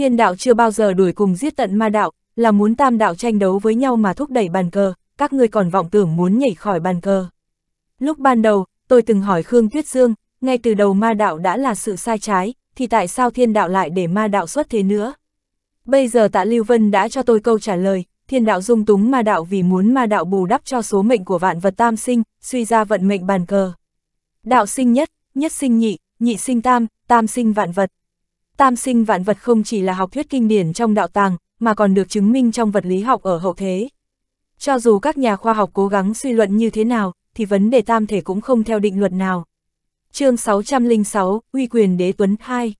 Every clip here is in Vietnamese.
thiên đạo chưa bao giờ đuổi cùng giết tận ma đạo, là muốn tam đạo tranh đấu với nhau mà thúc đẩy bàn cờ, các ngươi còn vọng tưởng muốn nhảy khỏi bàn cờ. Lúc ban đầu, tôi từng hỏi Khương Tuyết Dương, ngay từ đầu ma đạo đã là sự sai trái, thì tại sao thiên đạo lại để ma đạo xuất thế nữa? Bây giờ tạ Lưu Vân đã cho tôi câu trả lời, thiên đạo dung túng ma đạo vì muốn ma đạo bù đắp cho số mệnh của vạn vật tam sinh, suy ra vận mệnh bàn cờ. Đạo sinh nhất, nhất sinh nhị, nhị sinh tam, tam sinh vạn vật. Tam sinh vạn vật không chỉ là học thuyết kinh điển trong đạo tàng, mà còn được chứng minh trong vật lý học ở hậu thế. Cho dù các nhà khoa học cố gắng suy luận như thế nào, thì vấn đề tam thể cũng không theo định luật nào. chương 606, Uy quyền đế tuấn 2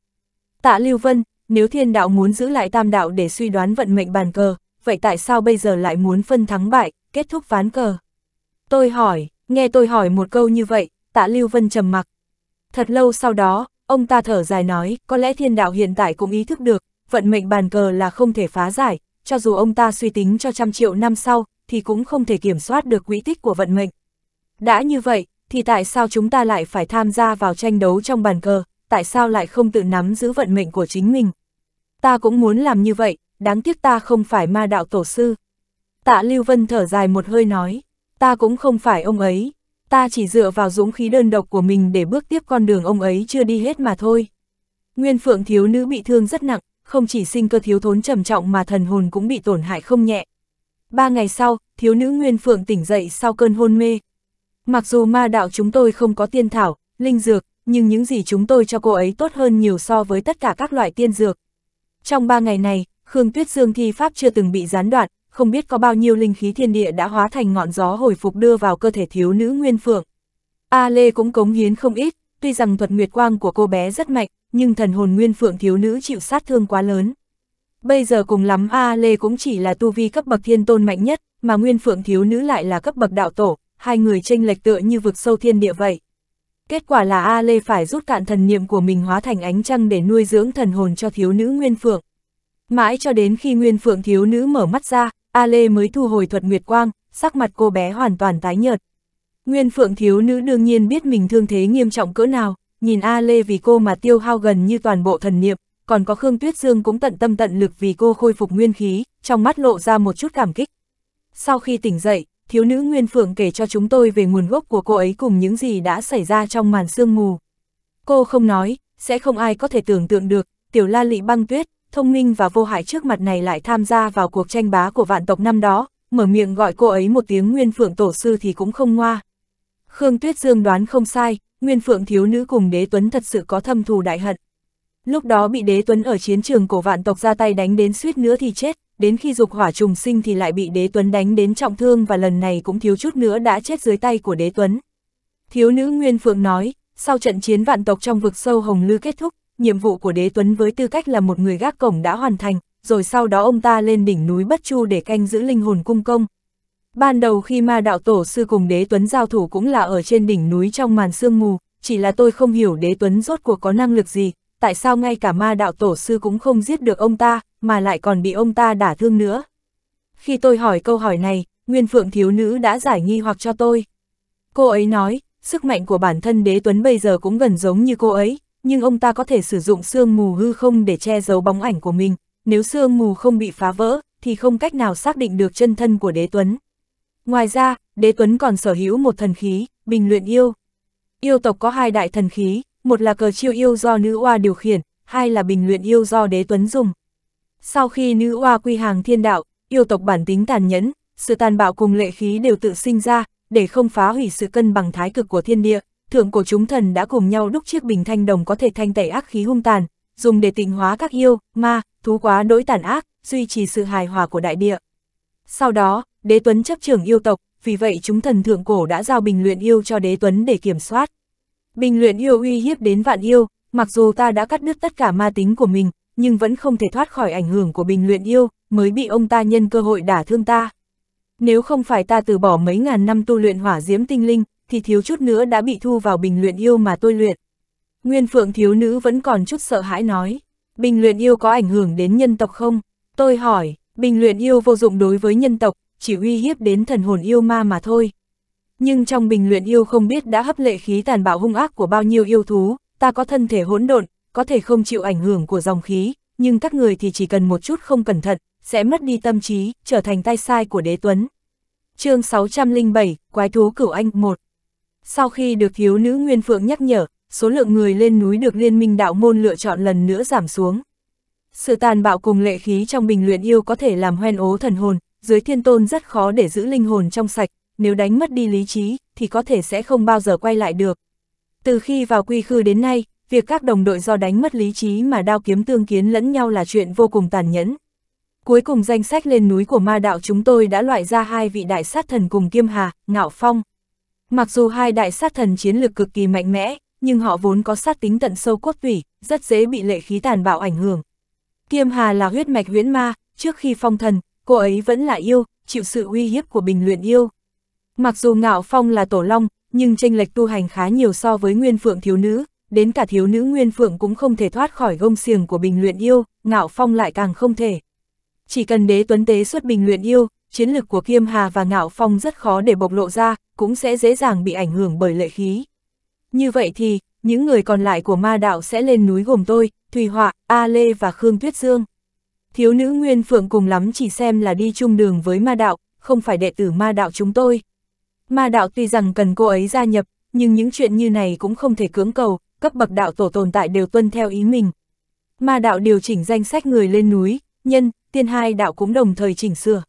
Tạ Lưu Vân, nếu thiên đạo muốn giữ lại tam đạo để suy đoán vận mệnh bàn cờ, vậy tại sao bây giờ lại muốn phân thắng bại, kết thúc ván cờ? Tôi hỏi, nghe tôi hỏi một câu như vậy, tạ Lưu Vân trầm mặc. Thật lâu sau đó, Ông ta thở dài nói, có lẽ thiên đạo hiện tại cũng ý thức được, vận mệnh bàn cờ là không thể phá giải, cho dù ông ta suy tính cho trăm triệu năm sau, thì cũng không thể kiểm soát được quỹ tích của vận mệnh. Đã như vậy, thì tại sao chúng ta lại phải tham gia vào tranh đấu trong bàn cờ, tại sao lại không tự nắm giữ vận mệnh của chính mình? Ta cũng muốn làm như vậy, đáng tiếc ta không phải ma đạo tổ sư. Tạ Lưu Vân thở dài một hơi nói, ta cũng không phải ông ấy, ta chỉ dựa vào dũng khí đơn độc của mình để bước tiếp con đường ông ấy chưa đi hết mà thôi. Nguyên phượng thiếu nữ bị thương rất nặng, không chỉ sinh cơ thiếu thốn trầm trọng mà thần hồn cũng bị tổn hại không nhẹ. Ba ngày sau, thiếu nữ Nguyên Phượng tỉnh dậy sau cơn hôn mê. Mặc dù ma đạo chúng tôi không có tiên thảo, linh dược, nhưng những gì chúng tôi cho cô ấy tốt hơn nhiều so với tất cả các loại tiên dược. Trong ba ngày này, Khương Tuyết Dương thi pháp chưa từng bị gián đoạn, không biết có bao nhiêu linh khí thiên địa đã hóa thành ngọn gió hồi phục đưa vào cơ thể thiếu nữ Nguyên Phượng. A Lê cũng cống hiến không ít, tuy rằng thuật nguyệt quang của cô bé rất mạnh, nhưng thần hồn Nguyên Phượng thiếu nữ chịu sát thương quá lớn. Bây giờ cùng lắm A Lê cũng chỉ là tu vi cấp bậc thiên tôn mạnh nhất, mà Nguyên Phượng thiếu nữ lại là cấp bậc đạo tổ, hai người tranh lệch tựa như vực sâu thiên địa vậy. Kết quả là A Lê phải rút cạn thần niệm của mình hóa thành ánh trăng để nuôi dưỡng thần hồn cho thiếu nữ Nguyên Phượng. Mãi cho đến khi Nguyên Phượng thiếu nữ mở mắt ra, A Lê mới thu hồi thuật Nguyệt Quang, sắc mặt cô bé hoàn toàn tái nhợt. Nguyên Phượng thiếu nữ đương nhiên biết mình thương thế nghiêm trọng cỡ nào, nhìn A Lê vì cô mà tiêu hao gần như toàn bộ thần niệm, còn có Khương Tuyết Dương cũng tận tâm tận lực vì cô khôi phục nguyên khí, trong mắt lộ ra một chút cảm kích. Sau khi tỉnh dậy, thiếu nữ Nguyên Phượng kể cho chúng tôi về nguồn gốc của cô ấy cùng những gì đã xảy ra trong màn sương mù. Cô không nói, sẽ không ai có thể tưởng tượng được, tiểu la lị băng tuyết, thông minh và vô hại trước mặt này lại tham gia vào cuộc tranh bá của vạn tộc năm đó, mở miệng gọi cô ấy một tiếng Nguyên Phượng Tổ Sư thì cũng không ngoa. Khương Tuyết Dương đoán không sai, Nguyên Phượng thiếu nữ cùng đế tuấn thật sự có thâm thù đại hận. Lúc đó bị đế tuấn ở chiến trường cổ vạn tộc ra tay đánh đến suýt nữa thì chết, đến khi dục hỏa trùng sinh thì lại bị đế tuấn đánh đến trọng thương và lần này cũng thiếu chút nữa đã chết dưới tay của đế tuấn. Thiếu nữ Nguyên Phượng nói, sau trận chiến vạn tộc trong vực sâu Hồng Lư kết thúc, nhiệm vụ của đế tuấn với tư cách là một người gác cổng đã hoàn thành, rồi sau đó ông ta lên đỉnh núi Bất Chu để canh giữ linh hồn cung công. Ban đầu khi ma đạo tổ sư cùng đế tuấn giao thủ cũng là ở trên đỉnh núi trong màn sương mù, chỉ là tôi không hiểu đế tuấn rốt cuộc có năng lực gì, tại sao ngay cả ma đạo tổ sư cũng không giết được ông ta, mà lại còn bị ông ta đả thương nữa. Khi tôi hỏi câu hỏi này, Nguyên Phượng thiếu nữ đã giải nghi hoặc cho tôi. Cô ấy nói, sức mạnh của bản thân đế tuấn bây giờ cũng gần giống như cô ấy, nhưng ông ta có thể sử dụng sương mù hư không để che giấu bóng ảnh của mình, nếu sương mù không bị phá vỡ, thì không cách nào xác định được chân thân của đế tuấn. Ngoài ra, đế tuấn còn sở hữu một thần khí, bình luyện yêu. Yêu tộc có hai đại thần khí, một là cờ chiêu yêu do nữ oa điều khiển, hai là bình luyện yêu do đế tuấn dùng. Sau khi nữ oa quy hàng thiên đạo, yêu tộc bản tính tàn nhẫn, sự tàn bạo cùng lệ khí đều tự sinh ra, để không phá hủy sự cân bằng thái cực của thiên địa thượng cổ chúng thần đã cùng nhau đúc chiếc bình thanh đồng có thể thanh tẩy ác khí hung tàn, dùng để tịnh hóa các yêu, ma, thú quá đối tàn ác, duy trì sự hài hòa của đại địa. Sau đó, đế tuấn chấp trưởng yêu tộc, vì vậy chúng thần thượng cổ đã giao bình luyện yêu cho đế tuấn để kiểm soát. Bình luyện yêu uy hiếp đến vạn yêu, mặc dù ta đã cắt đứt tất cả ma tính của mình, nhưng vẫn không thể thoát khỏi ảnh hưởng của bình luyện yêu, mới bị ông ta nhân cơ hội đả thương ta. Nếu không phải ta từ bỏ mấy ngàn năm tu luyện hỏa diễm tinh linh, thì thiếu chút nữa đã bị thu vào bình luyện yêu mà tôi luyện. Nguyên phượng thiếu nữ vẫn còn chút sợ hãi nói, bình luyện yêu có ảnh hưởng đến nhân tộc không? Tôi hỏi, bình luyện yêu vô dụng đối với nhân tộc, chỉ uy hiếp đến thần hồn yêu ma mà thôi. Nhưng trong bình luyện yêu không biết đã hấp lệ khí tàn bạo hung ác của bao nhiêu yêu thú, ta có thân thể hỗn độn, có thể không chịu ảnh hưởng của dòng khí, nhưng các người thì chỉ cần một chút không cẩn thận, sẽ mất đi tâm trí, trở thành tay sai của đế tuấn. chương 607, Quái thú cửu anh 1 sau khi được thiếu nữ Nguyên Phượng nhắc nhở, số lượng người lên núi được liên minh đạo môn lựa chọn lần nữa giảm xuống. Sự tàn bạo cùng lệ khí trong bình luyện yêu có thể làm hoen ố thần hồn, dưới thiên tôn rất khó để giữ linh hồn trong sạch, nếu đánh mất đi lý trí, thì có thể sẽ không bao giờ quay lại được. Từ khi vào quy khư đến nay, việc các đồng đội do đánh mất lý trí mà đao kiếm tương kiến lẫn nhau là chuyện vô cùng tàn nhẫn. Cuối cùng danh sách lên núi của ma đạo chúng tôi đã loại ra hai vị đại sát thần cùng Kiêm Hà, Ngạo Phong. Mặc dù hai đại sát thần chiến lược cực kỳ mạnh mẽ, nhưng họ vốn có sát tính tận sâu cốt tủy, rất dễ bị lệ khí tàn bạo ảnh hưởng. Kiêm Hà là huyết mạch huyễn ma, trước khi phong thần, cô ấy vẫn là yêu, chịu sự uy hiếp của bình luyện yêu. Mặc dù Ngạo Phong là tổ long, nhưng tranh lệch tu hành khá nhiều so với Nguyên Phượng thiếu nữ, đến cả thiếu nữ Nguyên Phượng cũng không thể thoát khỏi gông xiềng của bình luyện yêu, Ngạo Phong lại càng không thể. Chỉ cần đế tuấn tế xuất bình luyện yêu, chiến lực của Kiêm Hà và Ngạo Phong rất khó để bộc lộ ra, cũng sẽ dễ dàng bị ảnh hưởng bởi lệ khí. Như vậy thì, những người còn lại của ma đạo sẽ lên núi gồm tôi, Thùy Họa, A Lê và Khương Tuyết Dương. Thiếu nữ Nguyên Phượng cùng lắm chỉ xem là đi chung đường với ma đạo, không phải đệ tử ma đạo chúng tôi. Ma đạo tuy rằng cần cô ấy gia nhập, nhưng những chuyện như này cũng không thể cưỡng cầu, cấp bậc đạo tổ tồn tại đều tuân theo ý mình. Ma đạo điều chỉnh danh sách người lên núi, nhân, tiên hai đạo cũng đồng thời chỉnh sửa.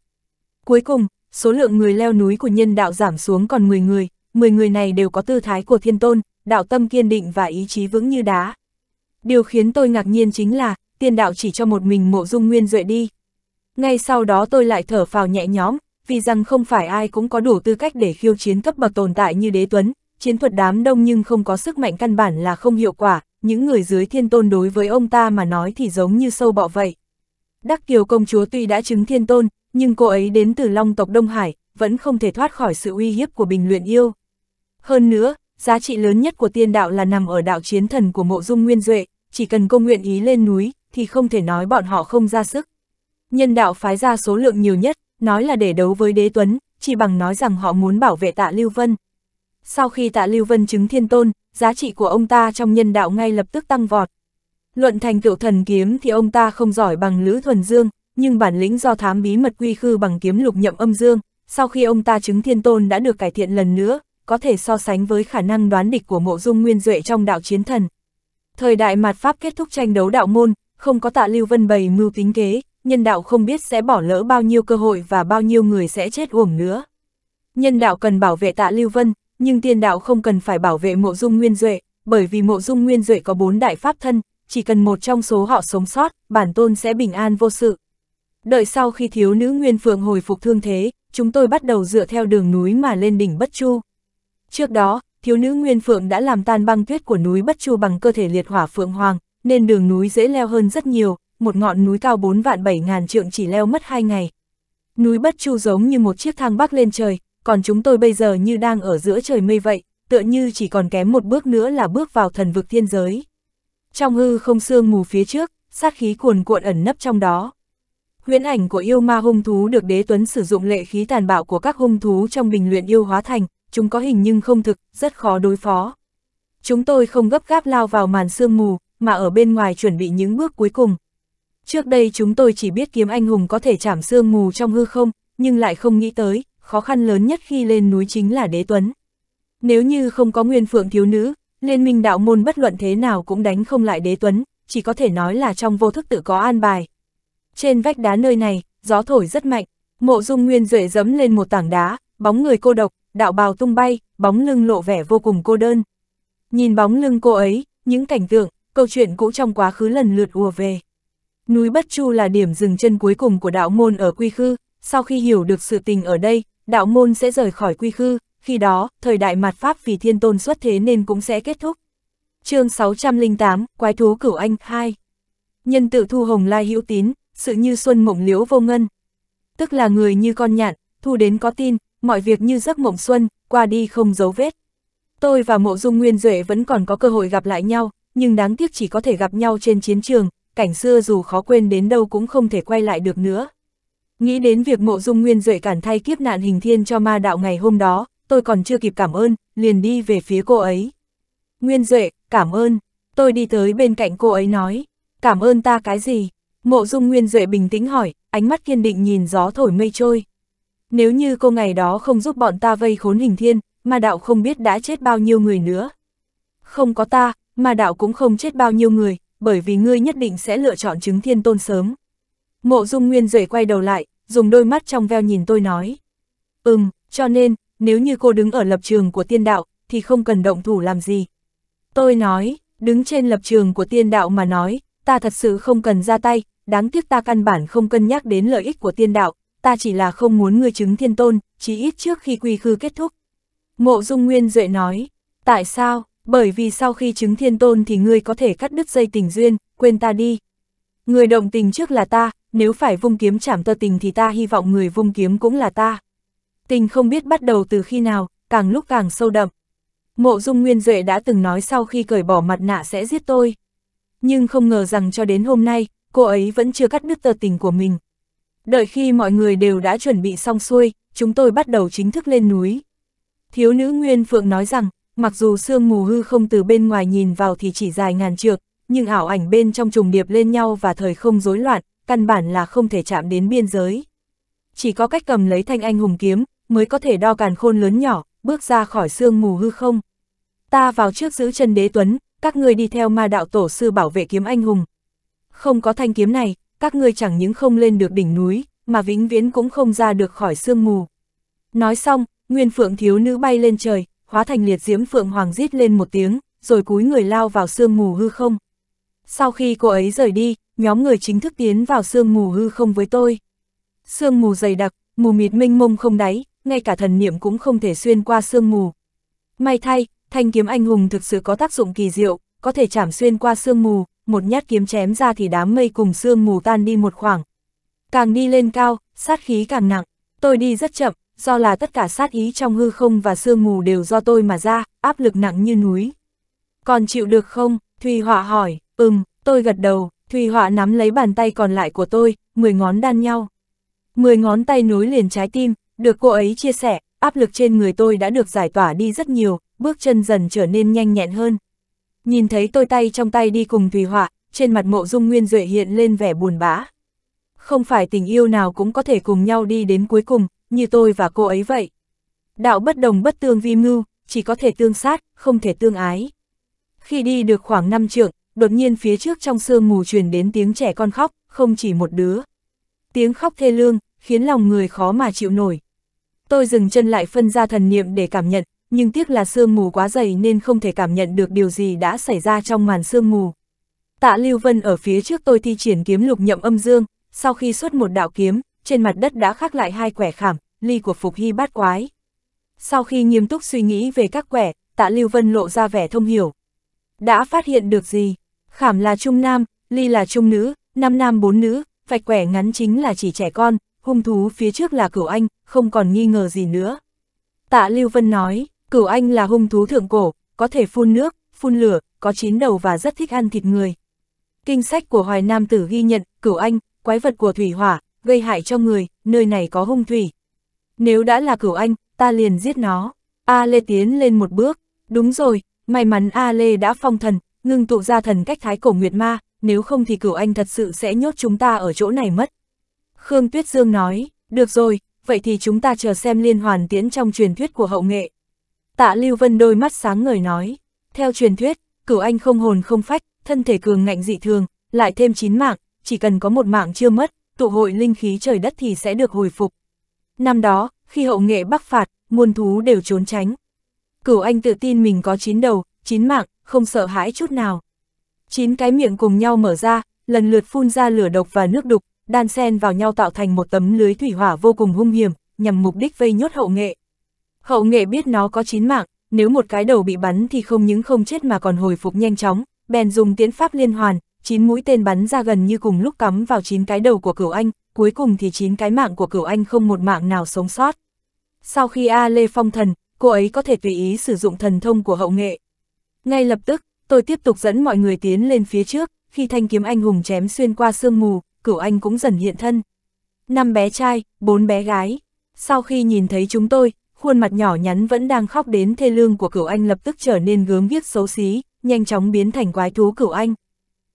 Cuối cùng, số lượng người leo núi của nhân đạo giảm xuống còn 10 người, 10 người này đều có tư thái của thiên tôn, đạo tâm kiên định và ý chí vững như đá. Điều khiến tôi ngạc nhiên chính là, tiên đạo chỉ cho một mình mộ dung nguyên duệ đi. Ngay sau đó tôi lại thở phào nhẹ nhõm, vì rằng không phải ai cũng có đủ tư cách để khiêu chiến cấp bậc tồn tại như đế tuấn, chiến thuật đám đông nhưng không có sức mạnh căn bản là không hiệu quả, những người dưới thiên tôn đối với ông ta mà nói thì giống như sâu bọ vậy. Đắc Kiều công chúa tuy đã chứng thiên tôn, nhưng cô ấy đến từ long tộc Đông Hải, vẫn không thể thoát khỏi sự uy hiếp của bình luyện yêu. Hơn nữa, giá trị lớn nhất của tiên đạo là nằm ở đạo chiến thần của mộ dung nguyên duệ, chỉ cần cô nguyện ý lên núi, thì không thể nói bọn họ không ra sức. Nhân đạo phái ra số lượng nhiều nhất, nói là để đấu với đế tuấn, chỉ bằng nói rằng họ muốn bảo vệ tạ Lưu Vân. Sau khi tạ Lưu Vân chứng thiên tôn, giá trị của ông ta trong nhân đạo ngay lập tức tăng vọt. Luận thành cựu thần kiếm thì ông ta không giỏi bằng Lữ Thuần Dương, nhưng bản lĩnh do thám bí mật quy khư bằng kiếm lục nhậm âm dương, sau khi ông ta chứng thiên tôn đã được cải thiện lần nữa, có thể so sánh với khả năng đoán địch của mộ dung nguyên duệ trong đạo chiến thần. Thời đại mạt Pháp kết thúc tranh đấu đạo môn, không có tạ Lưu Vân bày mưu tính kế, nhân đạo không biết sẽ bỏ lỡ bao nhiêu cơ hội và bao nhiêu người sẽ chết uổng nữa. Nhân đạo cần bảo vệ tạ Lưu Vân, nhưng tiên đạo không cần phải bảo vệ mộ dung nguyên duệ, bởi vì mộ dung nguyên duệ có bốn đại pháp thân, chỉ cần một trong số họ sống sót, bản tôn sẽ bình an vô sự. Đợi sau khi thiếu nữ Nguyên Phượng hồi phục thương thế, chúng tôi bắt đầu dựa theo đường núi mà lên đỉnh Bất Chu. Trước đó, thiếu nữ Nguyên Phượng đã làm tan băng tuyết của núi Bất Chu bằng cơ thể liệt hỏa Phượng Hoàng, nên đường núi dễ leo hơn rất nhiều, một ngọn núi cao 4 vạn 7 ngàn trượng chỉ leo mất 2 ngày. Núi Bất Chu giống như một chiếc thang bắc lên trời, còn chúng tôi bây giờ như đang ở giữa trời mây vậy, tựa như chỉ còn kém một bước nữa là bước vào thần vực thiên giới. Trong hư không sương mù phía trước, sát khí cuồn cuộn ẩn nấp trong đó. Huyễn ảnh của yêu ma hung thú được đế tuấn sử dụng lệ khí tàn bạo của các hung thú trong bình luyện yêu hóa thành, chúng có hình nhưng không thực, rất khó đối phó. Chúng tôi không gấp gáp lao vào màn sương mù, mà ở bên ngoài chuẩn bị những bước cuối cùng. Trước đây chúng tôi chỉ biết kiếm anh hùng có thể chảm sương mù trong hư không, nhưng lại không nghĩ tới, khó khăn lớn nhất khi lên núi chính là đế tuấn. Nếu như không có nguyên phượng thiếu nữ, liên minh đạo môn bất luận thế nào cũng đánh không lại đế tuấn, chỉ có thể nói là trong vô thức tự có an bài. Trên vách đá nơi này, gió thổi rất mạnh, mộ dung nguyên duệ dấm lên một tảng đá, bóng người cô độc, đạo bào tung bay, bóng lưng lộ vẻ vô cùng cô đơn. Nhìn bóng lưng cô ấy, những cảnh tượng, câu chuyện cũ trong quá khứ lần lượt ùa về. Núi Bất Chu là điểm dừng chân cuối cùng của đạo môn ở Quy Khư, sau khi hiểu được sự tình ở đây, đạo môn sẽ rời khỏi Quy Khư, khi đó, thời đại mặt Pháp vì thiên tôn xuất thế nên cũng sẽ kết thúc. chương 608, Quái thú cửu anh 2 Nhân tự thu hồng lai hữu tín, sự như xuân mộng liếu vô ngân. Tức là người như con nhạn, thu đến có tin, mọi việc như giấc mộng xuân, qua đi không dấu vết. Tôi và mộ dung nguyên duệ vẫn còn có cơ hội gặp lại nhau, nhưng đáng tiếc chỉ có thể gặp nhau trên chiến trường, cảnh xưa dù khó quên đến đâu cũng không thể quay lại được nữa. Nghĩ đến việc mộ dung nguyên duệ cản thay kiếp nạn hình thiên cho ma đạo ngày hôm đó, tôi còn chưa kịp cảm ơn, liền đi về phía cô ấy. Nguyên duệ, cảm ơn, tôi đi tới bên cạnh cô ấy nói, cảm ơn ta cái gì, Mộ dung nguyên duệ bình tĩnh hỏi, ánh mắt kiên định nhìn gió thổi mây trôi. Nếu như cô ngày đó không giúp bọn ta vây khốn hình thiên, mà đạo không biết đã chết bao nhiêu người nữa. Không có ta, mà đạo cũng không chết bao nhiêu người, bởi vì ngươi nhất định sẽ lựa chọn chứng thiên tôn sớm. Mộ dung nguyên duệ quay đầu lại, dùng đôi mắt trong veo nhìn tôi nói. Ừm, cho nên, nếu như cô đứng ở lập trường của tiên đạo, thì không cần động thủ làm gì. Tôi nói, đứng trên lập trường của tiên đạo mà nói, ta thật sự không cần ra tay, đáng tiếc ta căn bản không cân nhắc đến lợi ích của tiên đạo, ta chỉ là không muốn ngươi chứng thiên tôn, chí ít trước khi quy khư kết thúc. Mộ Dung Nguyên Duệ nói, tại sao, bởi vì sau khi chứng thiên tôn thì ngươi có thể cắt đứt dây tình duyên, quên ta đi. Người động tình trước là ta, nếu phải vung kiếm chảm tơ tình thì ta hy vọng người vung kiếm cũng là ta. Tình không biết bắt đầu từ khi nào, càng lúc càng sâu đậm. Mộ Dung Nguyên Duệ đã từng nói sau khi cởi bỏ mặt nạ sẽ giết tôi. Nhưng không ngờ rằng cho đến hôm nay, cô ấy vẫn chưa cắt đứt tờ tình của mình. Đợi khi mọi người đều đã chuẩn bị xong xuôi, chúng tôi bắt đầu chính thức lên núi. Thiếu nữ Nguyên Phượng nói rằng, mặc dù sương mù hư không từ bên ngoài nhìn vào thì chỉ dài ngàn trượt, nhưng ảo ảnh bên trong trùng điệp lên nhau và thời không rối loạn, căn bản là không thể chạm đến biên giới. Chỉ có cách cầm lấy thanh anh hùng kiếm, mới có thể đo càn khôn lớn nhỏ, bước ra khỏi sương mù hư không. Ta vào trước giữ chân đế tuấn, các người đi theo ma đạo tổ sư bảo vệ kiếm anh hùng, không có thanh kiếm này, các ngươi chẳng những không lên được đỉnh núi, mà vĩnh viễn cũng không ra được khỏi sương mù. Nói xong, Nguyên Phượng thiếu nữ bay lên trời, hóa thành liệt diễm Phượng Hoàng rít lên một tiếng, rồi cúi người lao vào sương mù hư không. Sau khi cô ấy rời đi, nhóm người chính thức tiến vào sương mù hư không với tôi. Sương mù dày đặc, mù mịt mênh mông không đáy, ngay cả thần niệm cũng không thể xuyên qua sương mù. May thay, thanh kiếm anh hùng thực sự có tác dụng kỳ diệu, có thể chảm xuyên qua sương mù, một nhát kiếm chém ra thì đám mây cùng sương mù tan đi một khoảng. Càng đi lên cao, sát khí càng nặng, tôi đi rất chậm, do là tất cả sát ý trong hư không và sương mù đều do tôi mà ra, áp lực nặng như núi. Còn chịu được không? Thùy Họa hỏi, ừm, tôi gật đầu, Thùy Họa nắm lấy bàn tay còn lại của tôi, 10 ngón đan nhau. 10 ngón tay nối liền trái tim, được cô ấy chia sẻ, áp lực trên người tôi đã được giải tỏa đi rất nhiều, bước chân dần trở nên nhanh nhẹn hơn. Nhìn thấy tôi tay trong tay đi cùng Thùy Họa, trên mặt mộ dung nguyên duệ hiện lên vẻ buồn bã. Không phải tình yêu nào cũng có thể cùng nhau đi đến cuối cùng, như tôi và cô ấy vậy. Đạo bất đồng bất tương vi mưu, chỉ có thể tương sát, không thể tương ái. Khi đi được khoảng 5 trượng, đột nhiên phía trước trong sương mù truyền đến tiếng trẻ con khóc, không chỉ một đứa. Tiếng khóc thê lương, khiến lòng người khó mà chịu nổi. Tôi dừng chân lại phân ra thần niệm để cảm nhận, nhưng tiếc là sương mù quá dày nên không thể cảm nhận được điều gì đã xảy ra trong màn sương mù. Tạ Lưu Vân ở phía trước tôi thi triển kiếm lục nhậm âm dương, sau khi xuất một đạo kiếm, trên mặt đất đã khắc lại hai quẻ khảm, ly của phục hy bát quái. Sau khi nghiêm túc suy nghĩ về các quẻ, tạ Lưu Vân lộ ra vẻ thông hiểu. Đã phát hiện được gì? Khảm là trung nam, ly là trung nữ, năm nam bốn nữ, vạch quẻ ngắn chính là chỉ trẻ con, hung thú phía trước là cửu anh, không còn nghi ngờ gì nữa. Tạ Lưu Vân nói, Cửu anh là hung thú thượng cổ, có thể phun nước, phun lửa, có chín đầu và rất thích ăn thịt người. Kinh sách của Hoài Nam Tử ghi nhận, cửu anh, quái vật của thủy hỏa, gây hại cho người, nơi này có hung thủy. Nếu đã là cửu anh, ta liền giết nó. A Lê tiến lên một bước, đúng rồi, may mắn A Lê đã phong thần, ngưng tụ ra thần cách thái cổ nguyệt ma, nếu không thì cửu anh thật sự sẽ nhốt chúng ta ở chỗ này mất. Khương Tuyết Dương nói, được rồi, vậy thì chúng ta chờ xem liên hoàn tiến trong truyền thuyết của hậu nghệ. Tạ Lưu Vân đôi mắt sáng ngời nói, theo truyền thuyết, cửu anh không hồn không phách, thân thể cường ngạnh dị thường, lại thêm chín mạng, chỉ cần có một mạng chưa mất, tụ hội linh khí trời đất thì sẽ được hồi phục. Năm đó, khi hậu nghệ bắc phạt, muôn thú đều trốn tránh. Cửu anh tự tin mình có chín đầu, chín mạng, không sợ hãi chút nào. Chín cái miệng cùng nhau mở ra, lần lượt phun ra lửa độc và nước đục, đan sen vào nhau tạo thành một tấm lưới thủy hỏa vô cùng hung hiểm, nhằm mục đích vây nhốt hậu nghệ. Hậu nghệ biết nó có chín mạng, nếu một cái đầu bị bắn thì không những không chết mà còn hồi phục nhanh chóng, bèn dùng tiến pháp liên hoàn, chín mũi tên bắn ra gần như cùng lúc cắm vào chín cái đầu của cửu anh, cuối cùng thì chín cái mạng của cửu anh không một mạng nào sống sót. Sau khi A Lê phong thần, cô ấy có thể tùy ý sử dụng thần thông của hậu nghệ. Ngay lập tức, tôi tiếp tục dẫn mọi người tiến lên phía trước, khi thanh kiếm anh hùng chém xuyên qua sương mù, cửu anh cũng dần hiện thân. Năm bé trai, bốn bé gái. Sau khi nhìn thấy chúng tôi, khuôn mặt nhỏ nhắn vẫn đang khóc đến thê lương của cửu anh lập tức trở nên gớm ghiếc xấu xí, nhanh chóng biến thành quái thú cửu anh.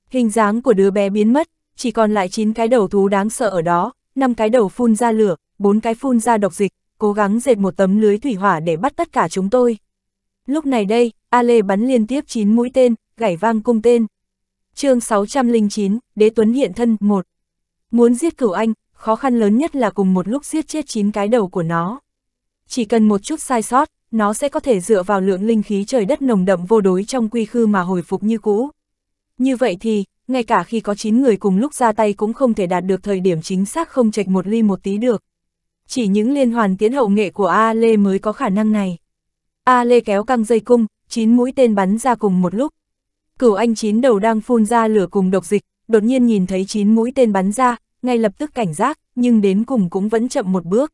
Hình dáng của đứa bé biến mất, chỉ còn lại 9 cái đầu thú đáng sợ ở đó, 5 cái đầu phun ra lửa, 4 cái phun ra độc dịch, cố gắng dệt một tấm lưới thủy hỏa để bắt tất cả chúng tôi. Lúc này đây, A Lê bắn liên tiếp 9 mũi tên, gảy vang cung tên. chương 609, Đế Tuấn hiện thân 1. Muốn giết cửu anh, khó khăn lớn nhất là cùng một lúc giết chết 9 cái đầu của nó chỉ cần một chút sai sót, nó sẽ có thể dựa vào lượng linh khí trời đất nồng đậm vô đối trong quy khư mà hồi phục như cũ. Như vậy thì, ngay cả khi có 9 người cùng lúc ra tay cũng không thể đạt được thời điểm chính xác không chệch một ly một tí được. Chỉ những liên hoàn tiến hậu nghệ của A Lê mới có khả năng này. A Lê kéo căng dây cung, 9 mũi tên bắn ra cùng một lúc. Cửu anh chín đầu đang phun ra lửa cùng độc dịch, đột nhiên nhìn thấy 9 mũi tên bắn ra, ngay lập tức cảnh giác, nhưng đến cùng cũng vẫn chậm một bước.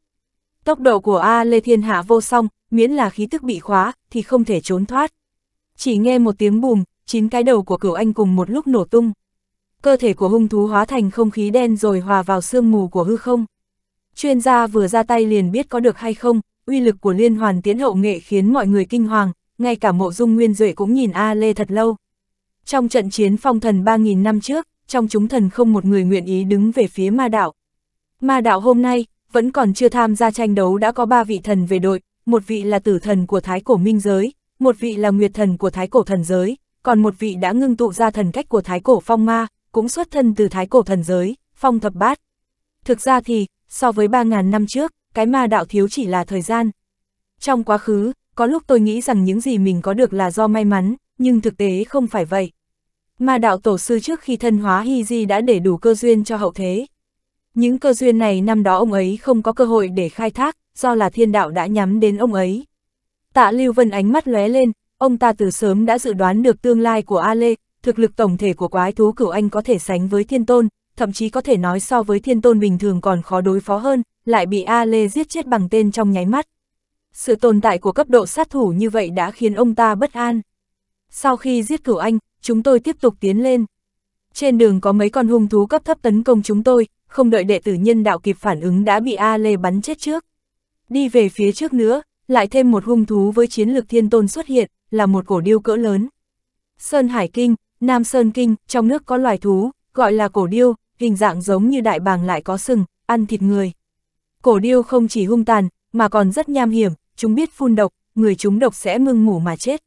Tốc độ của A Lê Thiên Hạ vô song, miễn là khí tức bị khóa, thì không thể trốn thoát. Chỉ nghe một tiếng bùm, chín cái đầu của cửu anh cùng một lúc nổ tung. Cơ thể của hung thú hóa thành không khí đen rồi hòa vào sương mù của hư không. Chuyên gia vừa ra tay liền biết có được hay không, uy lực của liên hoàn tiến hậu nghệ khiến mọi người kinh hoàng, ngay cả mộ dung nguyên duệ cũng nhìn A Lê thật lâu. Trong trận chiến phong thần 3.000 năm trước, trong chúng thần không một người nguyện ý đứng về phía ma đạo. Ma đạo hôm nay, vẫn còn chưa tham gia tranh đấu đã có ba vị thần về đội, một vị là tử thần của thái cổ minh giới, một vị là nguyệt thần của thái cổ thần giới, còn một vị đã ngưng tụ ra thần cách của thái cổ phong ma, cũng xuất thân từ thái cổ thần giới, phong thập bát. Thực ra thì, so với 3.000 năm trước, cái ma đạo thiếu chỉ là thời gian. Trong quá khứ, có lúc tôi nghĩ rằng những gì mình có được là do may mắn, nhưng thực tế không phải vậy. Ma đạo tổ sư trước khi thân hóa Hy Di đã để đủ cơ duyên cho hậu thế. Những cơ duyên này năm đó ông ấy không có cơ hội để khai thác, do là thiên đạo đã nhắm đến ông ấy. Tạ Lưu Vân ánh mắt lóe lên, ông ta từ sớm đã dự đoán được tương lai của A Lê, thực lực tổng thể của quái thú cửu anh có thể sánh với thiên tôn, thậm chí có thể nói so với thiên tôn bình thường còn khó đối phó hơn, lại bị A Lê giết chết bằng tên trong nháy mắt. Sự tồn tại của cấp độ sát thủ như vậy đã khiến ông ta bất an. Sau khi giết cửu anh, chúng tôi tiếp tục tiến lên. Trên đường có mấy con hung thú cấp thấp tấn công chúng tôi, không đợi đệ tử nhân đạo kịp phản ứng đã bị A Lê bắn chết trước. Đi về phía trước nữa, lại thêm một hung thú với chiến lược thiên tôn xuất hiện, là một cổ điêu cỡ lớn. Sơn Hải Kinh, Nam Sơn Kinh, trong nước có loài thú, gọi là cổ điêu, hình dạng giống như đại bàng lại có sừng, ăn thịt người. Cổ điêu không chỉ hung tàn, mà còn rất nham hiểm, chúng biết phun độc, người chúng độc sẽ mưng ngủ mà chết.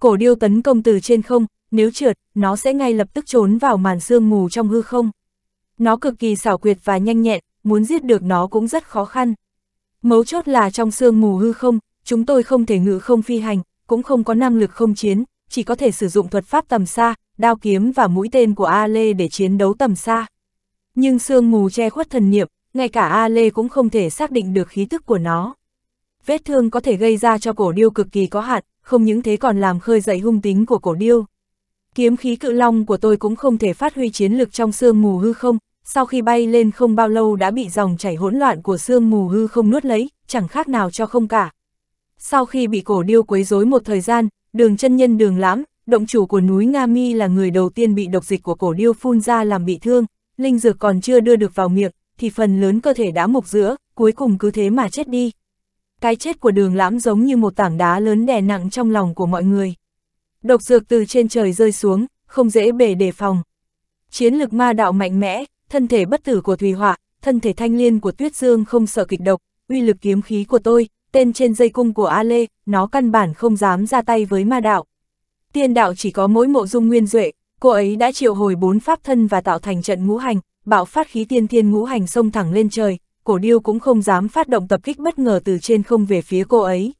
Cổ điêu tấn công từ trên không, nếu trượt, nó sẽ ngay lập tức trốn vào màn sương mù trong hư không. Nó cực kỳ xảo quyệt và nhanh nhẹn, muốn giết được nó cũng rất khó khăn. Mấu chốt là trong sương mù hư không, chúng tôi không thể ngự không phi hành, cũng không có năng lực không chiến, chỉ có thể sử dụng thuật pháp tầm xa, đao kiếm và mũi tên của A Lê để chiến đấu tầm xa. Nhưng sương mù che khuất thần niệm, ngay cả A Lê cũng không thể xác định được khí tức của nó. Vết thương có thể gây ra cho cổ điêu cực kỳ có hạn, không những thế còn làm khơi dậy hung tính của cổ điêu. Kiếm khí cự long của tôi cũng không thể phát huy chiến lực trong sương mù hư không, sau khi bay lên không bao lâu đã bị dòng chảy hỗn loạn của sương mù hư không nuốt lấy, chẳng khác nào cho không cả. Sau khi bị cổ điêu quấy rối một thời gian, đường chân nhân đường lãm, động chủ của núi Nga Mi là người đầu tiên bị độc dịch của cổ điêu phun ra làm bị thương, linh dược còn chưa đưa được vào miệng, thì phần lớn cơ thể đã mục giữa, cuối cùng cứ thế mà chết đi. Cái chết của đường lãm giống như một tảng đá lớn đè nặng trong lòng của mọi người. Độc dược từ trên trời rơi xuống, không dễ bề đề phòng. Chiến lực ma đạo mạnh mẽ, thân thể bất tử của Thùy Họa, thân thể thanh liên của Tuyết Dương không sợ kịch độc, uy lực kiếm khí của tôi, tên trên dây cung của A Lê, nó căn bản không dám ra tay với ma đạo. Tiên đạo chỉ có mỗi mộ dung nguyên duệ, cô ấy đã triệu hồi bốn pháp thân và tạo thành trận ngũ hành, bạo phát khí tiên thiên ngũ hành xông thẳng lên trời, cổ điêu cũng không dám phát động tập kích bất ngờ từ trên không về phía cô ấy.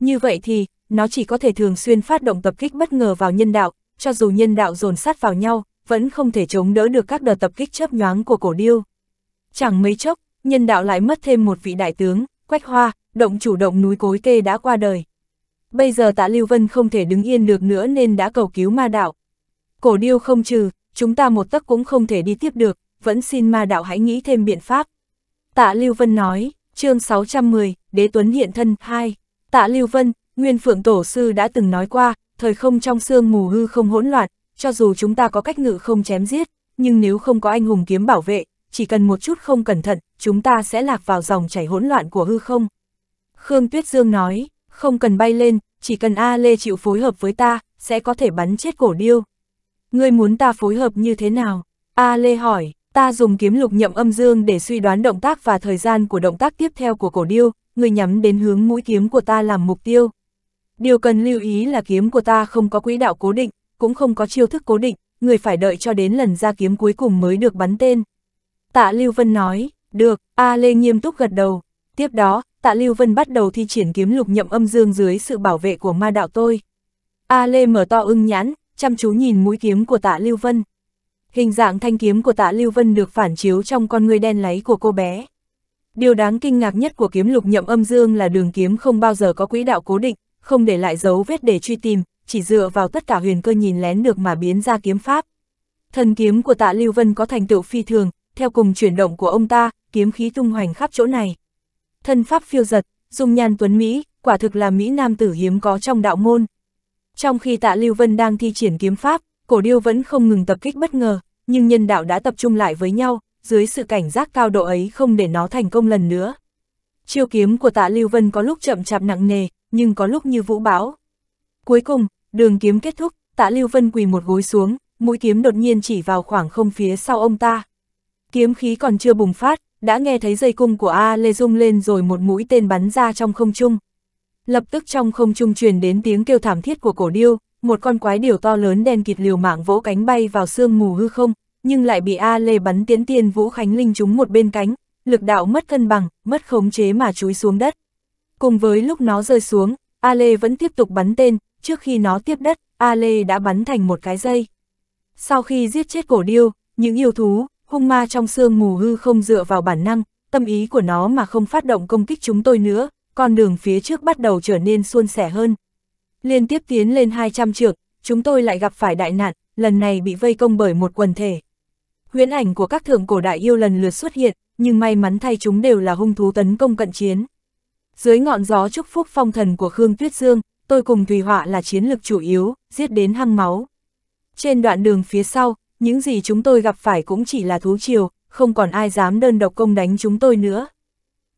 Như vậy thì, nó chỉ có thể thường xuyên phát động tập kích bất ngờ vào nhân đạo, cho dù nhân đạo dồn sát vào nhau, vẫn không thể chống đỡ được các đợt tập kích chớp nhoáng của cổ điêu. Chẳng mấy chốc, nhân đạo lại mất thêm một vị đại tướng, Quách Hoa, động chủ động núi cối kê đã qua đời. Bây giờ tạ Lưu Vân không thể đứng yên được nữa nên đã cầu cứu ma đạo. Cổ điêu không trừ, chúng ta một tấc cũng không thể đi tiếp được, vẫn xin ma đạo hãy nghĩ thêm biện pháp. Tạ Lưu Vân nói, chương 610, Đế Tuấn hiện thân 2. Tạ Lưu Vân, Nguyên Phượng Tổ Sư đã từng nói qua, thời không trong xương mù hư không hỗn loạn, cho dù chúng ta có cách ngự không chém giết, nhưng nếu không có anh hùng kiếm bảo vệ, chỉ cần một chút không cẩn thận, chúng ta sẽ lạc vào dòng chảy hỗn loạn của hư không. Khương Tuyết Dương nói, không cần bay lên, chỉ cần A Lê chịu phối hợp với ta, sẽ có thể bắn chết cổ điêu. Ngươi muốn ta phối hợp như thế nào? A Lê hỏi, ta dùng kiếm lục nhậm âm dương để suy đoán động tác và thời gian của động tác tiếp theo của cổ điêu, ngươi nhắm đến hướng mũi kiếm của ta làm mục tiêu. Điều cần lưu ý là kiếm của ta không có quỹ đạo cố định, cũng không có chiêu thức cố định, người phải đợi cho đến lần ra kiếm cuối cùng mới được bắn tên. Tạ Lưu Vân nói, được, A Lê nghiêm túc gật đầu. Tiếp đó, Tạ Lưu Vân bắt đầu thi triển kiếm lục nhậm âm dương dưới sự bảo vệ của ma đạo tôi. A Lê mở to ưng nhãn, chăm chú nhìn mũi kiếm của Tạ Lưu Vân. Hình dạng thanh kiếm của Tạ Lưu Vân được phản chiếu trong con người đen láy của cô bé. Điều đáng kinh ngạc nhất của kiếm lục nhậm âm dương là đường kiếm không bao giờ có quỹ đạo cố định, không để lại dấu vết để truy tìm, chỉ dựa vào tất cả huyền cơ nhìn lén được mà biến ra kiếm pháp. Thần kiếm của tạ Lưu Vân có thành tựu phi thường, theo cùng chuyển động của ông ta, kiếm khí tung hoành khắp chỗ này. Thân pháp phiêu giật, dung nhan tuấn Mỹ, quả thực là Mỹ nam tử hiếm có trong đạo môn. Trong khi tạ Lưu Vân đang thi triển kiếm pháp, cổ điêu vẫn không ngừng tập kích bất ngờ, nhưng nhân đạo đã tập trung lại với nhau, dưới sự cảnh giác cao độ ấy không để nó thành công lần nữa. Chiêu kiếm của tạ Lưu Vân có lúc chậm chạp nặng nề, nhưng có lúc như vũ bão. Cuối cùng, đường kiếm kết thúc, tạ Lưu Vân quỳ một gối xuống, mũi kiếm đột nhiên chỉ vào khoảng không phía sau ông ta. Kiếm khí còn chưa bùng phát, đã nghe thấy dây cung của A Lê rung lên rồi một mũi tên bắn ra trong không trung. Lập tức trong không trung truyền đến tiếng kêu thảm thiết của cổ điêu, một con quái điểu to lớn đen kịt liều mạng vỗ cánh bay vào sương mù hư không, nhưng lại bị A Lê bắn tiến tiên Vũ Khánh Linh trúng một bên cánh, lực đạo mất cân bằng, mất khống chế mà chúi xuống đất. Cùng với lúc nó rơi xuống, A Lê vẫn tiếp tục bắn tên, trước khi nó tiếp đất, A Lê đã bắn thành một cái dây. Sau khi giết chết cổ điêu, những yêu thú, hung ma trong xương mù hư không dựa vào bản năng, tâm ý của nó mà không phát động công kích chúng tôi nữa, con đường phía trước bắt đầu trở nên suôn sẻ hơn. Liên tiếp tiến lên 200 trượng, chúng tôi lại gặp phải đại nạn, lần này bị vây công bởi một quần thể. Huyễn ảnh của các thượng cổ đại yêu lần lượt xuất hiện, nhưng may mắn thay chúng đều là hung thú tấn công cận chiến. Dưới ngọn gió chúc phúc phong thần của Khương Tuyết Dương, tôi cùng Thùy Họa là chiến lực chủ yếu, giết đến hăng máu. Trên đoạn đường phía sau, những gì chúng tôi gặp phải cũng chỉ là thú chiều, không còn ai dám đơn độc công đánh chúng tôi nữa.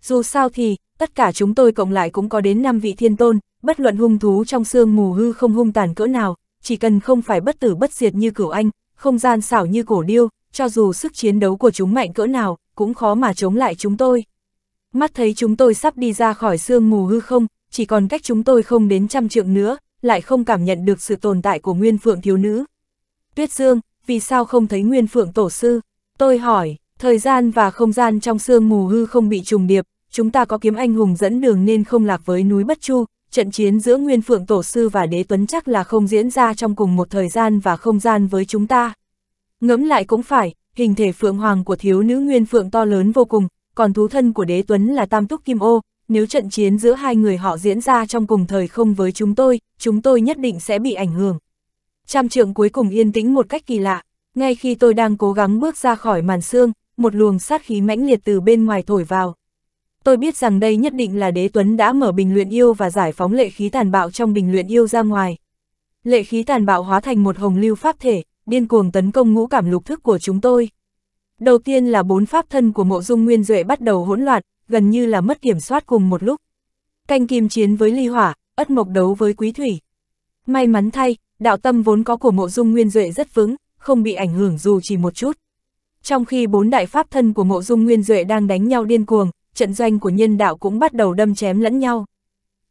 Dù sao thì, tất cả chúng tôi cộng lại cũng có đến 5 vị thiên tôn, bất luận hung thú trong xương mù hư không hung tàn cỡ nào, chỉ cần không phải bất tử bất diệt như cửu anh, không gian xảo như cổ điêu, cho dù sức chiến đấu của chúng mạnh cỡ nào, cũng khó mà chống lại chúng tôi. Mắt thấy chúng tôi sắp đi ra khỏi sương mù hư không, chỉ còn cách chúng tôi không đến trăm trượng nữa, lại không cảm nhận được sự tồn tại của Nguyên Phượng thiếu nữ. Tuyết Dương, vì sao không thấy Nguyên Phượng tổ sư? Tôi hỏi, thời gian và không gian trong sương mù hư không bị trùng điệp, chúng ta có kiếm anh hùng dẫn đường nên không lạc với núi Bất Chu, trận chiến giữa Nguyên Phượng Tổ Sư và Đế Tuấn chắc là không diễn ra trong cùng một thời gian và không gian với chúng ta. Ngẫm lại cũng phải, hình thể phượng hoàng của thiếu nữ nguyên phượng to lớn vô cùng, còn thú thân của đế tuấn là tam túc kim ô, nếu trận chiến giữa hai người họ diễn ra trong cùng thời không với chúng tôi, chúng tôi nhất định sẽ bị ảnh hưởng. Trăm trượng cuối cùng yên tĩnh một cách kỳ lạ, ngay khi tôi đang cố gắng bước ra khỏi màn xương, một luồng sát khí mãnh liệt từ bên ngoài thổi vào. Tôi biết rằng đây nhất định là đế tuấn đã mở bình luyện yêu và giải phóng lệ khí tàn bạo trong bình luyện yêu ra ngoài. Lệ khí tàn bạo hóa thành một hồng lưu pháp thể, điên cuồng tấn công ngũ cảm lục thức của chúng tôi. Đầu tiên là bốn pháp thân của mộ dung nguyên duệ bắt đầu hỗn loạn, gần như là mất kiểm soát cùng một lúc. Canh kim chiến với ly hỏa, ất mộc đấu với quý thủy. May mắn thay, đạo tâm vốn có của mộ dung nguyên duệ rất vững, không bị ảnh hưởng dù chỉ một chút. Trong khi bốn đại pháp thân của mộ dung nguyên duệ đang đánh nhau điên cuồng, trận doanh của nhân đạo cũng bắt đầu đâm chém lẫn nhau.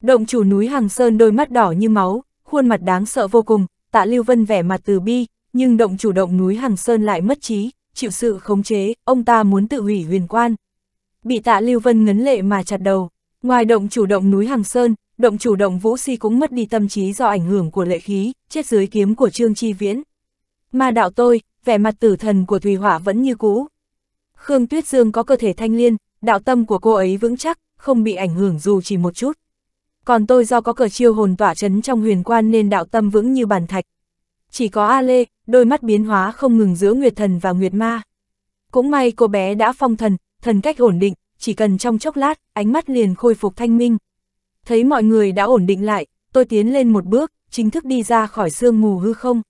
Động chủ núi Hàng Sơn đôi mắt đỏ như máu, khuôn mặt đáng sợ vô cùng, tạ Lưu Vân vẻ mặt từ bi, nhưng động chủ động núi Hằng Sơn lại mất trí, chịu sự khống chế, ông ta muốn tự hủy huyền quan. Bị tạ Lưu Vân ngấn lệ mà chặt đầu, ngoài động chủ động núi Hằng Sơn, động chủ động Vũ Si cũng mất đi tâm trí do ảnh hưởng của lệ khí, chết dưới kiếm của Trương Chi Viễn. Mà đạo tôi, vẻ mặt tử thần của Thùy Hỏa vẫn như cũ. Khương Tuyết Dương có cơ thể thanh liên, đạo tâm của cô ấy vững chắc, không bị ảnh hưởng dù chỉ một chút. Còn tôi do có cờ chiêu hồn tỏa chấn trong huyền quan nên đạo tâm vững như bàn thạch, chỉ có A Lê, đôi mắt biến hóa không ngừng giữa Nguyệt Thần và Nguyệt Ma. Cũng may cô bé đã phong thần, thần cách ổn định, chỉ cần trong chốc lát, ánh mắt liền khôi phục thanh minh. Thấy mọi người đã ổn định lại, tôi tiến lên một bước, chính thức đi ra khỏi sương mù hư không.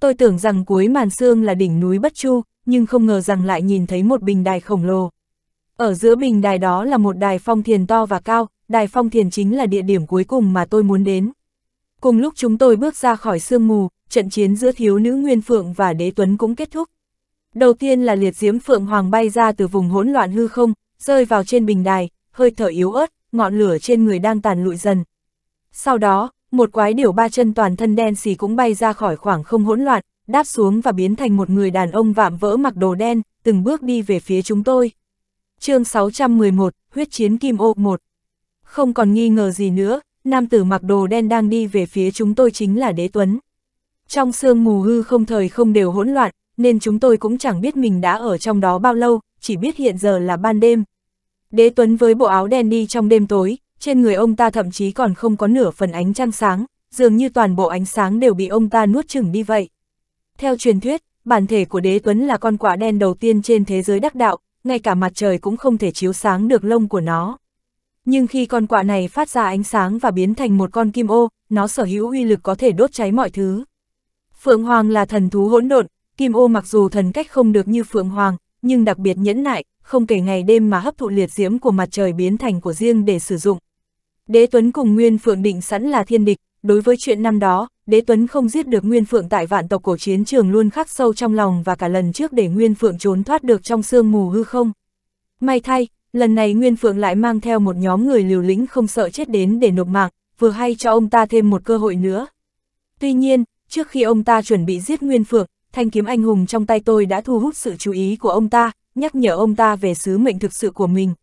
Tôi tưởng rằng cuối màn sương là đỉnh núi Bất Chu, nhưng không ngờ rằng lại nhìn thấy một bình đài khổng lồ. Ở giữa bình đài đó là một đài phong thiền to và cao, đài phong thiền chính là địa điểm cuối cùng mà tôi muốn đến. Cùng lúc chúng tôi bước ra khỏi sương mù, trận chiến giữa thiếu nữ Nguyên Phượng và đế tuấn cũng kết thúc. Đầu tiên là liệt Diếm Phượng Hoàng bay ra từ vùng hỗn loạn hư không, rơi vào trên bình đài, hơi thở yếu ớt, ngọn lửa trên người đang tàn lụi dần. Sau đó, một quái điểu ba chân toàn thân đen xì cũng bay ra khỏi khoảng không hỗn loạn, đáp xuống và biến thành một người đàn ông vạm vỡ mặc đồ đen, từng bước đi về phía chúng tôi. chương 611, Huyết chiến Kim Ô 1 Không còn nghi ngờ gì nữa, nam tử mặc đồ đen đang đi về phía chúng tôi chính là đế tuấn. Trong sương mù hư không thời không đều hỗn loạn, nên chúng tôi cũng chẳng biết mình đã ở trong đó bao lâu, chỉ biết hiện giờ là ban đêm. Đế Tuấn với bộ áo đen đi trong đêm tối, trên người ông ta thậm chí còn không có nửa phần ánh trăng sáng, dường như toàn bộ ánh sáng đều bị ông ta nuốt chửng đi vậy. Theo truyền thuyết, bản thể của Đế Tuấn là con quả đen đầu tiên trên thế giới đắc đạo, ngay cả mặt trời cũng không thể chiếu sáng được lông của nó. Nhưng khi con quạ này phát ra ánh sáng và biến thành một con kim ô, nó sở hữu uy lực có thể đốt cháy mọi thứ. Phượng Hoàng là thần thú hỗn độn, Kim Ô mặc dù thần cách không được như Phượng Hoàng, nhưng đặc biệt nhẫn nại, không kể ngày đêm mà hấp thụ liệt diễm của mặt trời biến thành của riêng để sử dụng. Đế Tuấn cùng Nguyên Phượng định sẵn là thiên địch, đối với chuyện năm đó, Đế Tuấn không giết được Nguyên Phượng tại vạn tộc cổ chiến trường luôn khắc sâu trong lòng và cả lần trước để Nguyên Phượng trốn thoát được trong sương mù hư không. May thay, lần này Nguyên Phượng lại mang theo một nhóm người liều lĩnh không sợ chết đến để nộp mạng, vừa hay cho ông ta thêm một cơ hội nữa. Tuy nhiên, Trước khi ông ta chuẩn bị giết Nguyên Phượng, thanh kiếm anh hùng trong tay tôi đã thu hút sự chú ý của ông ta, nhắc nhở ông ta về sứ mệnh thực sự của mình.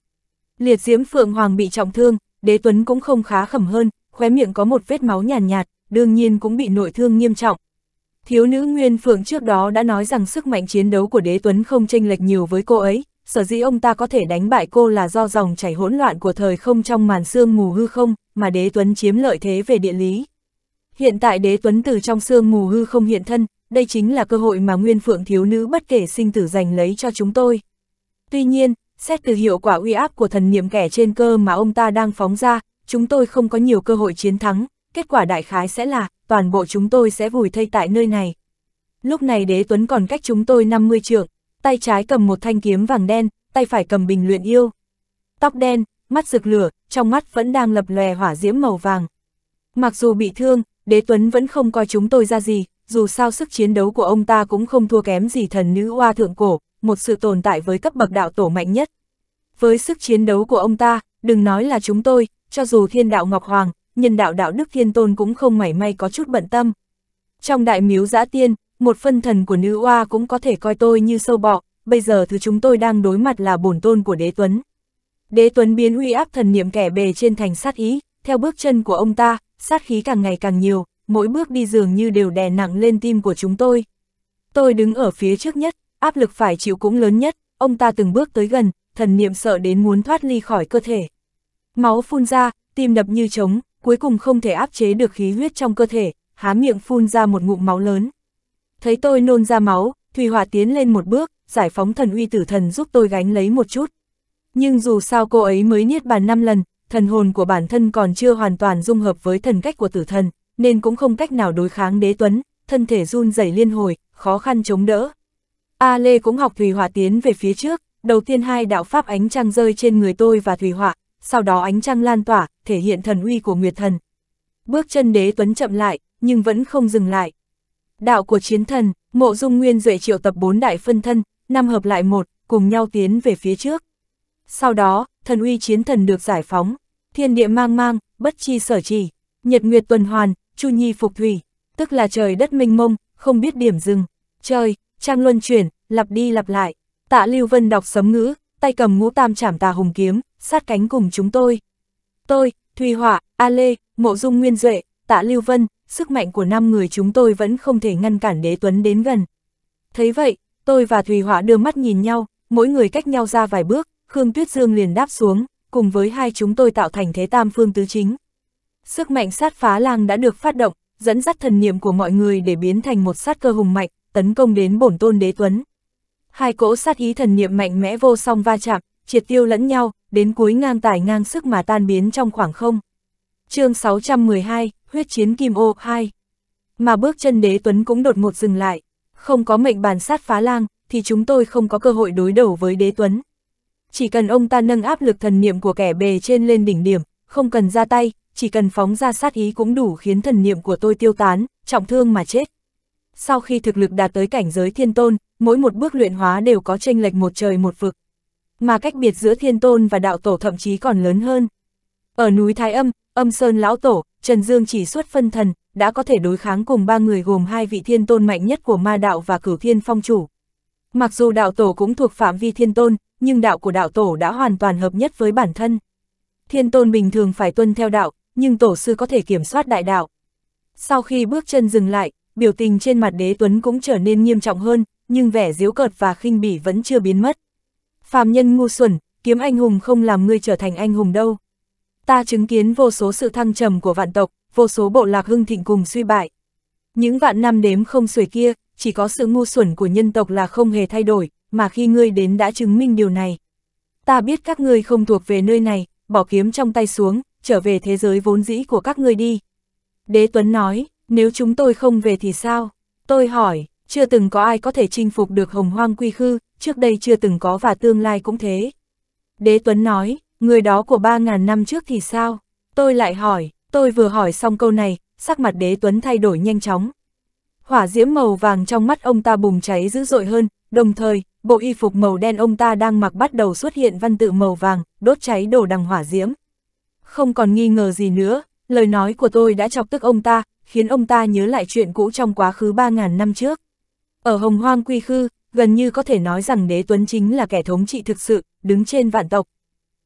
Liệt diễm Phượng Hoàng bị trọng thương, đế tuấn cũng không khá khẩm hơn, khóe miệng có một vết máu nhàn nhạt, nhạt, đương nhiên cũng bị nội thương nghiêm trọng. Thiếu nữ Nguyên Phượng trước đó đã nói rằng sức mạnh chiến đấu của đế tuấn không chênh lệch nhiều với cô ấy, sở dĩ ông ta có thể đánh bại cô là do dòng chảy hỗn loạn của thời không trong màn sương mù hư không, mà đế tuấn chiếm lợi thế về địa lý. Hiện tại đế tuấn từ trong xương mù hư không hiện thân, đây chính là cơ hội mà nguyên phượng thiếu nữ bất kể sinh tử giành lấy cho chúng tôi. Tuy nhiên, xét từ hiệu quả uy áp của thần niệm kẻ trên cơ mà ông ta đang phóng ra, chúng tôi không có nhiều cơ hội chiến thắng, kết quả đại khái sẽ là toàn bộ chúng tôi sẽ vùi thây tại nơi này. Lúc này đế tuấn còn cách chúng tôi 50 trượng, tay trái cầm một thanh kiếm vàng đen, tay phải cầm bình luyện yêu. Tóc đen, mắt rực lửa, trong mắt vẫn đang lập lòe hỏa diễm màu vàng. Mặc dù bị thương, đế tuấn vẫn không coi chúng tôi ra gì, dù sao sức chiến đấu của ông ta cũng không thua kém gì thần nữ hoa thượng cổ, một sự tồn tại với cấp bậc đạo tổ mạnh nhất. Với sức chiến đấu của ông ta, đừng nói là chúng tôi, cho dù thiên đạo Ngọc Hoàng, nhân đạo đạo đức thiên tôn cũng không mảy may có chút bận tâm. Trong đại miếu giã tiên, một phân thần của nữ oa cũng có thể coi tôi như sâu bọ, bây giờ thứ chúng tôi đang đối mặt là bổn tôn của đế tuấn. Đế tuấn biến uy áp thần niệm kẻ bề trên thành sát ý, theo bước chân của ông ta, sát khí càng ngày càng nhiều, mỗi bước đi dường như đều đè nặng lên tim của chúng tôi. Tôi đứng ở phía trước nhất, áp lực phải chịu cũng lớn nhất, ông ta từng bước tới gần, thần niệm sợ đến muốn thoát ly khỏi cơ thể. Máu phun ra, tim đập như trống, cuối cùng không thể áp chế được khí huyết trong cơ thể, há miệng phun ra một ngụm máu lớn. Thấy tôi nôn ra máu, Thùy Hòa tiến lên một bước, giải phóng thần uy tử thần giúp tôi gánh lấy một chút. Nhưng dù sao cô ấy mới niết bàn năm lần, thần hồn của bản thân còn chưa hoàn toàn dung hợp với thần cách của tử thần, nên cũng không cách nào đối kháng đế tuấn, thân thể run rẩy liên hồi, khó khăn chống đỡ. A Lê cũng học Thủy Hỏa tiến về phía trước, đầu tiên hai đạo pháp ánh trăng rơi trên người tôi và Thủy Hỏa, sau đó ánh trăng lan tỏa, thể hiện thần uy của Nguyệt Thần. Bước chân đế tuấn chậm lại, nhưng vẫn không dừng lại. Đạo của chiến thần, mộ dung nguyên duệ triệu tập bốn đại phân thân, năm hợp lại một, cùng nhau tiến về phía trước. Sau đó, thần uy chiến thần được giải phóng, thiên địa mang mang, bất chi sở trì nhật nguyệt tuần hoàn, chu nhi phục thủy, tức là trời đất minh mông, không biết điểm dừng. Trời, trang luân chuyển, lặp đi lặp lại. Tạ Lưu Vân đọc sấm ngữ, tay cầm ngũ tam trảm tà hùng kiếm, sát cánh cùng chúng tôi. Tôi, Thùy Họa, A Lê, Mộ Dung Nguyên Duệ, Tạ Lưu Vân, sức mạnh của năm người chúng tôi vẫn không thể ngăn cản đế tuấn đến gần. Thấy vậy, tôi và Thùy Họa đưa mắt nhìn nhau, mỗi người cách nhau ra vài bước, Khương Tuyết Dương liền đáp xuống, cùng với hai chúng tôi tạo thành thế tam phương tứ chính. Sức mạnh sát phá lang đã được phát động, dẫn dắt thần niệm của mọi người để biến thành một sát cơ hùng mạnh, tấn công đến bổn tôn đế tuấn. Hai cỗ sát ý thần niệm mạnh mẽ vô song va chạm, triệt tiêu lẫn nhau, đến cuối ngang tải ngang sức mà tan biến trong khoảng không. chương 612, Huyết chiến Kim Ô 2 Mà bước chân đế tuấn cũng đột ngột dừng lại, không có mệnh bàn sát phá lang, thì chúng tôi không có cơ hội đối đầu với đế tuấn chỉ cần ông ta nâng áp lực thần niệm của kẻ bề trên lên đỉnh điểm, không cần ra tay, chỉ cần phóng ra sát ý cũng đủ khiến thần niệm của tôi tiêu tán, trọng thương mà chết. Sau khi thực lực đạt tới cảnh giới thiên tôn, mỗi một bước luyện hóa đều có tranh lệch một trời một vực. Mà cách biệt giữa thiên tôn và đạo tổ thậm chí còn lớn hơn. Ở núi Thái Âm, âm Sơn Lão Tổ, Trần Dương chỉ xuất phân thần, đã có thể đối kháng cùng ba người gồm hai vị thiên tôn mạnh nhất của ma đạo và cửu thiên phong chủ. Mặc dù đạo tổ cũng thuộc phạm vi thiên tôn, nhưng đạo của đạo tổ đã hoàn toàn hợp nhất với bản thân. Thiên tôn bình thường phải tuân theo đạo, nhưng tổ sư có thể kiểm soát đại đạo. Sau khi bước chân dừng lại, biểu tình trên mặt đế tuấn cũng trở nên nghiêm trọng hơn, nhưng vẻ diếu cợt và khinh bỉ vẫn chưa biến mất. Phàm nhân ngu xuẩn, kiếm anh hùng không làm ngươi trở thành anh hùng đâu. Ta chứng kiến vô số sự thăng trầm của vạn tộc, vô số bộ lạc hưng thịnh cùng suy bại. Những vạn năm đếm không xuể kia, chỉ có sự ngu xuẩn của nhân tộc là không hề thay đổi, mà khi ngươi đến đã chứng minh điều này. Ta biết các ngươi không thuộc về nơi này, bỏ kiếm trong tay xuống, trở về thế giới vốn dĩ của các ngươi đi. Đế Tuấn nói, nếu chúng tôi không về thì sao? Tôi hỏi, chưa từng có ai có thể chinh phục được hồng hoang quy khư, trước đây chưa từng có và tương lai cũng thế. Đế Tuấn nói, người đó của ba ngàn năm trước thì sao? Tôi lại hỏi, tôi vừa hỏi xong câu này, sắc mặt đế Tuấn thay đổi nhanh chóng. Hỏa diễm màu vàng trong mắt ông ta bùng cháy dữ dội hơn, đồng thời, bộ y phục màu đen ông ta đang mặc bắt đầu xuất hiện văn tự màu vàng, đốt cháy đồ đằng hỏa diễm. Không còn nghi ngờ gì nữa, lời nói của tôi đã chọc tức ông ta, khiến ông ta nhớ lại chuyện cũ trong quá khứ 3.000 năm trước. Ở Hồng Hoang Quy Khư, gần như có thể nói rằng đế tuấn chính là kẻ thống trị thực sự, đứng trên vạn tộc.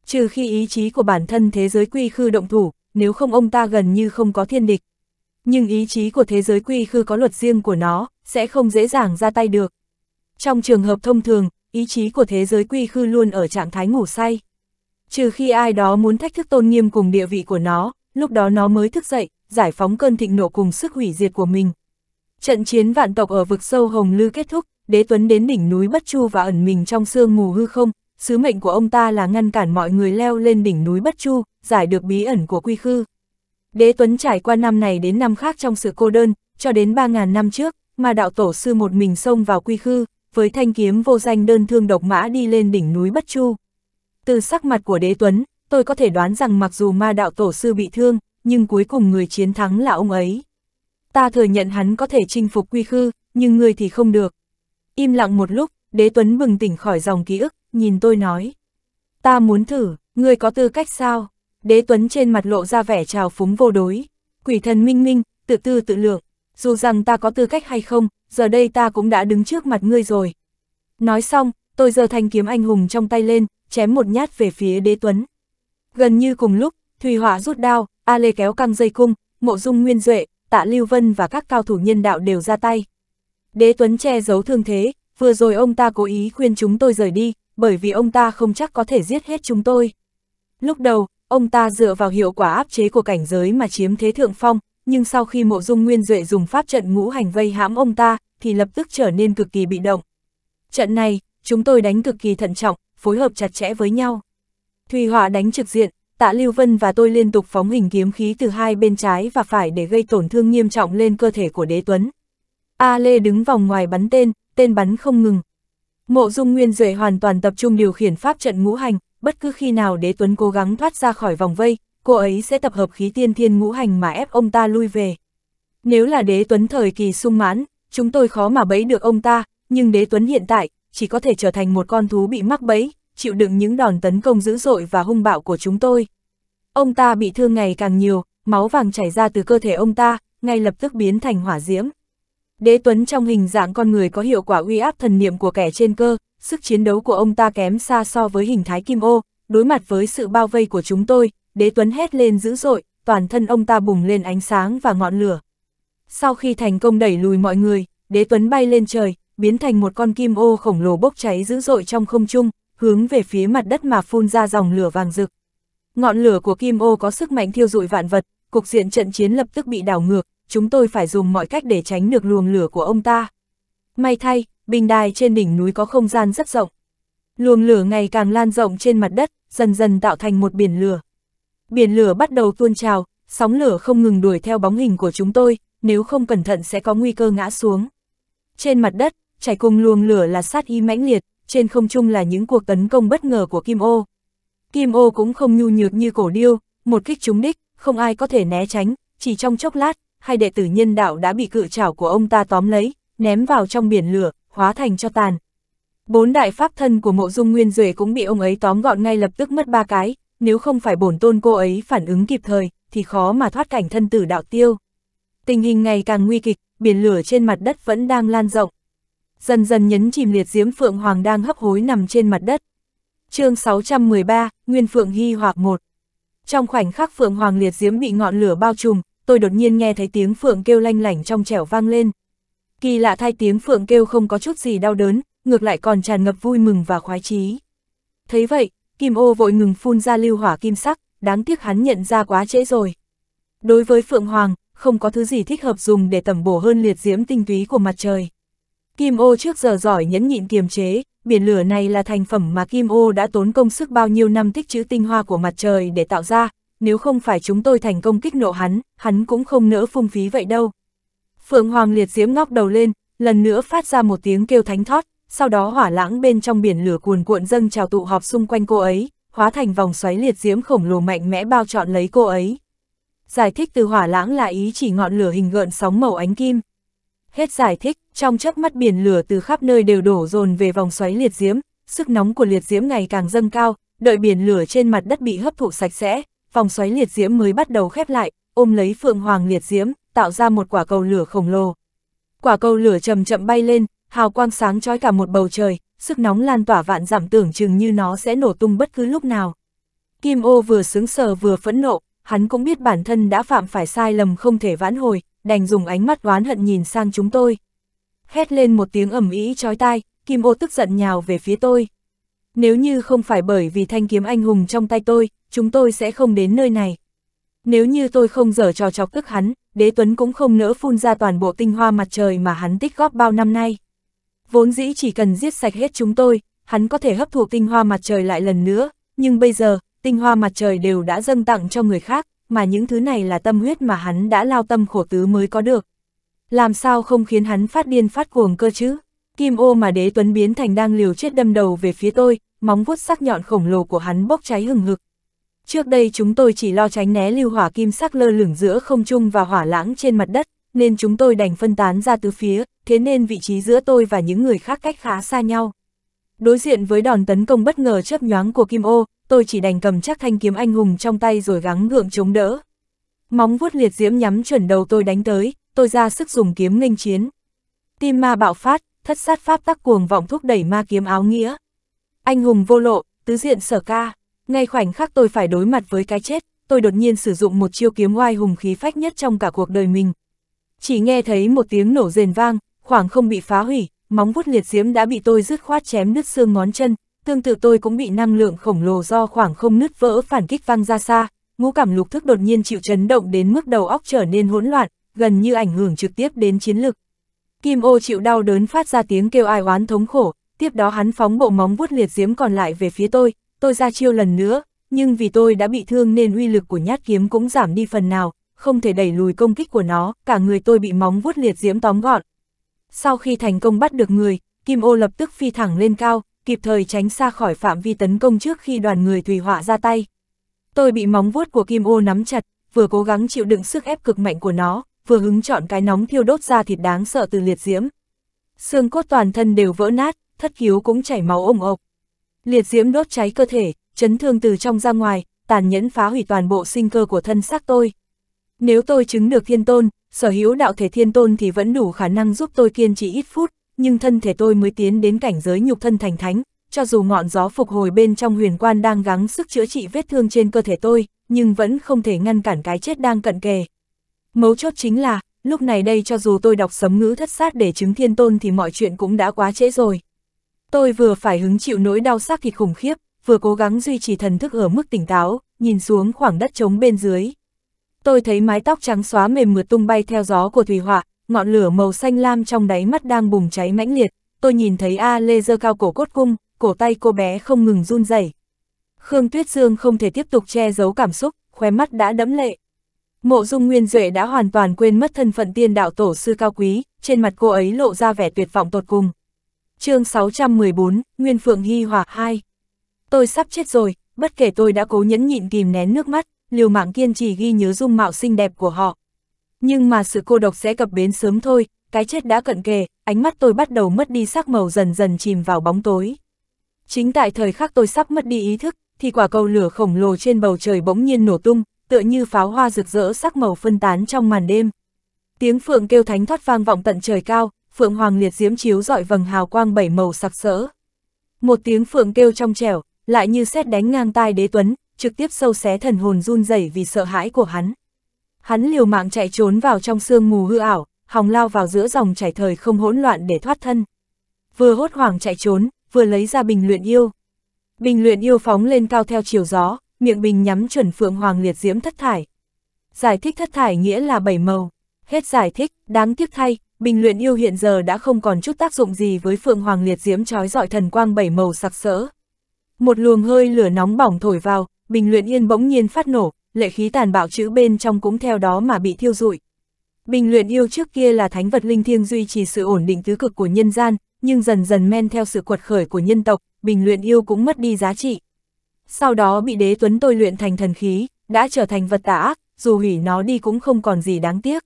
Trừ khi ý chí của bản thân thế giới Quy Khư động thủ, nếu không ông ta gần như không có thiên địch. Nhưng ý chí của thế giới Quy Khư có luật riêng của nó, sẽ không dễ dàng ra tay được. Trong trường hợp thông thường, ý chí của thế giới quy khư luôn ở trạng thái ngủ say. Trừ khi ai đó muốn thách thức tôn nghiêm cùng địa vị của nó, lúc đó nó mới thức dậy, giải phóng cơn thịnh nộ cùng sức hủy diệt của mình. Trận chiến vạn tộc ở vực sâu Hồng Lư kết thúc, đế tuấn đến đỉnh núi Bất Chu và ẩn mình trong sương mù hư không, sứ mệnh của ông ta là ngăn cản mọi người leo lên đỉnh núi Bất Chu, giải được bí ẩn của quy khư. Đế tuấn trải qua năm này đến năm khác trong sự cô đơn, cho đến 3.000 năm trước, mà đạo tổ sư một mình xông vào quy khư, với thanh kiếm vô danh đơn thương độc mã đi lên đỉnh núi Bất Chu. Từ sắc mặt của đế tuấn, tôi có thể đoán rằng mặc dù ma đạo tổ sư bị thương, nhưng cuối cùng người chiến thắng là ông ấy. Ta thừa nhận hắn có thể chinh phục quy khư, nhưng người thì không được. Im lặng một lúc, đế tuấn bừng tỉnh khỏi dòng ký ức, nhìn tôi nói. Ta muốn thử, ngươi có tư cách sao? Đế tuấn trên mặt lộ ra vẻ trào phúng vô đối. Quỷ thần minh minh, tự tư tự lượng dù rằng ta có tư cách hay không, giờ đây ta cũng đã đứng trước mặt ngươi rồi. Nói xong, tôi giờ thanh kiếm anh hùng trong tay lên, chém một nhát về phía đế tuấn. Gần như cùng lúc, Thùy Hỏa rút đao, A Lê kéo căng dây cung, Mộ Dung Nguyên Duệ, Tạ Lưu Vân và các cao thủ nhân đạo đều ra tay. Đế Tuấn che giấu thương thế, vừa rồi ông ta cố ý khuyên chúng tôi rời đi, bởi vì ông ta không chắc có thể giết hết chúng tôi. Lúc đầu, ông ta dựa vào hiệu quả áp chế của cảnh giới mà chiếm thế thượng phong, nhưng sau khi mộ dung nguyên duệ dùng pháp trận ngũ hành vây hãm ông ta, thì lập tức trở nên cực kỳ bị động. Trận này, chúng tôi đánh cực kỳ thận trọng, phối hợp chặt chẽ với nhau. Thùy Họa đánh trực diện, Tạ Lưu Vân và tôi liên tục phóng hình kiếm khí từ hai bên trái và phải để gây tổn thương nghiêm trọng lên cơ thể của đế tuấn. A Lê đứng vòng ngoài bắn tên, tên bắn không ngừng. Mộ Dung Nguyên Duệ hoàn toàn tập trung điều khiển pháp trận ngũ hành, bất cứ khi nào đế tuấn cố gắng thoát ra khỏi vòng vây, cô ấy sẽ tập hợp khí tiên thiên ngũ hành mà ép ông ta lui về. Nếu là đế tuấn thời kỳ sung mãn, chúng tôi khó mà bẫy được ông ta, nhưng đế tuấn hiện tại, chỉ có thể trở thành một con thú bị mắc bẫy, chịu đựng những đòn tấn công dữ dội và hung bạo của chúng tôi. Ông ta bị thương ngày càng nhiều, máu vàng chảy ra từ cơ thể ông ta, ngay lập tức biến thành hỏa diễm. Đế Tuấn trong hình dạng con người có hiệu quả uy áp thần niệm của kẻ trên cơ, sức chiến đấu của ông ta kém xa so với hình thái kim ô, đối mặt với sự bao vây của chúng tôi, đế tuấn hét lên dữ dội, toàn thân ông ta bùng lên ánh sáng và ngọn lửa. Sau khi thành công đẩy lùi mọi người, đế tuấn bay lên trời, biến thành một con kim ô khổng lồ bốc cháy dữ dội trong không trung, hướng về phía mặt đất mà phun ra dòng lửa vàng rực. Ngọn lửa của kim ô có sức mạnh thiêu dụi vạn vật, cục diện trận chiến lập tức bị đảo ngược, chúng tôi phải dùng mọi cách để tránh được luồng lửa của ông ta. May thay, bình đài trên đỉnh núi có không gian rất rộng. Luồng lửa ngày càng lan rộng trên mặt đất, dần dần tạo thành một biển lửa biển lửa bắt đầu tuôn trào, sóng lửa không ngừng đuổi theo bóng hình của chúng tôi, nếu không cẩn thận sẽ có nguy cơ ngã xuống. Trên mặt đất, chảy cùng luồng lửa là sát y mãnh liệt, trên không trung là những cuộc tấn công bất ngờ của Kim Ô. Kim Ô cũng không nhu nhược như cổ điêu, một kích trúng đích, không ai có thể né tránh, chỉ trong chốc lát, hai đệ tử nhân đạo đã bị cự trảo của ông ta tóm lấy, ném vào trong biển lửa, hóa thành cho tàn. Bốn đại pháp thân của mộ dung nguyên duệ cũng bị ông ấy tóm gọn ngay lập tức mất ba cái, nếu không phải bổn tôn cô ấy phản ứng kịp thời, thì khó mà thoát cảnh thân tử đạo tiêu. Tình hình ngày càng nguy kịch, biển lửa trên mặt đất vẫn đang lan rộng. Dần dần nhấn chìm liệt diễm Phượng Hoàng đang hấp hối nằm trên mặt đất. chương 613, Nguyên Phượng Hy hoặc một Trong khoảnh khắc Phượng Hoàng liệt diễm bị ngọn lửa bao trùm, tôi đột nhiên nghe thấy tiếng Phượng kêu lanh lảnh trong trẻo vang lên. Kỳ lạ thay tiếng Phượng kêu không có chút gì đau đớn, ngược lại còn tràn ngập vui mừng và khoái chí. Thấy vậy, Kim ô vội ngừng phun ra lưu hỏa kim sắc, đáng tiếc hắn nhận ra quá trễ rồi. Đối với Phượng Hoàng, không có thứ gì thích hợp dùng để tẩm bổ hơn liệt diễm tinh túy của mặt trời. Kim ô trước giờ giỏi nhẫn nhịn kiềm chế, biển lửa này là thành phẩm mà Kim ô đã tốn công sức bao nhiêu năm tích trữ tinh hoa của mặt trời để tạo ra, nếu không phải chúng tôi thành công kích nộ hắn, hắn cũng không nỡ phung phí vậy đâu. Phượng Hoàng liệt diễm ngóc đầu lên, lần nữa phát ra một tiếng kêu thánh thót, sau đó hỏa lãng bên trong biển lửa cuồn cuộn dâng trào tụ họp xung quanh cô ấy, hóa thành vòng xoáy liệt diễm khổng lồ mạnh mẽ bao trọn lấy cô ấy. Giải thích từ hỏa lãng là ý chỉ ngọn lửa hình gợn sóng màu ánh kim. Hết giải thích, trong chớp mắt biển lửa từ khắp nơi đều đổ dồn về vòng xoáy liệt diễm, sức nóng của liệt diễm ngày càng dâng cao, đợi biển lửa trên mặt đất bị hấp thụ sạch sẽ, vòng xoáy liệt diễm mới bắt đầu khép lại, ôm lấy phượng hoàng liệt diễm, tạo ra một quả cầu lửa khổng lồ. Quả cầu lửa chậm chậm bay lên, hào quang sáng trói cả một bầu trời, sức nóng lan tỏa vạn giảm tưởng chừng như nó sẽ nổ tung bất cứ lúc nào. Kim ô vừa sướng sờ vừa phẫn nộ, hắn cũng biết bản thân đã phạm phải sai lầm không thể vãn hồi, đành dùng ánh mắt oán hận nhìn sang chúng tôi. Hét lên một tiếng ẩm ý chói tai, Kim ô tức giận nhào về phía tôi. Nếu như không phải bởi vì thanh kiếm anh hùng trong tay tôi, chúng tôi sẽ không đến nơi này. Nếu như tôi không dở trò chọc tức hắn, đế tuấn cũng không nỡ phun ra toàn bộ tinh hoa mặt trời mà hắn tích góp bao năm nay vốn dĩ chỉ cần giết sạch hết chúng tôi, hắn có thể hấp thụ tinh hoa mặt trời lại lần nữa, nhưng bây giờ, tinh hoa mặt trời đều đã dâng tặng cho người khác, mà những thứ này là tâm huyết mà hắn đã lao tâm khổ tứ mới có được. Làm sao không khiến hắn phát điên phát cuồng cơ chứ? Kim ô mà đế tuấn biến thành đang liều chết đâm đầu về phía tôi, móng vuốt sắc nhọn khổng lồ của hắn bốc cháy hừng hực. Trước đây chúng tôi chỉ lo tránh né lưu hỏa kim sắc lơ lửng giữa không trung và hỏa lãng trên mặt đất, nên chúng tôi đành phân tán ra tứ phía, thế nên vị trí giữa tôi và những người khác cách khá xa nhau. Đối diện với đòn tấn công bất ngờ chớp nhoáng của Kim Ô, tôi chỉ đành cầm chắc thanh kiếm anh hùng trong tay rồi gắng gượng chống đỡ. Móng vuốt liệt diễm nhắm chuẩn đầu tôi đánh tới, tôi ra sức dùng kiếm nghênh chiến. Tim ma bạo phát, thất sát pháp tắc cuồng vọng thúc đẩy ma kiếm áo nghĩa. Anh hùng vô lộ, tứ diện sở ca. Ngay khoảnh khắc tôi phải đối mặt với cái chết, tôi đột nhiên sử dụng một chiêu kiếm oai hùng khí phách nhất trong cả cuộc đời mình, chỉ nghe thấy một tiếng nổ rền vang, khoảng không bị phá hủy, móng vuốt liệt diễm đã bị tôi dứt khoát chém nứt xương ngón chân, tương tự tôi cũng bị năng lượng khổng lồ do khoảng không nứt vỡ phản kích văng ra xa, ngũ cảm lục thức đột nhiên chịu chấn động đến mức đầu óc trở nên hỗn loạn, gần như ảnh hưởng trực tiếp đến chiến lực. Kim ô chịu đau đớn phát ra tiếng kêu ai oán thống khổ, tiếp đó hắn phóng bộ móng vuốt liệt diễm còn lại về phía tôi, tôi ra chiêu lần nữa, nhưng vì tôi đã bị thương nên uy lực của nhát kiếm cũng giảm đi phần nào, không thể đẩy lùi công kích của nó, cả người tôi bị móng vuốt liệt diễm tóm gọn. Sau khi thành công bắt được người, Kim ô lập tức phi thẳng lên cao, kịp thời tránh xa khỏi phạm vi tấn công trước khi đoàn người tùy họa ra tay. Tôi bị móng vuốt của Kim ô nắm chặt, vừa cố gắng chịu đựng sức ép cực mạnh của nó, vừa hứng chọn cái nóng thiêu đốt ra thịt đáng sợ từ liệt diễm. Xương cốt toàn thân đều vỡ nát, thất khiếu cũng chảy máu ồm ộc. Liệt diễm đốt cháy cơ thể, chấn thương từ trong ra ngoài, tàn nhẫn phá hủy toàn bộ sinh cơ của thân xác tôi. Nếu tôi chứng được thiên tôn, sở hữu đạo thể thiên tôn thì vẫn đủ khả năng giúp tôi kiên trì ít phút, nhưng thân thể tôi mới tiến đến cảnh giới nhục thân thành thánh, cho dù ngọn gió phục hồi bên trong huyền quan đang gắng sức chữa trị vết thương trên cơ thể tôi, nhưng vẫn không thể ngăn cản cái chết đang cận kề. Mấu chốt chính là, lúc này đây cho dù tôi đọc sấm ngữ thất sát để chứng thiên tôn thì mọi chuyện cũng đã quá trễ rồi. Tôi vừa phải hứng chịu nỗi đau xác thịt khủng khiếp, vừa cố gắng duy trì thần thức ở mức tỉnh táo, nhìn xuống khoảng đất trống bên dưới tôi thấy mái tóc trắng xóa mềm mượt tung bay theo gió của thủy họa, ngọn lửa màu xanh lam trong đáy mắt đang bùng cháy mãnh liệt, tôi nhìn thấy A Lê giơ cao cổ cốt cung, cổ tay cô bé không ngừng run rẩy. Khương Tuyết Dương không thể tiếp tục che giấu cảm xúc, khóe mắt đã đẫm lệ. Mộ Dung Nguyên Duệ đã hoàn toàn quên mất thân phận tiên đạo tổ sư cao quý, trên mặt cô ấy lộ ra vẻ tuyệt vọng tột cùng. chương 614, Nguyên Phượng Hy hòa 2 Tôi sắp chết rồi, bất kể tôi đã cố nhẫn nhịn kìm nén nước mắt, liều mạng kiên trì ghi nhớ dung mạo xinh đẹp của họ. Nhưng mà sự cô độc sẽ cập bến sớm thôi, cái chết đã cận kề, ánh mắt tôi bắt đầu mất đi sắc màu dần dần chìm vào bóng tối. Chính tại thời khắc tôi sắp mất đi ý thức, thì quả cầu lửa khổng lồ trên bầu trời bỗng nhiên nổ tung, tựa như pháo hoa rực rỡ sắc màu phân tán trong màn đêm. Tiếng phượng kêu thánh thoát vang vọng tận trời cao, phượng hoàng liệt diếm chiếu dọi vầng hào quang bảy màu sặc sỡ. Một tiếng phượng kêu trong trẻo, lại như xét đánh ngang tai đế tuấn, trực tiếp sâu xé thần hồn run rẩy vì sợ hãi của hắn. Hắn liều mạng chạy trốn vào trong sương mù hư ảo, hòng lao vào giữa dòng chảy thời không hỗn loạn để thoát thân. Vừa hốt hoảng chạy trốn, vừa lấy ra bình luyện yêu. Bình luyện yêu phóng lên cao theo chiều gió, miệng bình nhắm chuẩn phượng hoàng liệt diễm thất thải. Giải thích thất thải nghĩa là bảy màu. Hết giải thích, đáng tiếc thay, bình luyện yêu hiện giờ đã không còn chút tác dụng gì với phượng hoàng liệt diễm trói dọi thần quang bảy màu sặc sỡ. Một luồng hơi lửa nóng bỏng thổi vào, bình luyện yên bỗng nhiên phát nổ, lệ khí tàn bạo chữ bên trong cũng theo đó mà bị thiêu rụi. Bình luyện yêu trước kia là thánh vật linh thiêng duy trì sự ổn định tứ cực của nhân gian, nhưng dần dần men theo sự quật khởi của nhân tộc, bình luyện yêu cũng mất đi giá trị. Sau đó bị đế tuấn tôi luyện thành thần khí, đã trở thành vật tả ác, dù hủy nó đi cũng không còn gì đáng tiếc.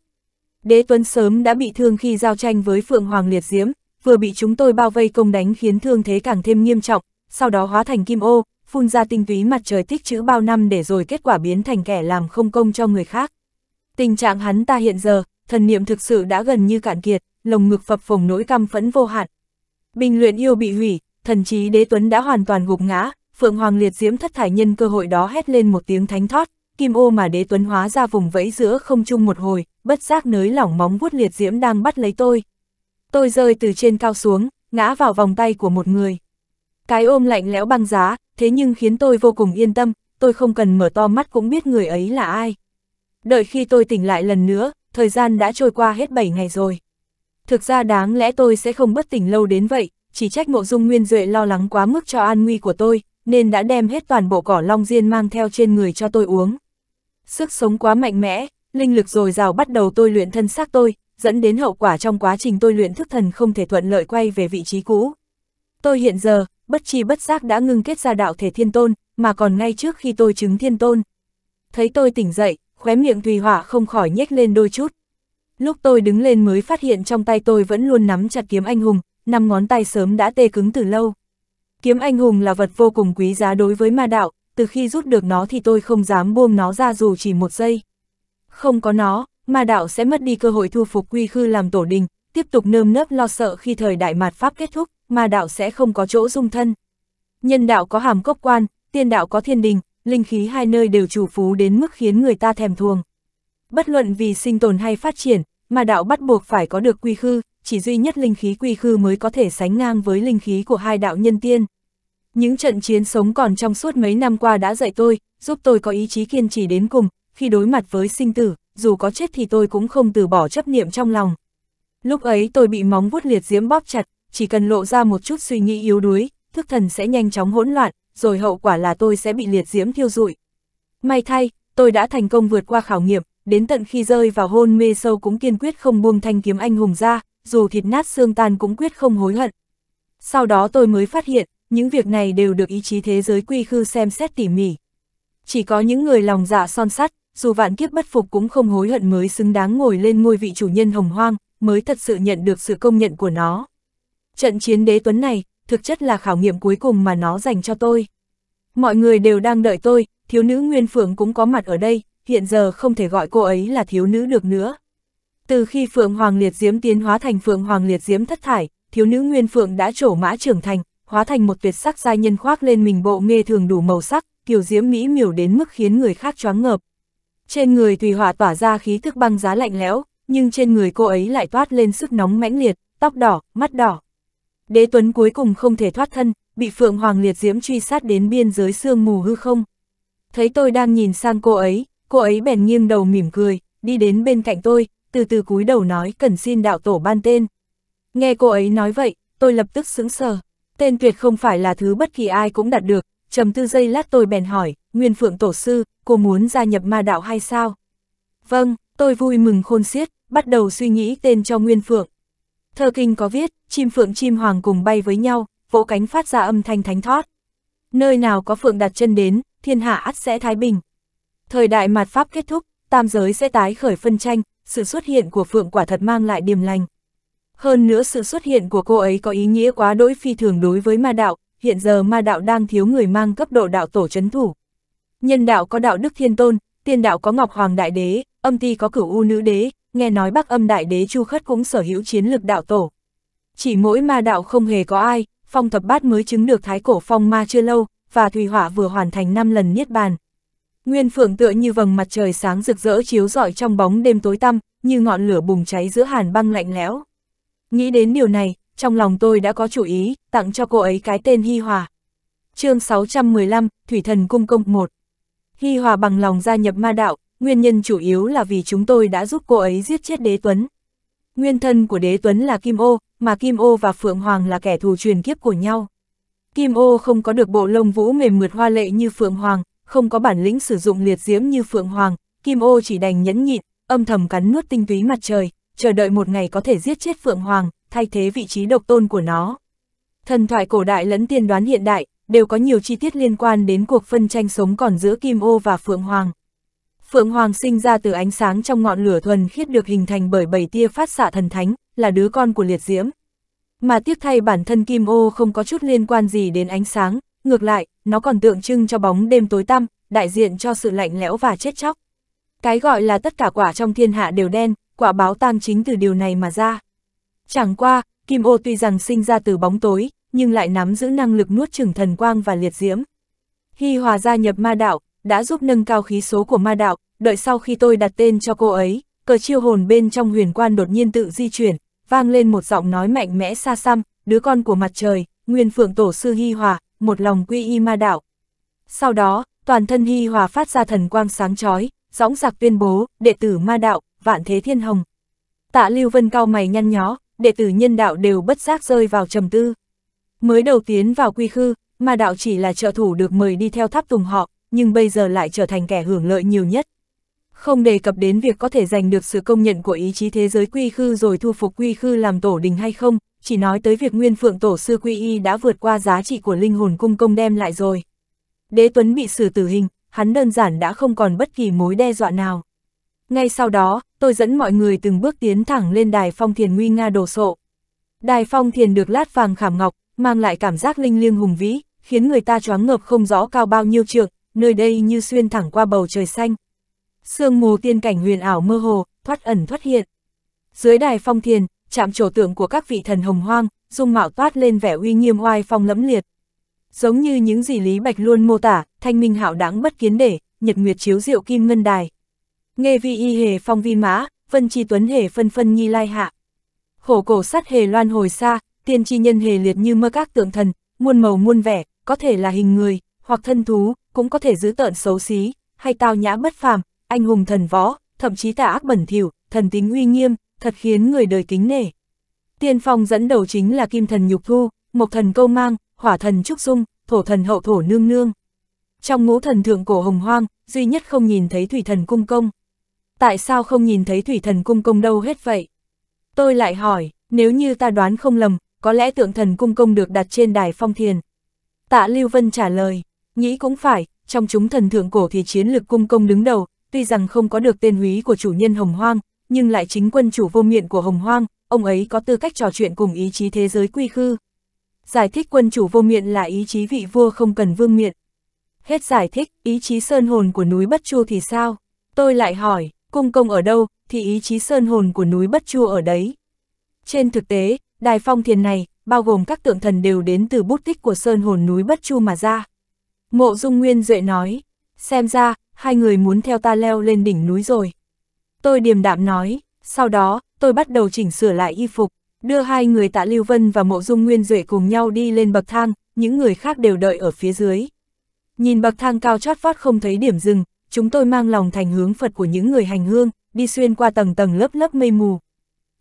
Đế tuấn sớm đã bị thương khi giao tranh với Phượng Hoàng Liệt Diễm, vừa bị chúng tôi bao vây công đánh khiến thương thế càng thêm nghiêm trọng, sau đó hóa thành kim ô, phun ra tinh túy mặt trời tích chữ bao năm để rồi kết quả biến thành kẻ làm không công cho người khác. Tình trạng hắn ta hiện giờ, thần niệm thực sự đã gần như cạn kiệt, lồng ngực phập phồng nỗi căm phẫn vô hạn. Bình luyện yêu bị hủy, thần chí đế tuấn đã hoàn toàn gục ngã, Phượng Hoàng liệt diễm thất thải nhân cơ hội đó hét lên một tiếng thánh thót, kim ô mà đế tuấn hóa ra vùng vẫy giữa không trung một hồi, bất giác nới lỏng móng vuốt liệt diễm đang bắt lấy tôi. Tôi rơi từ trên cao xuống, ngã vào vòng tay của một người. Cái ôm lạnh lẽo băng giá, thế nhưng khiến tôi vô cùng yên tâm, tôi không cần mở to mắt cũng biết người ấy là ai. Đợi khi tôi tỉnh lại lần nữa, thời gian đã trôi qua hết 7 ngày rồi. Thực ra đáng lẽ tôi sẽ không bất tỉnh lâu đến vậy, chỉ trách mộ dung nguyên duệ lo lắng quá mức cho an nguy của tôi, nên đã đem hết toàn bộ cỏ long diên mang theo trên người cho tôi uống. Sức sống quá mạnh mẽ, linh lực dồi dào bắt đầu tôi luyện thân xác tôi, dẫn đến hậu quả trong quá trình tôi luyện thức thần không thể thuận lợi quay về vị trí cũ. Tôi hiện giờ, bất chi bất giác đã ngưng kết ra đạo thể thiên tôn, mà còn ngay trước khi tôi chứng thiên tôn. Thấy tôi tỉnh dậy, khóe miệng Thùy Hỏa không khỏi nhếch lên đôi chút. Lúc tôi đứng lên mới phát hiện trong tay tôi vẫn luôn nắm chặt kiếm anh hùng, năm ngón tay sớm đã tê cứng từ lâu. Kiếm anh hùng là vật vô cùng quý giá đối với ma đạo, từ khi rút được nó thì tôi không dám buông nó ra dù chỉ một giây. Không có nó, ma đạo sẽ mất đi cơ hội thu phục quy khư làm tổ đình, tiếp tục nơm nớp lo sợ khi thời đại mạt Pháp kết thúc, ma đạo sẽ không có chỗ dung thân. Nhân đạo có hàm cốc quan, tiên đạo có thiên đình, linh khí hai nơi đều chủ phú đến mức khiến người ta thèm thuồng. Bất luận vì sinh tồn hay phát triển, ma đạo bắt buộc phải có được quy khư, chỉ duy nhất linh khí quy khư mới có thể sánh ngang với linh khí của hai đạo nhân tiên. Những trận chiến sống còn trong suốt mấy năm qua đã dạy tôi, giúp tôi có ý chí kiên trì đến cùng, khi đối mặt với sinh tử, dù có chết thì tôi cũng không từ bỏ chấp niệm trong lòng. Lúc ấy tôi bị móng vuốt liệt diễm bóp chặt, chỉ cần lộ ra một chút suy nghĩ yếu đuối, thức thần sẽ nhanh chóng hỗn loạn, rồi hậu quả là tôi sẽ bị liệt diễm thiêu rụi. May thay, tôi đã thành công vượt qua khảo nghiệm, đến tận khi rơi vào hôn mê sâu cũng kiên quyết không buông thanh kiếm anh hùng ra, dù thịt nát xương tan cũng quyết không hối hận. Sau đó tôi mới phát hiện, những việc này đều được ý chí thế giới quy khư xem xét tỉ mỉ. Chỉ có những người lòng dạ son sắt, dù vạn kiếp bất phục cũng không hối hận mới xứng đáng ngồi lên ngôi vị chủ nhân hồng hoang, mới thật sự nhận được sự công nhận của nó. Trận chiến đế tuấn này, thực chất là khảo nghiệm cuối cùng mà nó dành cho tôi. Mọi người đều đang đợi tôi, thiếu nữ Nguyên Phượng cũng có mặt ở đây, hiện giờ không thể gọi cô ấy là thiếu nữ được nữa. Từ khi Phượng Hoàng Liệt Diễm tiến hóa thành Phượng Hoàng Liệt Diễm thất thải, thiếu nữ Nguyên Phượng đã trổ mã trưởng thành, hóa thành một tuyệt sắc giai nhân khoác lên mình bộ nghê thường đủ màu sắc, kiều diễm mỹ miều đến mức khiến người khác choáng ngợp. Trên người tùy hỏa tỏa ra khí thức băng giá lạnh lẽo, nhưng trên người cô ấy lại toát lên sức nóng mãnh liệt, tóc đỏ, mắt đỏ. Đế Tuấn cuối cùng không thể thoát thân, bị Phượng Hoàng Liệt Diễm truy sát đến biên giới sương mù hư không. Thấy tôi đang nhìn sang cô ấy, cô ấy bèn nghiêng đầu mỉm cười, đi đến bên cạnh tôi, từ từ cúi đầu nói cần xin đạo tổ ban tên. Nghe cô ấy nói vậy, tôi lập tức sững sờ. Tên tuyệt không phải là thứ bất kỳ ai cũng đạt được, trầm tư giây lát tôi bèn hỏi, Nguyên Phượng Tổ Sư, cô muốn gia nhập ma đạo hay sao? Vâng, tôi vui mừng khôn xiết, bắt đầu suy nghĩ tên cho Nguyên Phượng. Thơ kinh có viết, chim phượng chim hoàng cùng bay với nhau, vỗ cánh phát ra âm thanh thánh thót. Nơi nào có phượng đặt chân đến, thiên hạ ắt sẽ thái bình. Thời đại mạt Pháp kết thúc, tam giới sẽ tái khởi phân tranh, sự xuất hiện của phượng quả thật mang lại điềm lành. Hơn nữa sự xuất hiện của cô ấy có ý nghĩa quá đỗi phi thường đối với ma đạo, hiện giờ ma đạo đang thiếu người mang cấp độ đạo tổ chấn thủ. Nhân đạo có đạo đức thiên tôn, tiên đạo có ngọc hoàng đại đế, âm ti có cửu u nữ đế, nghe nói Bắc Âm Đại Đế Chu Khất cũng sở hữu chiến lược đạo tổ. Chỉ mỗi ma đạo không hề có ai, Phong Thập Bát mới chứng được thái cổ phong ma chưa lâu, và thủy Hỏa vừa hoàn thành năm lần niết bàn. Nguyên Phượng tựa như vầng mặt trời sáng rực rỡ chiếu rọi trong bóng đêm tối tăm, như ngọn lửa bùng cháy giữa hàn băng lạnh lẽo. Nghĩ đến điều này, trong lòng tôi đã có chủ ý, tặng cho cô ấy cái tên Hi Hòa. Chương 615, Thủy Thần Cung Công 1 Hi Hòa bằng lòng gia nhập ma đạo, nguyên nhân chủ yếu là vì chúng tôi đã giúp cô ấy giết chết đế tuấn. Nguyên thân của đế tuấn là Kim Ô, mà Kim Ô và Phượng Hoàng là kẻ thù truyền kiếp của nhau. Kim Ô không có được bộ lông vũ mềm mượt hoa lệ như Phượng Hoàng, không có bản lĩnh sử dụng liệt diễm như Phượng Hoàng, Kim Ô chỉ đành nhẫn nhịn, âm thầm cắn nuốt tinh túy mặt trời, chờ đợi một ngày có thể giết chết Phượng Hoàng, thay thế vị trí độc tôn của nó. Thần thoại cổ đại lẫn tiên đoán hiện đại, đều có nhiều chi tiết liên quan đến cuộc phân tranh sống còn giữa Kim Ô và Phượng Hoàng. Phượng Hoàng sinh ra từ ánh sáng trong ngọn lửa thuần khiết được hình thành bởi bảy tia phát xạ thần thánh, là đứa con của liệt diễm. Mà tiếc thay bản thân kim ô không có chút liên quan gì đến ánh sáng, ngược lại, nó còn tượng trưng cho bóng đêm tối tăm, đại diện cho sự lạnh lẽo và chết chóc. Cái gọi là tất cả quả trong thiên hạ đều đen, quả báo tang chính từ điều này mà ra. Chẳng qua, kim ô tuy rằng sinh ra từ bóng tối, nhưng lại nắm giữ năng lực nuốt chửng thần quang và liệt diễm. Khi hòa gia nhập ma đạo, đã giúp nâng cao khí số của ma đạo, đợi sau khi tôi đặt tên cho cô ấy, cờ chiêu hồn bên trong huyền quan đột nhiên tự di chuyển, vang lên một giọng nói mạnh mẽ xa xăm, đứa con của mặt trời, nguyên phượng tổ sư hy hòa, một lòng quy y ma đạo. Sau đó, toàn thân hy hòa phát ra thần quang sáng chói dõng dạc tuyên bố, đệ tử ma đạo, vạn thế thiên hồng. Tạ Lưu Vân cao mày nhăn nhó, đệ tử nhân đạo đều bất giác rơi vào trầm tư. Mới đầu tiến vào quy khư, ma đạo chỉ là trợ thủ được mời đi theo tháp tùng họ, nhưng bây giờ lại trở thành kẻ hưởng lợi nhiều nhất. Không đề cập đến việc có thể giành được sự công nhận của ý chí thế giới quy khư rồi thu phục quy khư làm tổ đình hay không, chỉ nói tới việc nguyên phượng tổ sư quy y đã vượt qua giá trị của linh hồn cung công đem lại rồi. Đế Tuấn bị xử tử hình, hắn đơn giản đã không còn bất kỳ mối đe dọa nào. Ngay sau đó, tôi dẫn mọi người từng bước tiến thẳng lên đài phong thiền nguy nga đồ sộ. Đài phong thiền được lát vàng khảm ngọc, mang lại cảm giác linh liêng hùng vĩ, khiến người ta choáng ngợp không rõ cao bao nhiêu trượng, nơi đây như xuyên thẳng qua bầu trời xanh. Sương mù tiên cảnh huyền ảo mơ hồ, thoát ẩn thoát hiện. Dưới đài phong thiền, chạm trổ tượng của các vị thần hồng hoang, dung mạo toát lên vẻ uy nghiêm oai phong lẫm liệt. Giống như những gì Lý Bạch luôn mô tả, thanh minh hạo đáng bất kiến để, nhật nguyệt chiếu diệu kim ngân đài. Nghe vi y hề phong vi mã, phân chi tuấn hề phân phân nhi lai hạ. Hổ cổ sắt hề loan hồi xa, tiên tri nhân hề liệt như mơ các tượng thần, muôn màu muôn vẻ, có thể là hình người, hoặc thân thú, cũng có thể giữ tợn xấu xí, hay tao nhã bất phàm, anh hùng thần võ, thậm chí tà ác bẩn thỉu, thần tính uy nghiêm, thật khiến người đời kính nể. Tiên phong dẫn đầu chính là kim thần nhục thu, mộc thần câu mang, hỏa thần trúc dung, thổ thần hậu thổ nương nương. Trong ngũ thần thượng cổ hồng hoang, duy nhất không nhìn thấy thủy thần cung công. Tại sao không nhìn thấy thủy thần cung công đâu hết vậy? Tôi lại hỏi, nếu như ta đoán không lầm, có lẽ tượng thần cung công được đặt trên đài phong thiền. Tạ Lưu Vân trả lời, Nghĩ cũng phải, trong chúng thần thượng cổ thì chiến lực cung công đứng đầu, tuy rằng không có được tên húy của chủ nhân Hồng Hoang, nhưng lại chính quân chủ vô miệng của Hồng Hoang, ông ấy có tư cách trò chuyện cùng ý chí thế giới quy khư. Giải thích quân chủ vô miệng là ý chí vị vua không cần vương miệng Hết giải thích, ý chí sơn hồn của núi Bất Chu thì sao? Tôi lại hỏi, cung công ở đâu, thì ý chí sơn hồn của núi Bất Chu ở đấy. Trên thực tế, đài phong thiền này, bao gồm các tượng thần đều đến từ bút tích của sơn hồn núi Bất Chu mà ra. Mộ Dung Nguyên Duệ nói, xem ra, hai người muốn theo ta leo lên đỉnh núi rồi. Tôi điềm đạm nói, sau đó, tôi bắt đầu chỉnh sửa lại y phục, đưa hai người tạ Lưu Vân và Mộ Dung Nguyên Duệ cùng nhau đi lên bậc thang, những người khác đều đợi ở phía dưới. Nhìn bậc thang cao chót vót không thấy điểm dừng, chúng tôi mang lòng thành hướng Phật của những người hành hương, đi xuyên qua tầng tầng lớp lớp mây mù.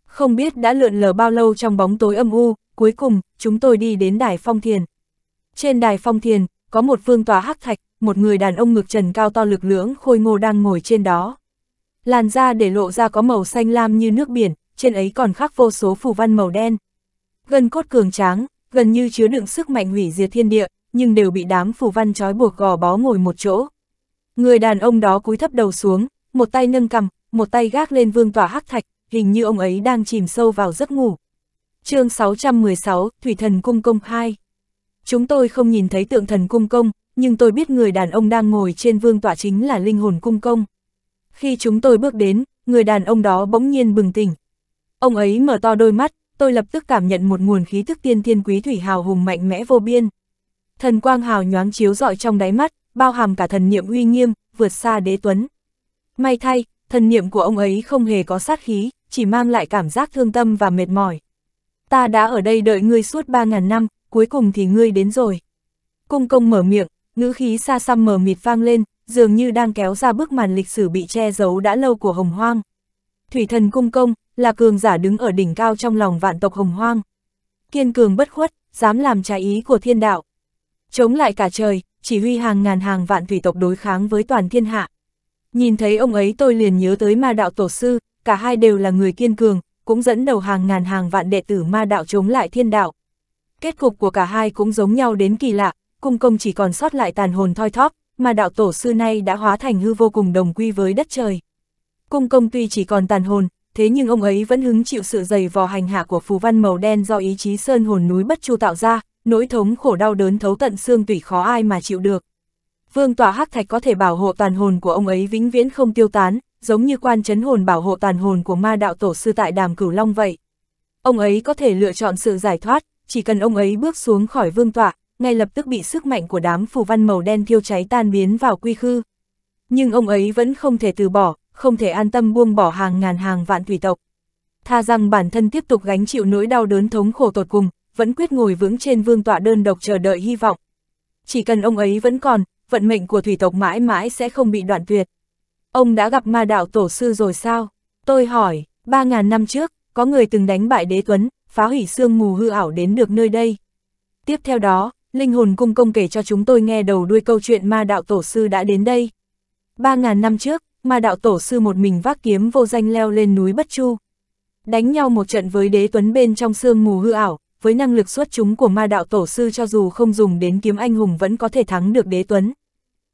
Không biết đã lượn lờ bao lâu trong bóng tối âm u, cuối cùng, chúng tôi đi đến đài phong thiền. Trên đài phong thiền, có một vương tòa hắc thạch, một người đàn ông ngực trần cao to lực lưỡng khôi ngô đang ngồi trên đó. Làn da để lộ ra có màu xanh lam như nước biển, trên ấy còn khắc vô số phù văn màu đen. Gần cốt cường tráng, gần như chứa đựng sức mạnh hủy diệt thiên địa, nhưng đều bị đám phù văn trói buộc gò bó ngồi một chỗ. Người đàn ông đó cúi thấp đầu xuống, một tay nâng cầm, một tay gác lên vương tỏa hắc thạch, hình như ông ấy đang chìm sâu vào giấc ngủ. chương 616, Thủy Thần Cung Công 2 chúng tôi không nhìn thấy tượng thần cung công, nhưng tôi biết người đàn ông đang ngồi trên vương tọa chính là linh hồn cung công. Khi chúng tôi bước đến, người đàn ông đó bỗng nhiên bừng tỉnh. Ông ấy mở to đôi mắt, tôi lập tức cảm nhận một nguồn khí thức tiên thiên quý thủy hào hùng mạnh mẽ vô biên. Thần quang hào nhoáng chiếu rọi trong đáy mắt, bao hàm cả thần niệm uy nghiêm, vượt xa đế tuấn. May thay, thần niệm của ông ấy không hề có sát khí, chỉ mang lại cảm giác thương tâm và mệt mỏi. Ta đã ở đây đợi ngươi suốt 3.000 năm, cuối cùng thì ngươi đến rồi. Cung công mở miệng, ngữ khí xa xăm mờ mịt vang lên, dường như đang kéo ra bức màn lịch sử bị che giấu đã lâu của Hồng Hoang. Thủy thần cung công, là cường giả đứng ở đỉnh cao trong lòng vạn tộc Hồng Hoang. Kiên cường bất khuất, dám làm trái ý của thiên đạo. Chống lại cả trời, chỉ huy hàng ngàn hàng vạn thủy tộc đối kháng với toàn thiên hạ. Nhìn thấy ông ấy tôi liền nhớ tới ma đạo tổ sư, cả hai đều là người kiên cường, cũng dẫn đầu hàng ngàn hàng vạn đệ tử ma đạo chống lại thiên đạo, Kết cục của cả hai cũng giống nhau đến kỳ lạ, cung công chỉ còn sót lại tàn hồn thoi thóp, mà đạo tổ xưa nay đã hóa thành hư vô cùng đồng quy với đất trời. Cung công tuy chỉ còn tàn hồn, thế nhưng ông ấy vẫn hứng chịu sự dày vò hành hạ của phù văn màu đen do ý chí sơn hồn núi bất chu tạo ra, nỗi thống khổ đau đớn thấu tận xương tủy khó ai mà chịu được. Vương Tọa hắc thạch có thể bảo hộ tàn hồn của ông ấy vĩnh viễn không tiêu tán, giống như quan chấn hồn bảo hộ tàn hồn của ma đạo tổ sư tại đàm cửu long vậy. Ông ấy có thể lựa chọn sự giải thoát, chỉ cần ông ấy bước xuống khỏi vương tọa, ngay lập tức bị sức mạnh của đám phù văn màu đen thiêu cháy tan biến vào quy khư. Nhưng ông ấy vẫn không thể từ bỏ, không thể an tâm buông bỏ hàng ngàn hàng vạn thủy tộc. Tha rằng bản thân tiếp tục gánh chịu nỗi đau đớn thống khổ tột cùng, vẫn quyết ngồi vững trên vương tọa đơn độc chờ đợi hy vọng. Chỉ cần ông ấy vẫn còn, vận mệnh của thủy tộc mãi mãi sẽ không bị đoạn tuyệt. Ông đã gặp ma đạo tổ sư rồi sao? Tôi hỏi, 3.000 năm trước, có người từng đánh bại đế tuấn, phá hủy xương mù hư ảo đến được nơi đây. Tiếp theo đó, Linh hồn cung công kể cho chúng tôi nghe đầu đuôi câu chuyện ma đạo tổ sư đã đến đây. 3.000 năm trước, ma đạo tổ sư một mình vác kiếm vô danh leo lên núi Bất Chu. Đánh nhau một trận với đế tuấn bên trong xương mù hư ảo, với năng lực xuất chúng của ma đạo tổ sư cho dù không dùng đến kiếm anh hùng vẫn có thể thắng được đế tuấn.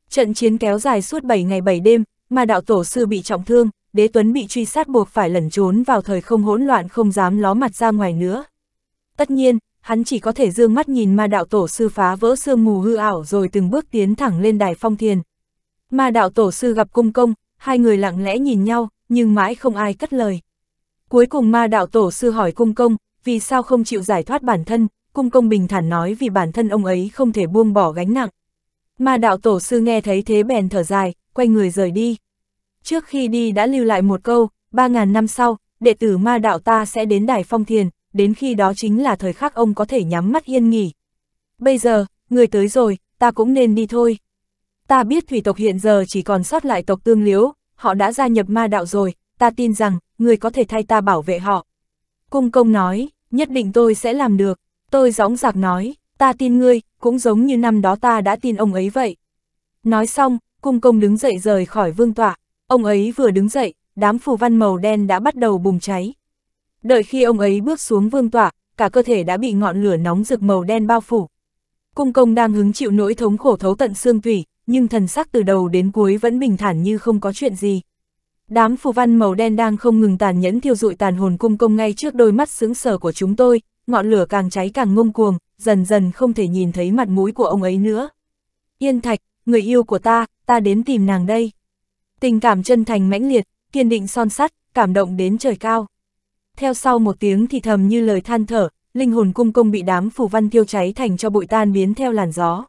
Trận chiến kéo dài suốt 7 ngày 7 đêm, ma đạo tổ sư bị trọng thương, đế tuấn bị truy sát buộc phải lẩn trốn vào thời không hỗn loạn không dám ló mặt ra ngoài nữa. Tất nhiên, hắn chỉ có thể dương mắt nhìn ma đạo tổ sư phá vỡ sương mù hư ảo rồi từng bước tiến thẳng lên đài phong thiền. Ma đạo tổ sư gặp cung công, hai người lặng lẽ nhìn nhau, nhưng mãi không ai cất lời. Cuối cùng ma đạo tổ sư hỏi cung công, vì sao không chịu giải thoát bản thân, cung công bình thản nói vì bản thân ông ấy không thể buông bỏ gánh nặng. Ma đạo tổ sư nghe thấy thế bèn thở dài, quay người rời đi. Trước khi đi đã lưu lại một câu, 3.000 năm sau, đệ tử ma đạo ta sẽ đến Đài Phong Thiền, đến khi đó chính là thời khắc ông có thể nhắm mắt yên nghỉ. Bây giờ, người tới rồi, ta cũng nên đi thôi. Ta biết thủy tộc hiện giờ chỉ còn sót lại tộc tương liếu, họ đã gia nhập ma đạo rồi, ta tin rằng, người có thể thay ta bảo vệ họ. Cung công nói, nhất định tôi sẽ làm được, tôi gióng giạc nói, ta tin ngươi, cũng giống như năm đó ta đã tin ông ấy vậy. Nói xong, cung công đứng dậy rời khỏi vương tọa. Ông ấy vừa đứng dậy, đám phù văn màu đen đã bắt đầu bùng cháy. Đợi khi ông ấy bước xuống vương tỏa, cả cơ thể đã bị ngọn lửa nóng rực màu đen bao phủ. Cung công đang hứng chịu nỗi thống khổ thấu tận xương tủy, nhưng thần sắc từ đầu đến cuối vẫn bình thản như không có chuyện gì. Đám phù văn màu đen đang không ngừng tàn nhẫn thiêu dụi tàn hồn cung công ngay trước đôi mắt sững sờ của chúng tôi, ngọn lửa càng cháy càng ngông cuồng, dần dần không thể nhìn thấy mặt mũi của ông ấy nữa. Yên Thạch, người yêu của ta, ta đến tìm nàng đây. Tình cảm chân thành mãnh liệt, kiên định son sắt, cảm động đến trời cao. Theo sau một tiếng thì thầm như lời than thở, linh hồn cung công bị đám phù văn thiêu cháy thành cho bụi tan biến theo làn gió.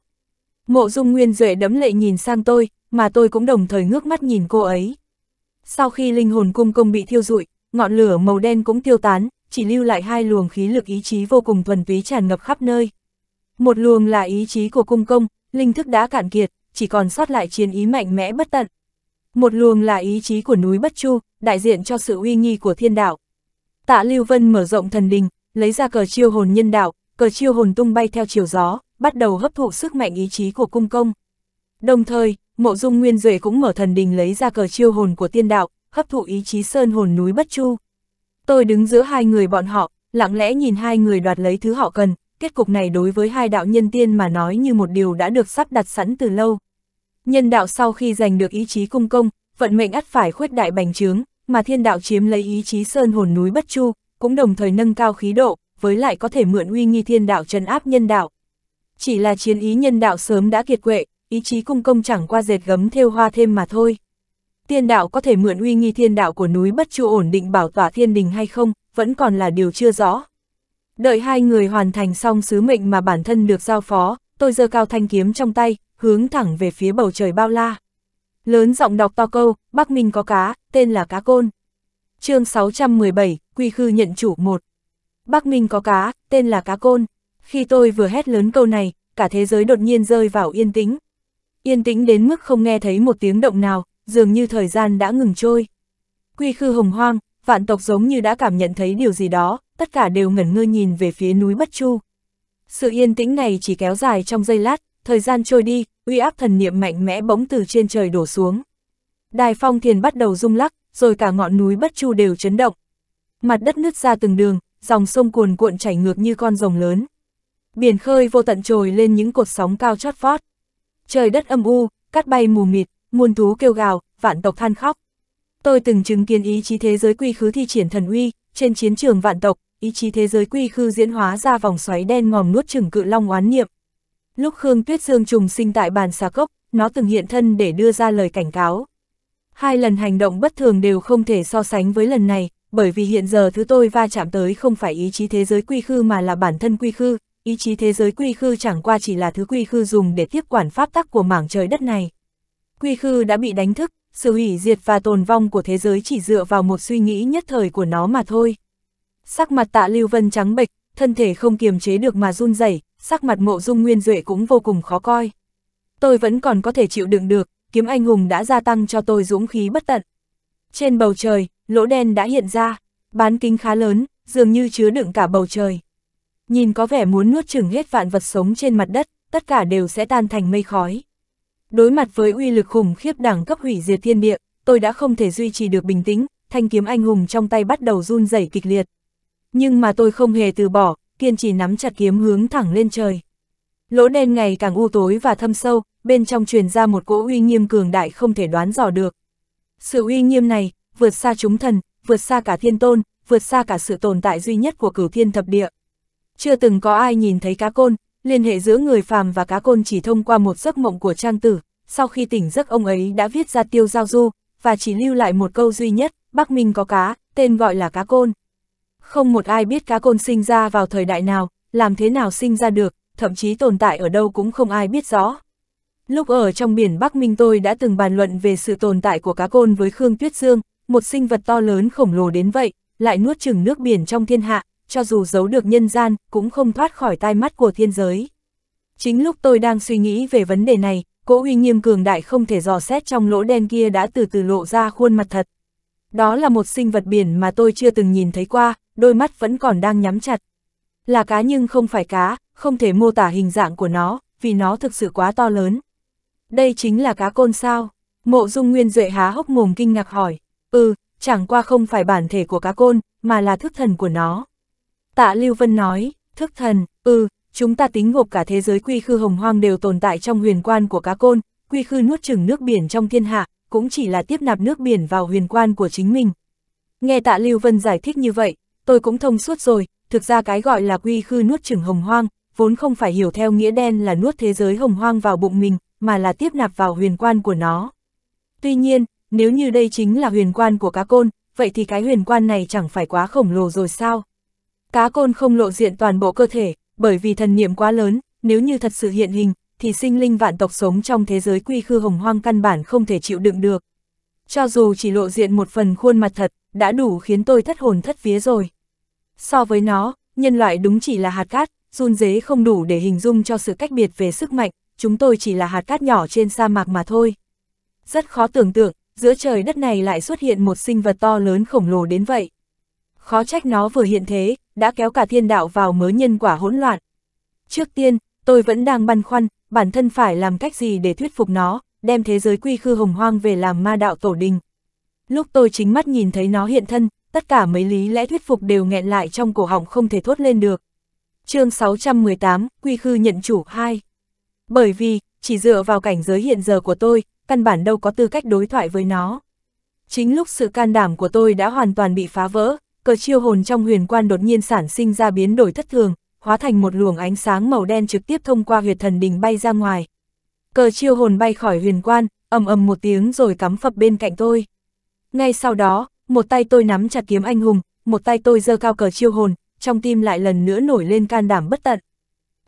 Mộ dung nguyên duệ đấm lệ nhìn sang tôi, mà tôi cũng đồng thời ngước mắt nhìn cô ấy. Sau khi linh hồn cung công bị thiêu rụi, ngọn lửa màu đen cũng tiêu tán, chỉ lưu lại hai luồng khí lực ý chí vô cùng thuần túy tràn ngập khắp nơi. Một luồng là ý chí của cung công, linh thức đã cạn kiệt, chỉ còn sót lại chiến ý mạnh mẽ bất tận, một luồng là ý chí của núi Bất Chu, đại diện cho sự uy nghi của thiên đạo. Tạ Lưu Vân mở rộng thần đình, lấy ra cờ chiêu hồn nhân đạo, cờ chiêu hồn tung bay theo chiều gió, bắt đầu hấp thụ sức mạnh ý chí của cung công. Đồng thời, Mộ Dung Nguyên Duệ cũng mở thần đình lấy ra cờ chiêu hồn của tiên đạo, hấp thụ ý chí sơn hồn núi Bất Chu. Tôi đứng giữa hai người bọn họ, lặng lẽ nhìn hai người đoạt lấy thứ họ cần, kết cục này đối với hai đạo nhân tiên mà nói như một điều đã được sắp đặt sẵn từ lâu. Nhân đạo sau khi giành được ý chí cung công, vận mệnh ắt phải khuếch đại bành trướng, mà thiên đạo chiếm lấy ý chí sơn hồn núi bất chu, cũng đồng thời nâng cao khí độ, với lại có thể mượn uy nghi thiên đạo trấn áp nhân đạo. Chỉ là chiến ý nhân đạo sớm đã kiệt quệ, ý chí cung công chẳng qua dệt gấm thêu hoa thêm mà thôi. Thiên đạo có thể mượn uy nghi thiên đạo của núi bất chu ổn định bảo tỏa thiên đình hay không, vẫn còn là điều chưa rõ. Đợi hai người hoàn thành xong sứ mệnh mà bản thân được giao phó, tôi giơ cao thanh kiếm trong tay, hướng thẳng về phía bầu trời bao la. Lớn giọng đọc to câu, Bắc Minh có cá, tên là cá côn. chương 617, Quy Khư nhận chủ 1. Bắc Minh có cá, tên là cá côn. Khi tôi vừa hét lớn câu này, cả thế giới đột nhiên rơi vào yên tĩnh. Yên tĩnh đến mức không nghe thấy một tiếng động nào, dường như thời gian đã ngừng trôi. Quy khư hồng hoang, vạn tộc giống như đã cảm nhận thấy điều gì đó, tất cả đều ngẩn ngơ nhìn về phía núi Bất Chu. Sự yên tĩnh này chỉ kéo dài trong giây lát, thời gian trôi đi, uy áp thần niệm mạnh mẽ bỗng từ trên trời đổ xuống. Đài phong thiền bắt đầu rung lắc, rồi cả ngọn núi bất chu đều chấn động. Mặt đất nứt ra từng đường, dòng sông cuồn cuộn chảy ngược như con rồng lớn. Biển khơi vô tận trồi lên những cột sóng cao chót vót. Trời đất âm u, cát bay mù mịt, muôn thú kêu gào, vạn tộc than khóc. Tôi từng chứng kiến ý chí thế giới quy khứ thi triển thần uy, trên chiến trường vạn tộc, ý chí thế giới quy khứ diễn hóa ra vòng xoáy đen ngòm nuốt chửng cự long oán niệm, Lúc Khương Tuyết Dương trùng sinh tại bàn xà cốc, nó từng hiện thân để đưa ra lời cảnh cáo. Hai lần hành động bất thường đều không thể so sánh với lần này, bởi vì hiện giờ thứ tôi va chạm tới không phải ý chí thế giới quy khư mà là bản thân quy khư, ý chí thế giới quy khư chẳng qua chỉ là thứ quy khư dùng để tiếp quản pháp tắc của mảng trời đất này. Quy khư đã bị đánh thức, sự hủy diệt và tồn vong của thế giới chỉ dựa vào một suy nghĩ nhất thời của nó mà thôi. Sắc mặt tạ Lưu Vân trắng bệch, thân thể không kiềm chế được mà run rẩy sắc mặt mộ dung nguyên duệ cũng vô cùng khó coi. Tôi vẫn còn có thể chịu đựng được, kiếm anh hùng đã gia tăng cho tôi dũng khí bất tận. Trên bầu trời, lỗ đen đã hiện ra, bán kính khá lớn, dường như chứa đựng cả bầu trời. Nhìn có vẻ muốn nuốt chửng hết vạn vật sống trên mặt đất, tất cả đều sẽ tan thành mây khói. Đối mặt với uy lực khủng khiếp đẳng cấp hủy diệt thiên địa, tôi đã không thể duy trì được bình tĩnh, thanh kiếm anh hùng trong tay bắt đầu run rẩy kịch liệt. Nhưng mà tôi không hề từ bỏ, kiên trì nắm chặt kiếm hướng thẳng lên trời. Lỗ đen ngày càng u tối và thâm sâu, bên trong truyền ra một cỗ uy nghiêm cường đại không thể đoán dò được. Sự uy nghiêm này, vượt xa chúng thần, vượt xa cả thiên tôn, vượt xa cả sự tồn tại duy nhất của cửu thiên thập địa. Chưa từng có ai nhìn thấy cá côn, liên hệ giữa người phàm và cá côn chỉ thông qua một giấc mộng của trang tử, sau khi tỉnh giấc ông ấy đã viết ra tiêu giao du, và chỉ lưu lại một câu duy nhất, Bắc Minh có cá, tên gọi là cá côn. Không một ai biết cá côn sinh ra vào thời đại nào, làm thế nào sinh ra được, thậm chí tồn tại ở đâu cũng không ai biết rõ. Lúc ở trong biển Bắc Minh tôi đã từng bàn luận về sự tồn tại của cá côn với Khương Tuyết Dương, một sinh vật to lớn khổng lồ đến vậy, lại nuốt chừng nước biển trong thiên hạ, cho dù giấu được nhân gian, cũng không thoát khỏi tai mắt của thiên giới. Chính lúc tôi đang suy nghĩ về vấn đề này, cỗ uy nghiêm cường đại không thể dò xét trong lỗ đen kia đã từ từ lộ ra khuôn mặt thật. Đó là một sinh vật biển mà tôi chưa từng nhìn thấy qua, đôi mắt vẫn còn đang nhắm chặt. Là cá nhưng không phải cá, không thể mô tả hình dạng của nó, vì nó thực sự quá to lớn. Đây chính là cá côn sao? Mộ Dung Nguyên Duệ há hốc mồm kinh ngạc hỏi. Ừ, chẳng qua không phải bản thể của cá côn, mà là thức thần của nó. Tạ Lưu Vân nói, thức thần, ừ, chúng ta tính gộp cả thế giới quy khư hồng hoang đều tồn tại trong huyền quan của cá côn, quy khư nuốt chừng nước biển trong thiên hạ, cũng chỉ là tiếp nạp nước biển vào huyền quan của chính mình. Nghe Tạ Lưu Vân giải thích như vậy, tôi cũng thông suốt rồi, thực ra cái gọi là quy khư nuốt chửng hồng hoang, vốn không phải hiểu theo nghĩa đen là nuốt thế giới hồng hoang vào bụng mình, mà là tiếp nạp vào huyền quan của nó. Tuy nhiên, nếu như đây chính là huyền quan của cá côn, vậy thì cái huyền quan này chẳng phải quá khổng lồ rồi sao? Cá côn không lộ diện toàn bộ cơ thể, bởi vì thần niệm quá lớn, nếu như thật sự hiện hình, thì sinh linh vạn tộc sống trong thế giới quy khư hồng hoang căn bản không thể chịu đựng được. Cho dù chỉ lộ diện một phần khuôn mặt thật, đã đủ khiến tôi thất hồn thất vía rồi. So với nó, nhân loại đúng chỉ là hạt cát, run dế không đủ để hình dung cho sự cách biệt về sức mạnh, chúng tôi chỉ là hạt cát nhỏ trên sa mạc mà thôi. Rất khó tưởng tượng, giữa trời đất này lại xuất hiện một sinh vật to lớn khổng lồ đến vậy. Khó trách nó vừa hiện thế, đã kéo cả thiên đạo vào mớ nhân quả hỗn loạn. Trước tiên, tôi vẫn đang băn khoăn, bản thân phải làm cách gì để thuyết phục nó, đem thế giới quy khư hồng hoang về làm ma đạo tổ đình. Lúc tôi chính mắt nhìn thấy nó hiện thân, tất cả mấy lý lẽ thuyết phục đều nghẹn lại trong cổ họng không thể thốt lên được. chương 618, Quy Khư nhận chủ 2 Bởi vì, chỉ dựa vào cảnh giới hiện giờ của tôi, căn bản đâu có tư cách đối thoại với nó. Chính lúc sự can đảm của tôi đã hoàn toàn bị phá vỡ, cờ chiêu hồn trong huyền quan đột nhiên sản sinh ra biến đổi thất thường, hóa thành một luồng ánh sáng màu đen trực tiếp thông qua huyệt thần đình bay ra ngoài. Cờ chiêu hồn bay khỏi huyền quan, ầm ầm một tiếng rồi cắm phập bên cạnh tôi. Ngay sau đó, một tay tôi nắm chặt kiếm anh hùng, một tay tôi giơ cao cờ chiêu hồn, trong tim lại lần nữa nổi lên can đảm bất tận.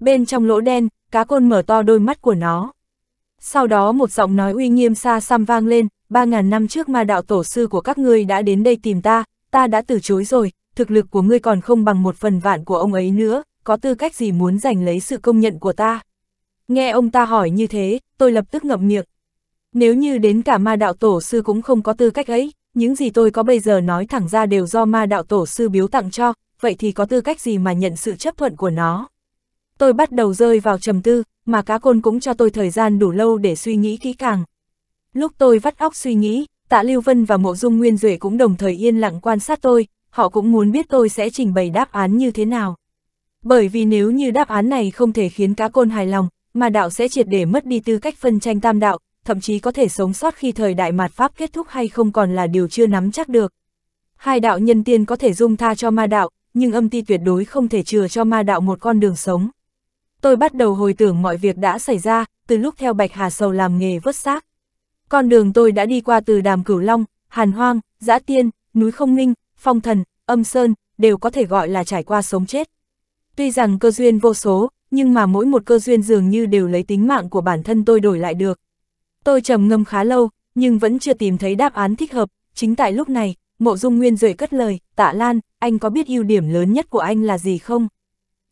Bên trong lỗ đen, cá côn mở to đôi mắt của nó. Sau đó một giọng nói uy nghiêm xa xăm vang lên, ba ngàn năm trước ma đạo tổ sư của các ngươi đã đến đây tìm ta, ta đã từ chối rồi, thực lực của ngươi còn không bằng một phần vạn của ông ấy nữa, có tư cách gì muốn giành lấy sự công nhận của ta. Nghe ông ta hỏi như thế, tôi lập tức ngậm miệng. Nếu như đến cả ma đạo tổ sư cũng không có tư cách ấy, những gì tôi có bây giờ nói thẳng ra đều do ma đạo tổ sư biếu tặng cho, vậy thì có tư cách gì mà nhận sự chấp thuận của nó. Tôi bắt đầu rơi vào trầm tư, mà cá côn cũng cho tôi thời gian đủ lâu để suy nghĩ kỹ càng. Lúc tôi vắt óc suy nghĩ, tạ Lưu Vân và mộ dung nguyên duệ cũng đồng thời yên lặng quan sát tôi, họ cũng muốn biết tôi sẽ trình bày đáp án như thế nào. Bởi vì nếu như đáp án này không thể khiến cá côn hài lòng, mà đạo sẽ triệt để mất đi tư cách phân tranh tam đạo, thậm chí có thể sống sót khi thời đại mạt Pháp kết thúc hay không còn là điều chưa nắm chắc được. Hai đạo nhân tiên có thể dung tha cho ma đạo, nhưng âm ti tuyệt đối không thể chừa cho ma đạo một con đường sống. Tôi bắt đầu hồi tưởng mọi việc đã xảy ra, từ lúc theo Bạch Hà Sầu làm nghề vớt xác. Con đường tôi đã đi qua từ Đàm Cửu Long, Hàn Hoang, Giã Tiên, Núi Không Ninh, Phong Thần, Âm Sơn, đều có thể gọi là trải qua sống chết. Tuy rằng cơ duyên vô số, nhưng mà mỗi một cơ duyên dường như đều lấy tính mạng của bản thân tôi đổi lại được. Tôi trầm ngâm khá lâu, nhưng vẫn chưa tìm thấy đáp án thích hợp, chính tại lúc này, mộ dung nguyên rồi cất lời, tạ Lan, anh có biết ưu điểm lớn nhất của anh là gì không?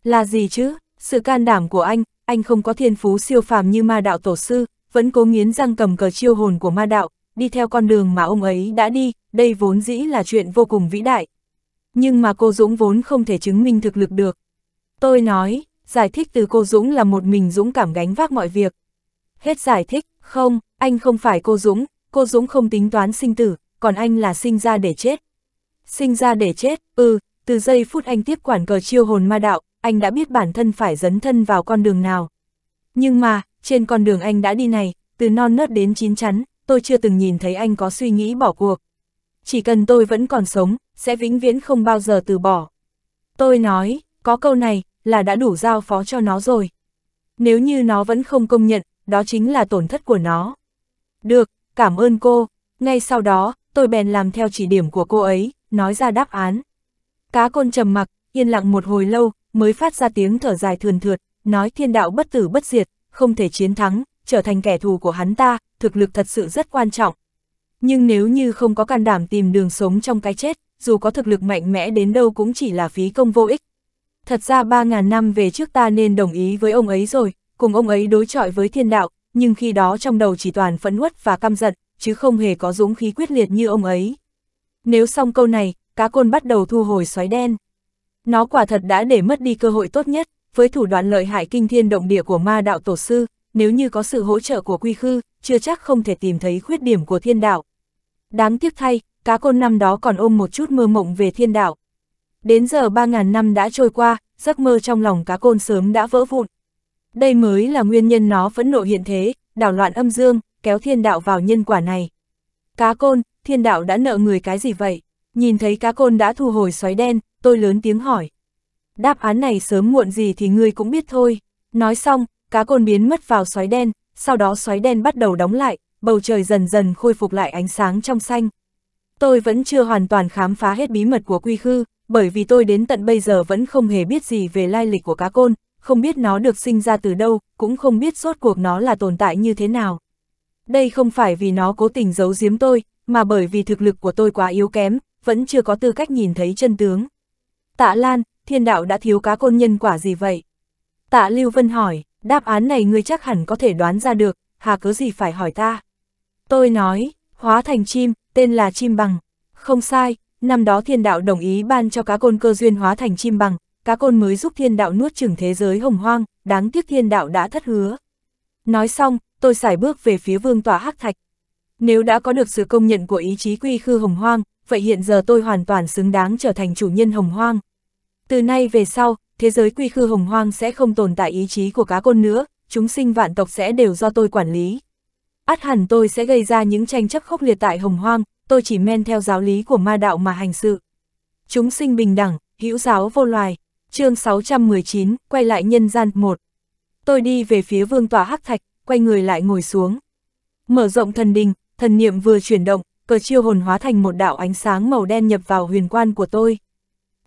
Là gì chứ? Sự can đảm của anh, anh không có thiên phú siêu phàm như ma đạo tổ sư, vẫn cố nghiến răng cầm cờ chiêu hồn của ma đạo, đi theo con đường mà ông ấy đã đi, đây vốn dĩ là chuyện vô cùng vĩ đại. Nhưng mà cô Dũng vốn không thể chứng minh thực lực được. Tôi nói, giải thích từ cô Dũng là một mình Dũng cảm gánh vác mọi việc. Hết giải thích, không, anh không phải cô Dũng, cô Dũng không tính toán sinh tử, còn anh là sinh ra để chết. Sinh ra để chết, ừ, từ giây phút anh tiếp quản cờ chiêu hồn ma đạo, anh đã biết bản thân phải dấn thân vào con đường nào. Nhưng mà, trên con đường anh đã đi này, từ non nớt đến chín chắn, tôi chưa từng nhìn thấy anh có suy nghĩ bỏ cuộc. Chỉ cần tôi vẫn còn sống, sẽ vĩnh viễn không bao giờ từ bỏ. Tôi nói, có câu này, là đã đủ giao phó cho nó rồi. Nếu như nó vẫn không công nhận, đó chính là tổn thất của nó. Được, cảm ơn cô. Ngay sau đó, tôi bèn làm theo chỉ điểm của cô ấy, nói ra đáp án. Cá côn trầm mặc, yên lặng một hồi lâu, mới phát ra tiếng thở dài thườn thượt, nói thiên đạo bất tử bất diệt, không thể chiến thắng, trở thành kẻ thù của hắn ta, thực lực thật sự rất quan trọng. Nhưng nếu như không có can đảm tìm đường sống trong cái chết, dù có thực lực mạnh mẽ đến đâu cũng chỉ là phí công vô ích. Thật ra 3.000 năm về trước ta nên đồng ý với ông ấy rồi, cùng ông ấy đối chọi với thiên đạo, nhưng khi đó trong đầu chỉ toàn phẫn uất và căm giận, chứ không hề có dũng khí quyết liệt như ông ấy. Nếu xong câu này, cá côn bắt đầu thu hồi xoáy đen. Nó quả thật đã để mất đi cơ hội tốt nhất, với thủ đoạn lợi hại kinh thiên động địa của ma đạo tổ sư, nếu như có sự hỗ trợ của quy khư, chưa chắc không thể tìm thấy khuyết điểm của thiên đạo. Đáng tiếc thay, cá côn năm đó còn ôm một chút mơ mộng về thiên đạo. Đến giờ 3.000 năm đã trôi qua, giấc mơ trong lòng cá côn sớm đã vỡ vụn, đây mới là nguyên nhân nó phẫn nộ hiện thế, đảo loạn âm dương, kéo thiên đạo vào nhân quả này. Cá côn, thiên đạo đã nợ người cái gì vậy? Nhìn thấy cá côn đã thu hồi xoáy đen, tôi lớn tiếng hỏi. Đáp án này sớm muộn gì thì ngươi cũng biết thôi. Nói xong, cá côn biến mất vào xoáy đen, sau đó xoáy đen bắt đầu đóng lại, bầu trời dần dần khôi phục lại ánh sáng trong xanh. Tôi vẫn chưa hoàn toàn khám phá hết bí mật của quy khư, bởi vì tôi đến tận bây giờ vẫn không hề biết gì về lai lịch của cá côn, không biết nó được sinh ra từ đâu, cũng không biết suốt cuộc nó là tồn tại như thế nào. Đây không phải vì nó cố tình giấu giếm tôi, mà bởi vì thực lực của tôi quá yếu kém, vẫn chưa có tư cách nhìn thấy chân tướng. Tạ Lan, thiên đạo đã thiếu cá côn nhân quả gì vậy? Tạ Lưu Vân hỏi, đáp án này ngươi chắc hẳn có thể đoán ra được, hà cớ gì phải hỏi ta? Tôi nói, hóa thành chim, tên là chim bằng. Không sai, năm đó thiên đạo đồng ý ban cho cá côn cơ duyên hóa thành chim bằng, cá côn mới giúp thiên đạo nuốt chửng thế giới hồng hoang, đáng tiếc thiên đạo đã thất hứa. Nói xong, tôi xài bước về phía vương tòa hắc thạch. Nếu đã có được sự công nhận của ý chí quy khư hồng hoang, vậy hiện giờ tôi hoàn toàn xứng đáng trở thành chủ nhân hồng hoang. Từ nay về sau, thế giới quy khư hồng hoang sẽ không tồn tại ý chí của cá côn nữa, chúng sinh vạn tộc sẽ đều do tôi quản lý. Át hẳn tôi sẽ gây ra những tranh chấp khốc liệt tại hồng hoang, tôi chỉ men theo giáo lý của ma đạo mà hành sự. Chúng sinh bình đẳng, hữu giáo vô loài chương 619, quay lại nhân gian, một Tôi đi về phía vương tòa hắc thạch, quay người lại ngồi xuống. Mở rộng thần đình, thần niệm vừa chuyển động, cờ chiêu hồn hóa thành một đạo ánh sáng màu đen nhập vào huyền quan của tôi.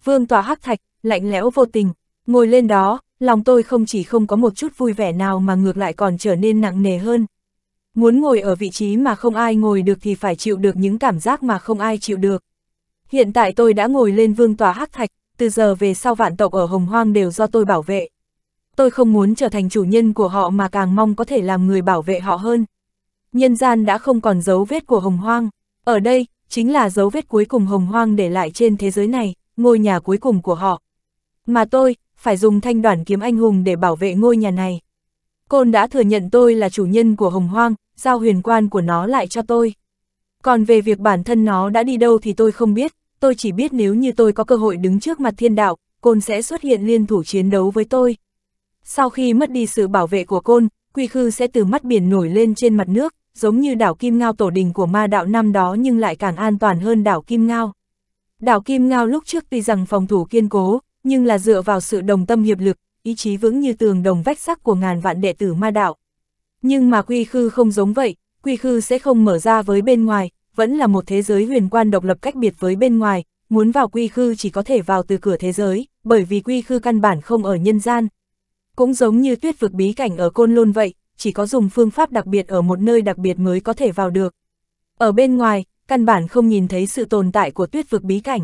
Vương tòa hắc thạch, lạnh lẽo vô tình, ngồi lên đó, lòng tôi không chỉ không có một chút vui vẻ nào mà ngược lại còn trở nên nặng nề hơn. Muốn ngồi ở vị trí mà không ai ngồi được thì phải chịu được những cảm giác mà không ai chịu được. Hiện tại tôi đã ngồi lên vương tòa hắc thạch, từ giờ về sau vạn tộc ở Hồng Hoang đều do tôi bảo vệ. Tôi không muốn trở thành chủ nhân của họ mà càng mong có thể làm người bảo vệ họ hơn. Nhân gian đã không còn dấu vết của Hồng Hoang, ở đây, chính là dấu vết cuối cùng Hồng Hoang để lại trên thế giới này, ngôi nhà cuối cùng của họ. Mà tôi, phải dùng thanh đoàn kiếm anh hùng để bảo vệ ngôi nhà này. Côn đã thừa nhận tôi là chủ nhân của Hồng Hoang, giao huyền quan của nó lại cho tôi. Còn về việc bản thân nó đã đi đâu thì tôi không biết, tôi chỉ biết nếu như tôi có cơ hội đứng trước mặt thiên đạo, côn sẽ xuất hiện liên thủ chiến đấu với tôi. Sau khi mất đi sự bảo vệ của côn, quy khư sẽ từ mắt biển nổi lên trên mặt nước, giống như đảo Kim Ngao tổ đình của ma đạo năm đó nhưng lại càng an toàn hơn đảo Kim Ngao. Đảo Kim Ngao lúc trước tuy rằng phòng thủ kiên cố, nhưng là dựa vào sự đồng tâm hiệp lực, ý chí vững như tường đồng vách sắc của ngàn vạn đệ tử ma đạo. Nhưng mà quy khư không giống vậy, quy khư sẽ không mở ra với bên ngoài, vẫn là một thế giới huyền quan độc lập cách biệt với bên ngoài, muốn vào quy khư chỉ có thể vào từ cửa thế giới, bởi vì quy khư căn bản không ở nhân gian. Cũng giống như tuyết vực bí cảnh ở Côn Lôn vậy, chỉ có dùng phương pháp đặc biệt ở một nơi đặc biệt mới có thể vào được. Ở bên ngoài, căn bản không nhìn thấy sự tồn tại của tuyết vực bí cảnh.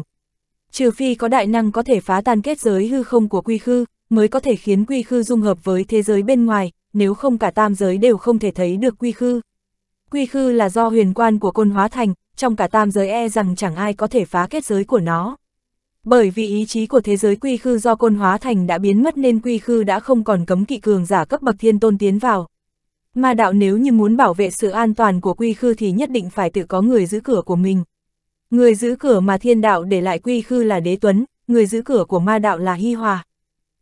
Trừ phi có đại năng có thể phá tan kết giới hư không của quy khư, mới có thể khiến quy khư dung hợp với thế giới bên ngoài, nếu không cả tam giới đều không thể thấy được quy khư. Quy khư là do huyền quan của côn hóa thành, trong cả tam giới e rằng chẳng ai có thể phá kết giới của nó. Bởi vì ý chí của thế giới quy khư do côn hóa thành đã biến mất nên quy khư đã không còn cấm kỵ cường giả cấp bậc thiên tôn tiến vào. Ma đạo nếu như muốn bảo vệ sự an toàn của quy khư thì nhất định phải tự có người giữ cửa của mình. Người giữ cửa mà thiên đạo để lại quy khư là đế tuấn, người giữ cửa của ma đạo là hy hòa.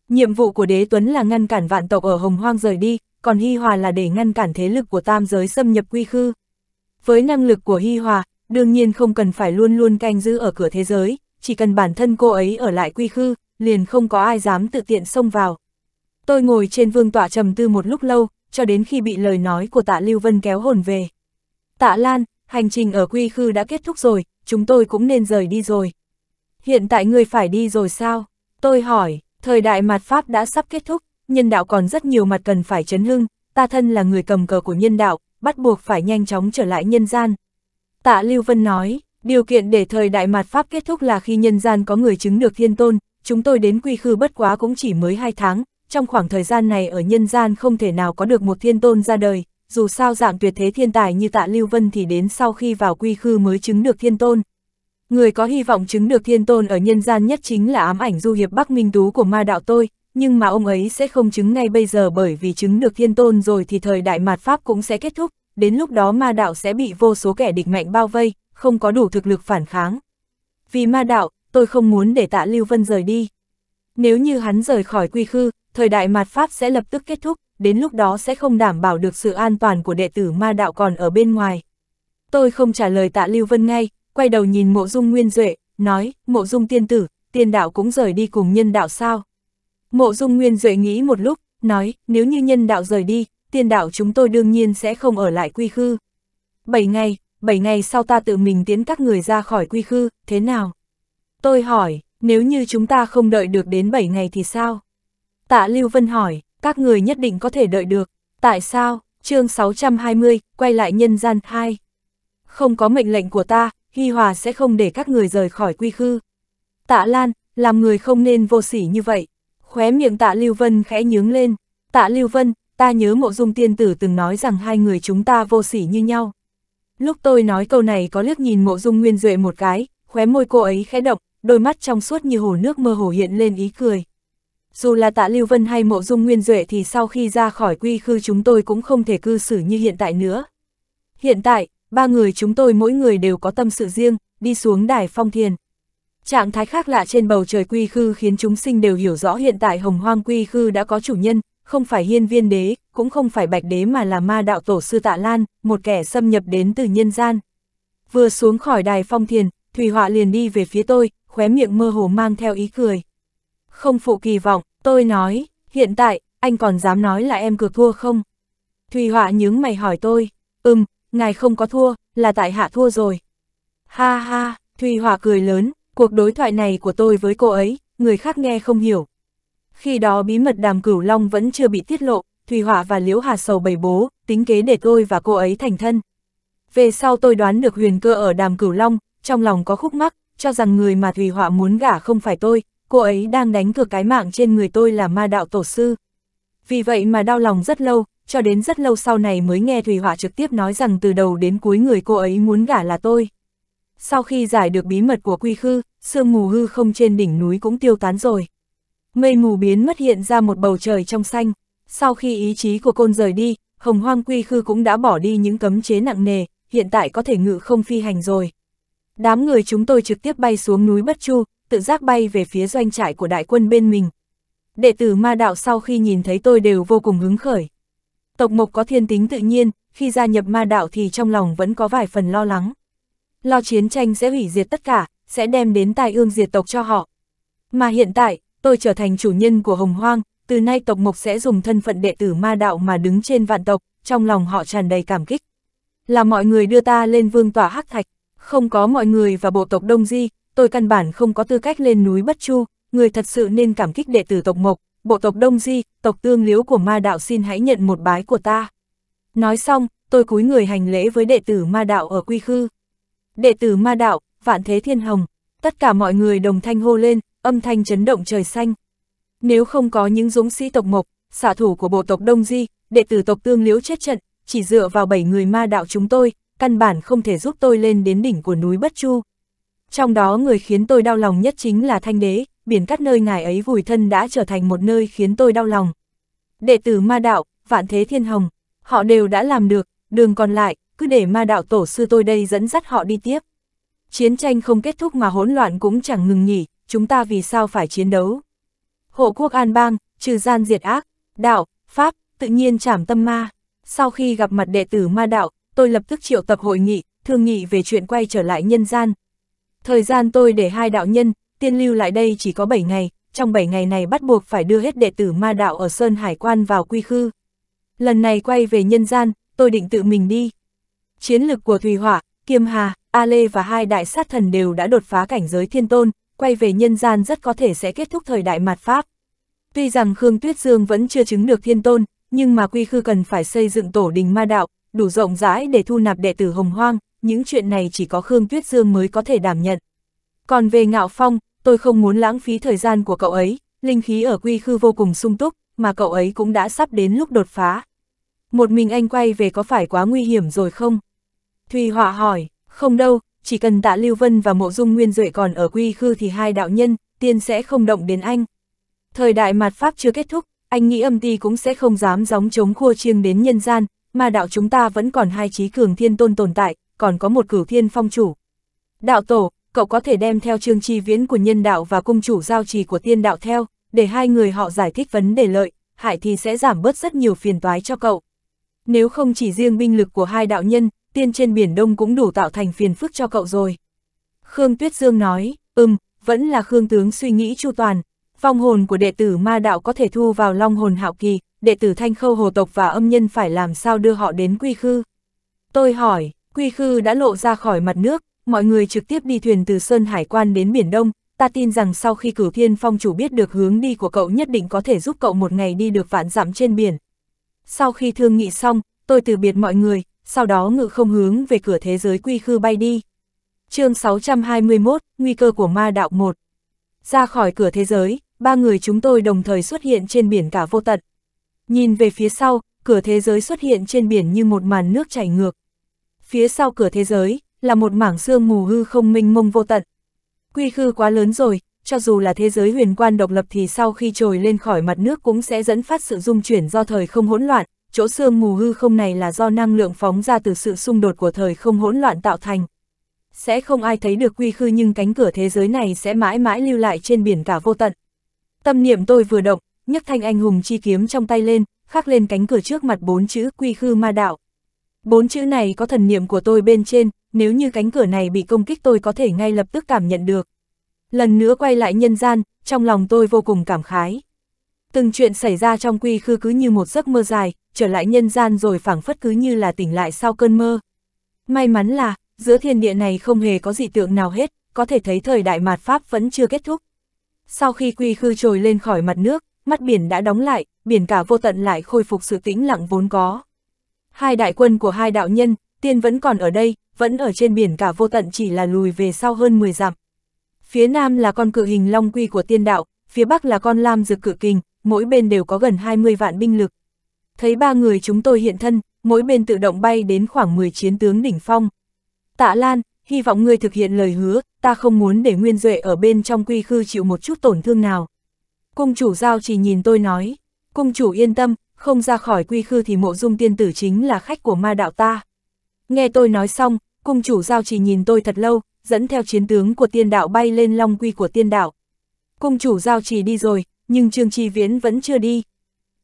Nhiệm vụ của đế tuấn là ngăn cản vạn tộc ở Hồng Hoang rời đi, còn Hy Hòa là để ngăn cản thế lực của tam giới xâm nhập quy khư. Với năng lực của Hy Hòa, đương nhiên không cần phải luôn luôn canh giữ ở cửa thế giới, chỉ cần bản thân cô ấy ở lại quy khư, liền không có ai dám tự tiện xông vào. Tôi ngồi trên vương tọa trầm tư một lúc lâu, cho đến khi bị lời nói của tạ Lưu Vân kéo hồn về. Tạ Lan, hành trình ở quy khư đã kết thúc rồi, chúng tôi cũng nên rời đi rồi. Hiện tại người phải đi rồi sao? Tôi hỏi, thời đại mạt Pháp đã sắp kết thúc, nhân đạo còn rất nhiều mặt cần phải chấn hưng, ta thân là người cầm cờ của nhân đạo, bắt buộc phải nhanh chóng trở lại nhân gian. Tạ Lưu Vân nói, điều kiện để thời đại mạt Pháp kết thúc là khi nhân gian có người chứng được thiên tôn, chúng tôi đến quy khư bất quá cũng chỉ mới 2 tháng, trong khoảng thời gian này ở nhân gian không thể nào có được một thiên tôn ra đời, dù sao dạng tuyệt thế thiên tài như tạ Lưu Vân thì đến sau khi vào quy khư mới chứng được thiên tôn. Người có hy vọng chứng được thiên tôn ở nhân gian nhất chính là ám ảnh du hiệp Bắc Minh Tú của ma đạo tôi, nhưng mà ông ấy sẽ không chứng ngay bây giờ bởi vì chứng được thiên tôn rồi thì thời đại mạt Pháp cũng sẽ kết thúc, đến lúc đó ma đạo sẽ bị vô số kẻ địch mạnh bao vây, không có đủ thực lực phản kháng. Vì ma đạo, tôi không muốn để tạ Lưu Vân rời đi. Nếu như hắn rời khỏi quy khư, thời đại mạt Pháp sẽ lập tức kết thúc, đến lúc đó sẽ không đảm bảo được sự an toàn của đệ tử ma đạo còn ở bên ngoài. Tôi không trả lời tạ Lưu Vân ngay, quay đầu nhìn mộ dung nguyên duệ, nói, mộ dung tiên tử, tiên đạo cũng rời đi cùng nhân đạo sao? Mộ dung nguyên duệ nghĩ một lúc, nói, nếu như nhân đạo rời đi, tiên đạo chúng tôi đương nhiên sẽ không ở lại quy khư. Bảy ngày, bảy ngày sau ta tự mình tiến các người ra khỏi quy khư, thế nào? Tôi hỏi, nếu như chúng ta không đợi được đến bảy ngày thì sao? Tạ Lưu Vân hỏi, các người nhất định có thể đợi được, tại sao? chương 620, quay lại nhân gian 2. Không có mệnh lệnh của ta, Hy Hòa sẽ không để các người rời khỏi quy khư. Tạ Lan, làm người không nên vô sỉ như vậy. Khóe miệng tạ Lưu Vân khẽ nhướng lên, tạ Lưu Vân, ta nhớ mộ dung tiên tử từng nói rằng hai người chúng ta vô sỉ như nhau. Lúc tôi nói câu này có liếc nhìn mộ dung nguyên duệ một cái, khóe môi cô ấy khẽ động, đôi mắt trong suốt như hồ nước mơ hồ hiện lên ý cười. Dù là tạ Lưu Vân hay mộ dung nguyên duệ thì sau khi ra khỏi quy khư chúng tôi cũng không thể cư xử như hiện tại nữa. Hiện tại, ba người chúng tôi mỗi người đều có tâm sự riêng, đi xuống đài phong thiền, Trạng thái khác lạ trên bầu trời quy khư khiến chúng sinh đều hiểu rõ hiện tại hồng hoang quy khư đã có chủ nhân, không phải hiên viên đế, cũng không phải bạch đế mà là ma đạo tổ sư tạ lan, một kẻ xâm nhập đến từ nhân gian. Vừa xuống khỏi đài phong thiền, Thủy Họa liền đi về phía tôi, khóe miệng mơ hồ mang theo ý cười. Không phụ kỳ vọng, tôi nói, hiện tại, anh còn dám nói là em cược thua không? thủy Họa nhướng mày hỏi tôi, ừm, ngài không có thua, là tại hạ thua rồi. Ha ha, thủy Họa cười lớn, cuộc đối thoại này của tôi với cô ấy, người khác nghe không hiểu. Khi đó bí mật đàm cửu long vẫn chưa bị tiết lộ, Thùy Họa và Liễu Hà Sầu bày bố, tính kế để tôi và cô ấy thành thân. Về sau tôi đoán được huyền cơ ở đàm cửu long, trong lòng có khúc mắc, cho rằng người mà Thùy Họa muốn gả không phải tôi, cô ấy đang đánh cược cái mạng trên người tôi là ma đạo tổ sư. Vì vậy mà đau lòng rất lâu, cho đến rất lâu sau này mới nghe Thùy Họa trực tiếp nói rằng từ đầu đến cuối người cô ấy muốn gả là tôi. Sau khi giải được bí mật của quy khư, sương mù hư không trên đỉnh núi cũng tiêu tán rồi. Mây mù biến mất hiện ra một bầu trời trong xanh. Sau khi ý chí của côn rời đi, hồng hoang quy khư cũng đã bỏ đi những cấm chế nặng nề, hiện tại có thể ngự không phi hành rồi. Đám người chúng tôi trực tiếp bay xuống núi Bất Chu, tự giác bay về phía doanh trại của đại quân bên mình. Đệ tử ma đạo sau khi nhìn thấy tôi đều vô cùng hứng khởi. Tộc mộc có thiên tính tự nhiên, khi gia nhập ma đạo thì trong lòng vẫn có vài phần lo lắng lo chiến tranh sẽ hủy diệt tất cả, sẽ đem đến tài ương diệt tộc cho họ. Mà hiện tại, tôi trở thành chủ nhân của Hồng Hoang, từ nay tộc Mộc sẽ dùng thân phận đệ tử ma đạo mà đứng trên vạn tộc, trong lòng họ tràn đầy cảm kích. Là mọi người đưa ta lên vương tỏa hắc thạch, không có mọi người và bộ tộc Đông Di, tôi căn bản không có tư cách lên núi Bất Chu, người thật sự nên cảm kích đệ tử tộc Mộc, bộ tộc Đông Di, tộc tương liếu của ma đạo xin hãy nhận một bái của ta. Nói xong, tôi cúi người hành lễ với đệ tử ma đạo ở Quy Khư đệ tử ma đạo, vạn thế thiên hồng, tất cả mọi người đồng thanh hô lên, âm thanh chấn động trời xanh. Nếu không có những dũng sĩ tộc mộc, xạ thủ của bộ tộc Đông Di, đệ tử tộc Tương Liễu chết trận, chỉ dựa vào bảy người ma đạo chúng tôi, căn bản không thể giúp tôi lên đến đỉnh của núi Bất Chu. Trong đó người khiến tôi đau lòng nhất chính là Thanh Đế, biển cắt nơi ngài ấy vùi thân đã trở thành một nơi khiến tôi đau lòng. Đệ tử ma đạo, vạn thế thiên hồng, họ đều đã làm được, đường còn lại, cứ để ma đạo tổ sư tôi đây dẫn dắt họ đi tiếp. Chiến tranh không kết thúc mà hỗn loạn cũng chẳng ngừng nghỉ, chúng ta vì sao phải chiến đấu. Hộ quốc an bang, trừ gian diệt ác, đạo, pháp, tự nhiên trảm tâm ma. Sau khi gặp mặt đệ tử ma đạo, tôi lập tức triệu tập hội nghị, thương nghị về chuyện quay trở lại nhân gian. Thời gian tôi để hai đạo nhân, tiên lưu lại đây chỉ có 7 ngày, trong 7 ngày này bắt buộc phải đưa hết đệ tử ma đạo ở Sơn Hải Quan vào quy khư. Lần này quay về nhân gian, tôi định tự mình đi. Chiến lực của Thùy Hỏa, Kiêm Hà, A Lê và hai đại sát thần đều đã đột phá cảnh giới thiên tôn, quay về nhân gian rất có thể sẽ kết thúc thời đại mạt Pháp. Tuy rằng Khương Tuyết Dương vẫn chưa chứng được thiên tôn, nhưng mà quy khư cần phải xây dựng tổ đình ma đạo, đủ rộng rãi để thu nạp đệ tử hồng hoang, những chuyện này chỉ có Khương Tuyết Dương mới có thể đảm nhận. Còn về Ngạo Phong, tôi không muốn lãng phí thời gian của cậu ấy, linh khí ở quy khư vô cùng sung túc, mà cậu ấy cũng đã sắp đến lúc đột phá. Một mình anh quay về có phải quá nguy hiểm rồi không? Thùy Họa hỏi, không đâu, chỉ cần tạ Lưu Vân và Mộ Dung Nguyên Duệ còn ở quy khư thì hai đạo nhân, tiên sẽ không động đến anh. Thời đại mạt Pháp chưa kết thúc, anh nghĩ âm ti cũng sẽ không dám gióng chống khua chiêng đến nhân gian, mà đạo chúng ta vẫn còn hai trí cường thiên tôn tồn tại, còn có một cửu thiên phong chủ. Đạo tổ, cậu có thể đem theo chương chi viễn của nhân đạo và cung chủ giao trì của tiên đạo theo, để hai người họ giải thích vấn đề lợi, hại thì sẽ giảm bớt rất nhiều phiền toái cho cậu. Nếu không chỉ riêng binh lực của hai đạo nhân, tiên trên Biển Đông cũng đủ tạo thành phiền phức cho cậu rồi. Khương Tuyết Dương nói, ừm, vẫn là Khương Tướng suy nghĩ chu toàn, vong hồn của đệ tử ma đạo có thể thu vào long hồn hạo kỳ, đệ tử thanh khâu hồ tộc và âm nhân phải làm sao đưa họ đến quy khư. Tôi hỏi, quy khư đã lộ ra khỏi mặt nước, mọi người trực tiếp đi thuyền từ Sơn Hải quan đến Biển Đông, ta tin rằng sau khi cửu thiên phong chủ biết được hướng đi của cậu nhất định có thể giúp cậu một ngày đi được vạn dặm trên biển. Sau khi thương nghị xong, tôi từ biệt mọi người, sau đó ngự không hướng về cửa thế giới quy khư bay đi. chương 621, Nguy cơ của ma đạo 1 Ra khỏi cửa thế giới, ba người chúng tôi đồng thời xuất hiện trên biển cả vô tận. Nhìn về phía sau, cửa thế giới xuất hiện trên biển như một màn nước chảy ngược. Phía sau cửa thế giới, là một mảng xương mù hư không minh mông vô tận. Quy khư quá lớn rồi, cho dù là thế giới huyền quan độc lập thì sau khi trồi lên khỏi mặt nước cũng sẽ dẫn phát sự dung chuyển do thời không hỗn loạn, chỗ sương mù hư không này là do năng lượng phóng ra từ sự xung đột của thời không hỗn loạn tạo thành. Sẽ không ai thấy được quy khư nhưng cánh cửa thế giới này sẽ mãi mãi lưu lại trên biển cả vô tận. Tâm niệm tôi vừa động, nhấc thanh anh hùng chi kiếm trong tay lên, khắc lên cánh cửa trước mặt bốn chữ quy khư ma đạo. Bốn chữ này có thần niệm của tôi bên trên, nếu như cánh cửa này bị công kích tôi có thể ngay lập tức cảm nhận được. Lần nữa quay lại nhân gian, trong lòng tôi vô cùng cảm khái. Từng chuyện xảy ra trong quy khư cứ như một giấc mơ dài, trở lại nhân gian rồi phảng phất cứ như là tỉnh lại sau cơn mơ. May mắn là, giữa thiên địa này không hề có dị tượng nào hết, có thể thấy thời đại mạt Pháp vẫn chưa kết thúc. Sau khi quy khư trồi lên khỏi mặt nước, mắt biển đã đóng lại, biển cả vô tận lại khôi phục sự tĩnh lặng vốn có. Hai đại quân của hai đạo nhân, tiên vẫn còn ở đây, vẫn ở trên biển cả vô tận chỉ là lùi về sau hơn 10 dặm. Phía nam là con cự hình long quy của tiên đạo, phía bắc là con lam dược cự kình, mỗi bên đều có gần 20 vạn binh lực. Thấy ba người chúng tôi hiện thân, mỗi bên tự động bay đến khoảng 10 chiến tướng đỉnh phong. Tạ Lan, hy vọng ngươi thực hiện lời hứa, ta không muốn để Nguyên Duệ ở bên trong quy khư chịu một chút tổn thương nào. Cung chủ giao chỉ nhìn tôi nói, cung chủ yên tâm, không ra khỏi quy khư thì mộ dung tiên tử chính là khách của ma đạo ta. Nghe tôi nói xong, cung chủ giao chỉ nhìn tôi thật lâu, dẫn theo chiến tướng của tiên đạo bay lên long quy của tiên đạo. Cung chủ giao chỉ đi rồi, nhưng Trương Chi Viễn vẫn chưa đi.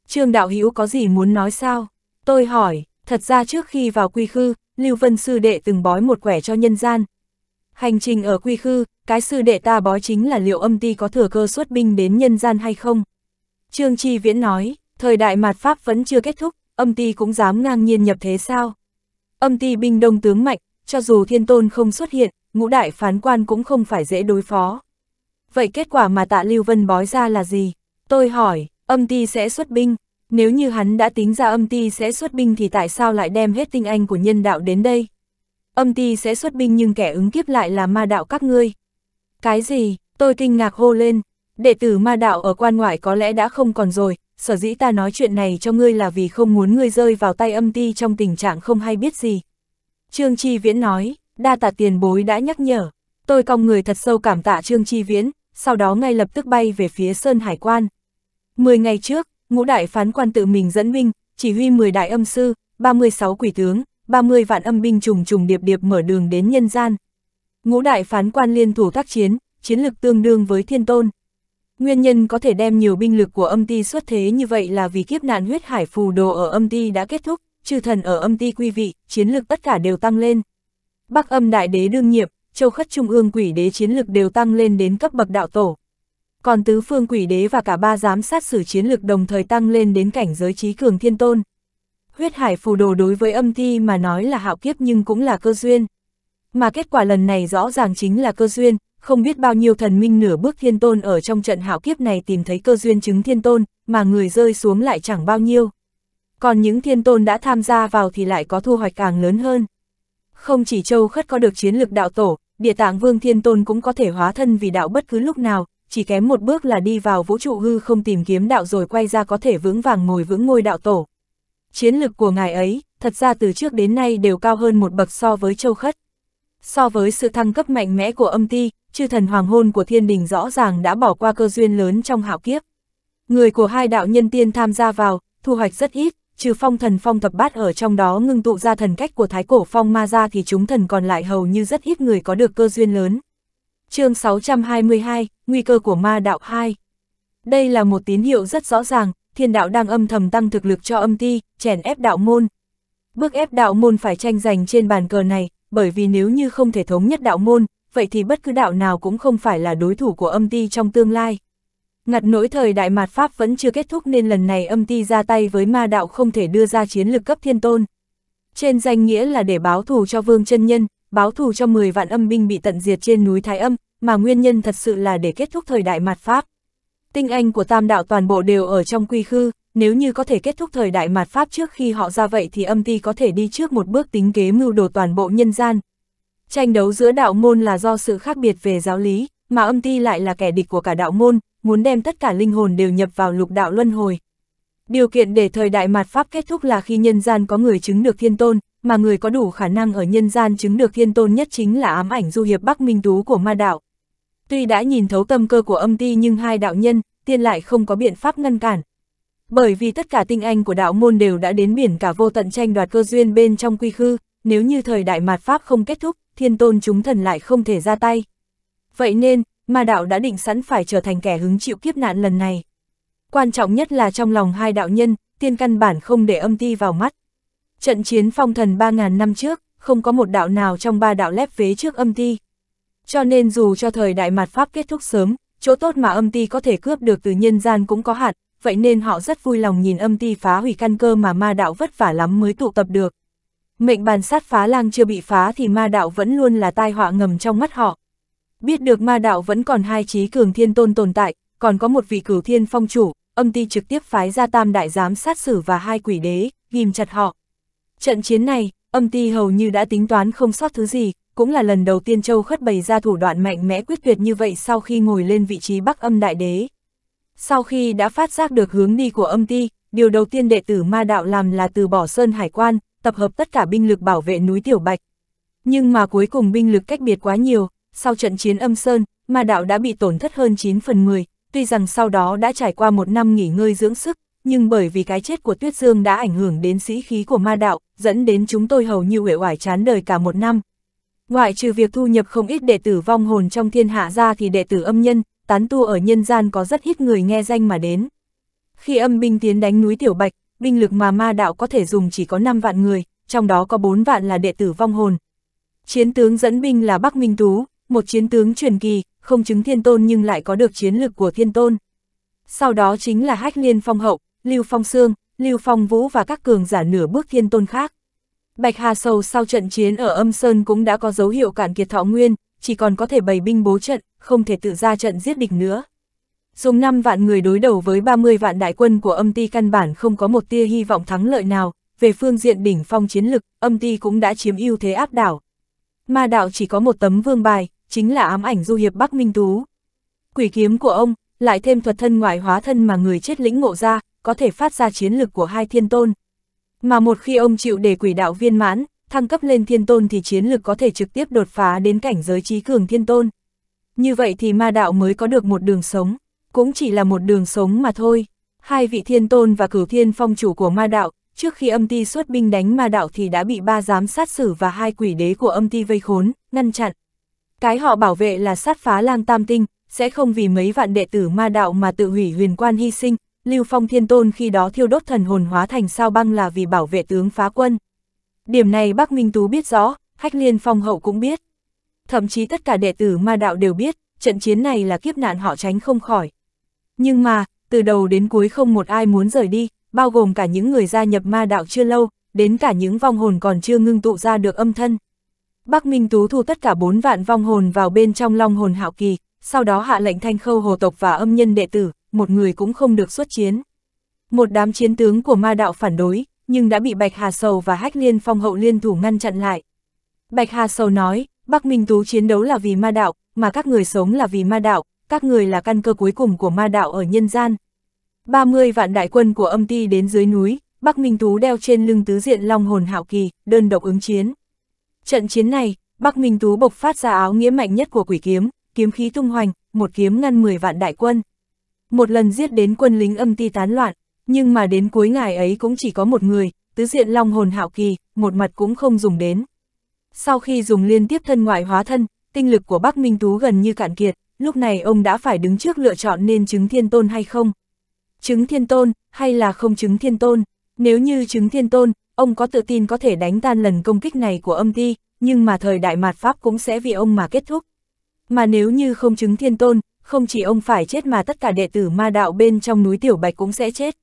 Trương Đạo Hữu có gì muốn nói sao? Tôi hỏi, thật ra trước khi vào quy khư, Lưu Vân Sư Đệ từng bói một quẻ cho nhân gian. Hành trình ở quy khư, cái sư đệ ta bói chính là liệu âm ti có thừa cơ xuất binh đến nhân gian hay không? Trương Chi Viễn nói, thời đại mạt Pháp vẫn chưa kết thúc, âm ti cũng dám ngang nhiên nhập thế sao? Âm ti binh đông tướng mạnh, cho dù thiên tôn không xuất hiện, ngũ đại phán quan cũng không phải dễ đối phó. Vậy kết quả mà tạ Lưu Vân bói ra là gì? Tôi hỏi, Âm ti sẽ xuất binh, nếu như hắn đã tính ra âm ti sẽ xuất binh thì tại sao lại đem hết tinh anh của nhân đạo đến đây? Âm ti sẽ xuất binh nhưng kẻ ứng kiếp lại là ma đạo các ngươi. Cái gì, tôi kinh ngạc hô lên, đệ tử ma đạo ở quan ngoại có lẽ đã không còn rồi, sở dĩ ta nói chuyện này cho ngươi là vì không muốn ngươi rơi vào tay âm ti trong tình trạng không hay biết gì. Trương Chi Viễn nói, đa tạ tiền bối đã nhắc nhở, tôi cong người thật sâu cảm tạ Trương Chi Viễn, sau đó ngay lập tức bay về phía Sơn Hải Quan. 10 ngày trước, ngũ đại phán quan tự mình dẫn binh, chỉ huy 10 đại âm sư, 36 quỷ tướng, 30 vạn âm binh trùng trùng điệp điệp mở đường đến nhân gian. Ngũ đại phán quan liên thủ tác chiến, chiến lực tương đương với thiên tôn. Nguyên nhân có thể đem nhiều binh lực của âm ti xuất thế như vậy là vì kiếp nạn huyết hải phù đồ ở âm ti đã kết thúc, trừ thần ở âm ti quy vị, chiến lực tất cả đều tăng lên. Bắc âm đại đế đương nhiệm, châu khất trung ương quỷ đế chiến lực đều tăng lên đến cấp bậc đạo tổ còn tứ phương quỷ đế và cả ba giám sát sử chiến lực đồng thời tăng lên đến cảnh giới trí cường thiên tôn. Huyết hải phù đồ đối với âm thi mà nói là hạo kiếp nhưng cũng là cơ duyên. Mà kết quả lần này rõ ràng chính là cơ duyên, không biết bao nhiêu thần minh nửa bước thiên tôn ở trong trận hạo kiếp này tìm thấy cơ duyên chứng thiên tôn, mà người rơi xuống lại chẳng bao nhiêu. Còn những thiên tôn đã tham gia vào thì lại có thu hoạch càng lớn hơn. Không chỉ châu khất có được chiến lực đạo tổ, địa tạng vương thiên tôn cũng có thể hóa thân vì đạo bất cứ lúc nào, chỉ kém một bước là đi vào vũ trụ hư không tìm kiếm đạo rồi quay ra có thể vững vàng ngồi vững ngôi đạo tổ. Chiến lực của ngài ấy, thật ra từ trước đến nay đều cao hơn một bậc so với châu khất. So với sự thăng cấp mạnh mẽ của âm ti, chư thần hoàng hôn của thiên đình rõ ràng đã bỏ qua cơ duyên lớn trong hạo kiếp. Người của hai đạo nhân tiên tham gia vào, thu hoạch rất ít, trừ phong thần phong thập bát ở trong đó ngưng tụ ra thần cách của thái cổ phong ma ra thì chúng thần còn lại hầu như rất ít người có được cơ duyên lớn. chương 622 nguy cơ của ma đạo 2. Đây là một tín hiệu rất rõ ràng, thiên đạo đang âm thầm tăng thực lực cho âm ti, chèn ép đạo môn. Bước ép đạo môn phải tranh giành trên bàn cờ này, bởi vì nếu như không thể thống nhất đạo môn, vậy thì bất cứ đạo nào cũng không phải là đối thủ của âm ti trong tương lai. Ngặt nỗi thời đại mạt Pháp vẫn chưa kết thúc nên lần này âm ti ra tay với ma đạo không thể đưa ra chiến lược cấp thiên tôn. Trên danh nghĩa là để báo thù cho vương chân nhân, báo thù cho 10 vạn âm binh bị tận diệt trên núi Thái Âm, mà nguyên nhân thật sự là để kết thúc thời đại mạt Pháp. Tinh anh của tam đạo toàn bộ đều ở trong quy khư, nếu như có thể kết thúc thời đại mạt Pháp trước khi họ ra vậy thì âm ti có thể đi trước một bước tính kế mưu đồ toàn bộ nhân gian. Tranh đấu giữa đạo môn là do sự khác biệt về giáo lý, mà âm ti lại là kẻ địch của cả đạo môn, muốn đem tất cả linh hồn đều nhập vào lục đạo luân hồi. Điều kiện để thời đại mạt Pháp kết thúc là khi nhân gian có người chứng được thiên tôn, mà người có đủ khả năng ở nhân gian chứng được thiên tôn nhất chính là ám ảnh du hiệp Bắc Minh Tú của ma đạo, Tuy đã nhìn thấu tâm cơ của âm ti nhưng hai đạo nhân, tiên lại không có biện pháp ngăn cản. Bởi vì tất cả tinh anh của đạo môn đều đã đến biển cả vô tận tranh đoạt cơ duyên bên trong quy khư, nếu như thời đại mạt Pháp không kết thúc, thiên tôn chúng thần lại không thể ra tay. Vậy nên, ma đạo đã định sẵn phải trở thành kẻ hứng chịu kiếp nạn lần này. Quan trọng nhất là trong lòng hai đạo nhân, tiên căn bản không để âm ti vào mắt. Trận chiến phong thần 3.000 năm trước, không có một đạo nào trong ba đạo lép vế trước âm ti cho nên dù cho thời đại mặt Pháp kết thúc sớm, chỗ tốt mà âm ti có thể cướp được từ nhân gian cũng có hạn, vậy nên họ rất vui lòng nhìn âm ti phá hủy căn cơ mà ma đạo vất vả lắm mới tụ tập được. Mệnh bàn sát phá lang chưa bị phá thì ma đạo vẫn luôn là tai họa ngầm trong mắt họ. Biết được ma đạo vẫn còn hai trí cường thiên tôn tồn tại, còn có một vị cửu thiên phong chủ, âm ti trực tiếp phái ra tam đại giám sát xử và hai quỷ đế, ghim chặt họ. Trận chiến này, âm ti hầu như đã tính toán không sót thứ gì, cũng là lần đầu tiên Châu Khất bày ra thủ đoạn mạnh mẽ quyết tuyệt như vậy sau khi ngồi lên vị trí Bắc Âm Đại Đế. Sau khi đã phát giác được hướng đi của âm ti, điều đầu tiên đệ tử ma đạo làm là từ bỏ Sơn Hải Quan, tập hợp tất cả binh lực bảo vệ núi Tiểu Bạch. Nhưng mà cuối cùng binh lực cách biệt quá nhiều, sau trận chiến âm Sơn, ma đạo đã bị tổn thất hơn 9 phần 10, tuy rằng sau đó đã trải qua một năm nghỉ ngơi dưỡng sức, nhưng bởi vì cái chết của Tuyết Dương đã ảnh hưởng đến sĩ khí của ma đạo, dẫn đến chúng tôi hầu như uể oải chán đời cả một năm, Ngoại trừ việc thu nhập không ít đệ tử vong hồn trong thiên hạ ra thì đệ tử âm nhân, tán tu ở nhân gian có rất ít người nghe danh mà đến. Khi âm binh tiến đánh núi Tiểu Bạch, binh lực mà ma đạo có thể dùng chỉ có 5 vạn người, trong đó có 4 vạn là đệ tử vong hồn. Chiến tướng dẫn binh là Bắc Minh Tú, một chiến tướng truyền kỳ, không chứng thiên tôn nhưng lại có được chiến lực của thiên tôn. Sau đó chính là Hách Liên Phong Hậu, Lưu Phong Sương, Lưu Phong Vũ và các cường giả nửa bước thiên tôn khác. Bạch Hà Sầu sau trận chiến ở Âm Sơn cũng đã có dấu hiệu cản kiệt thọ nguyên, chỉ còn có thể bày binh bố trận, không thể tự ra trận giết địch nữa. Dùng 5 vạn người đối đầu với 30 vạn đại quân của âm ti căn bản không có một tia hy vọng thắng lợi nào, về phương diện đỉnh phong chiến lực, âm ti cũng đã chiếm ưu thế áp đảo. Ma đạo chỉ có một tấm vương bài, chính là ám ảnh du hiệp Bắc Minh Tú. Quỷ kiếm của ông, lại thêm thuật thân ngoại hóa thân mà người chết lĩnh ngộ ra, có thể phát ra chiến lực của hai thiên tôn, mà một khi ông chịu để quỷ đạo viên mãn, thăng cấp lên thiên tôn thì chiến lực có thể trực tiếp đột phá đến cảnh giới trí cường thiên tôn. Như vậy thì ma đạo mới có được một đường sống, cũng chỉ là một đường sống mà thôi. Hai vị thiên tôn và cửu thiên phong chủ của ma đạo, trước khi âm ti xuất binh đánh ma đạo thì đã bị ba giám sát xử và hai quỷ đế của âm ti vây khốn, ngăn chặn. Cái họ bảo vệ là sát phá lang tam tinh, sẽ không vì mấy vạn đệ tử ma đạo mà tự hủy huyền quan hy sinh, Lưu Phong Thiên Tôn khi đó thiêu đốt thần hồn hóa thành sao băng là vì bảo vệ tướng phá quân. Điểm này Bắc Minh Tú biết rõ, Hách Liên Phong Hậu cũng biết. Thậm chí tất cả đệ tử ma đạo đều biết, trận chiến này là kiếp nạn họ tránh không khỏi. Nhưng mà, từ đầu đến cuối không một ai muốn rời đi, bao gồm cả những người gia nhập ma đạo chưa lâu, đến cả những vong hồn còn chưa ngưng tụ ra được âm thân. Bắc Minh Tú thu tất cả bốn vạn vong hồn vào bên trong long hồn hạo kỳ, sau đó hạ lệnh thanh khâu hồ tộc và âm nhân đệ tử, một người cũng không được xuất chiến. Một đám chiến tướng của ma đạo phản đối, nhưng đã bị Bạch Hà Sầu và Hách Liên Phong hậu liên thủ ngăn chặn lại. Bạch Hà Sầu nói, Bắc Minh Tú chiến đấu là vì ma đạo, mà các người sống là vì ma đạo, các người là căn cơ cuối cùng của ma đạo ở nhân gian. 30 vạn đại quân của âm ti đến dưới núi, Bắc Minh Tú đeo trên lưng tứ diện long hồn hạo kỳ, đơn độc ứng chiến. Trận chiến này, Bắc Minh Tú bộc phát ra áo nghĩa mạnh nhất của quỷ kiếm, kiếm khí tung hoành, một kiếm ngăn 10 vạn đại quân một lần giết đến quân lính âm ti tán loạn, nhưng mà đến cuối ngày ấy cũng chỉ có một người, tứ diện long hồn hạo kỳ, một mặt cũng không dùng đến. Sau khi dùng liên tiếp thân ngoại hóa thân, tinh lực của Bắc Minh Tú gần như cạn kiệt, lúc này ông đã phải đứng trước lựa chọn nên chứng thiên tôn hay không. Chứng thiên tôn, hay là không chứng thiên tôn, nếu như chứng thiên tôn, ông có tự tin có thể đánh tan lần công kích này của âm ti, nhưng mà thời đại mạt Pháp cũng sẽ vì ông mà kết thúc. Mà nếu như không chứng thiên tôn, không chỉ ông phải chết mà tất cả đệ tử ma đạo bên trong núi Tiểu Bạch cũng sẽ chết.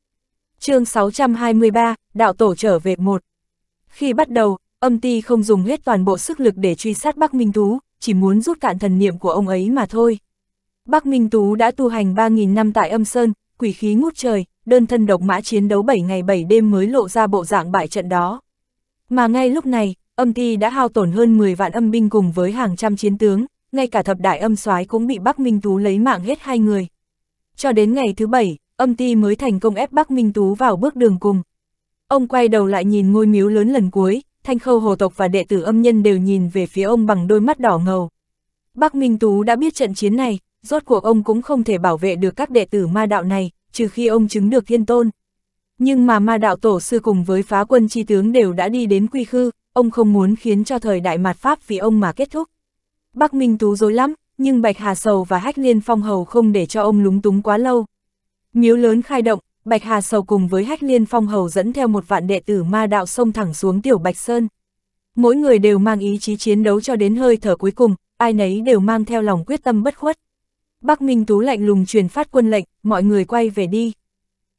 chương 623, đạo tổ trở về một. Khi bắt đầu, âm ti không dùng hết toàn bộ sức lực để truy sát Bắc Minh Tú, chỉ muốn rút cạn thần niệm của ông ấy mà thôi. Bắc Minh Tú đã tu hành 3.000 năm tại âm sơn, quỷ khí ngút trời, đơn thân độc mã chiến đấu 7 ngày 7 đêm mới lộ ra bộ dạng bại trận đó. Mà ngay lúc này, âm ti đã hao tổn hơn 10 vạn âm binh cùng với hàng trăm chiến tướng, ngay cả thập đại âm soái cũng bị Bắc Minh Tú lấy mạng hết hai người. Cho đến ngày thứ bảy, âm ti mới thành công ép Bắc Minh Tú vào bước đường cùng. Ông quay đầu lại nhìn ngôi miếu lớn lần cuối, thanh khâu hồ tộc và đệ tử âm nhân đều nhìn về phía ông bằng đôi mắt đỏ ngầu. Bắc Minh Tú đã biết trận chiến này, rốt cuộc ông cũng không thể bảo vệ được các đệ tử ma đạo này, trừ khi ông chứng được thiên tôn. Nhưng mà ma đạo tổ sư cùng với phá quân chi tướng đều đã đi đến quy khư, ông không muốn khiến cho thời đại mạt Pháp vì ông mà kết thúc. Bắc Minh Tú dối lắm, nhưng Bạch Hà Sầu và Hách Liên Phong Hầu không để cho ông lúng túng quá lâu. Miếu lớn khai động, Bạch Hà Sầu cùng với Hách Liên Phong Hầu dẫn theo một vạn đệ tử ma đạo sông thẳng xuống Tiểu Bạch Sơn. Mỗi người đều mang ý chí chiến đấu cho đến hơi thở cuối cùng, ai nấy đều mang theo lòng quyết tâm bất khuất. Bắc Minh Tú lạnh lùng truyền phát quân lệnh, mọi người quay về đi.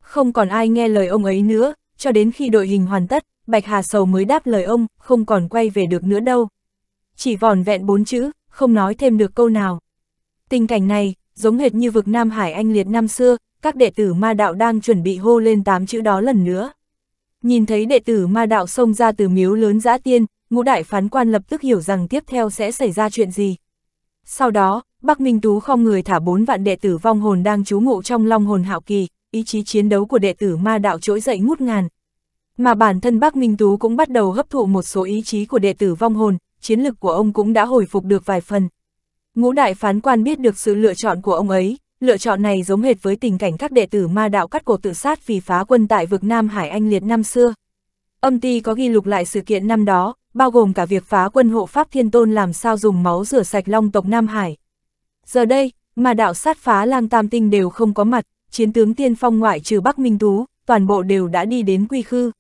Không còn ai nghe lời ông ấy nữa, cho đến khi đội hình hoàn tất, Bạch Hà Sầu mới đáp lời ông, không còn quay về được nữa đâu. Chỉ vòn vẹn bốn chữ, không nói thêm được câu nào. Tình cảnh này, giống hệt như vực Nam Hải anh liệt năm xưa, các đệ tử ma đạo đang chuẩn bị hô lên tám chữ đó lần nữa. Nhìn thấy đệ tử ma đạo xông ra từ miếu lớn giã tiên, ngũ đại phán quan lập tức hiểu rằng tiếp theo sẽ xảy ra chuyện gì. Sau đó, Bắc Minh Tú không người thả bốn vạn đệ tử vong hồn đang trú ngụ trong long hồn hạo kỳ, ý chí chiến đấu của đệ tử ma đạo trỗi dậy ngút ngàn. Mà bản thân Bắc Minh Tú cũng bắt đầu hấp thụ một số ý chí của đệ tử vong hồn, chiến lực của ông cũng đã hồi phục được vài phần. Ngũ đại phán quan biết được sự lựa chọn của ông ấy, lựa chọn này giống hệt với tình cảnh các đệ tử ma đạo cắt cổ tự sát vì phá quân tại vực Nam Hải Anh liệt năm xưa. Âm ti có ghi lục lại sự kiện năm đó, bao gồm cả việc phá quân hộ Pháp Thiên Tôn làm sao dùng máu rửa sạch long tộc Nam Hải. Giờ đây, ma đạo sát phá lang tam tinh đều không có mặt, chiến tướng tiên phong ngoại trừ Bắc Minh Tú, toàn bộ đều đã đi đến quy khư.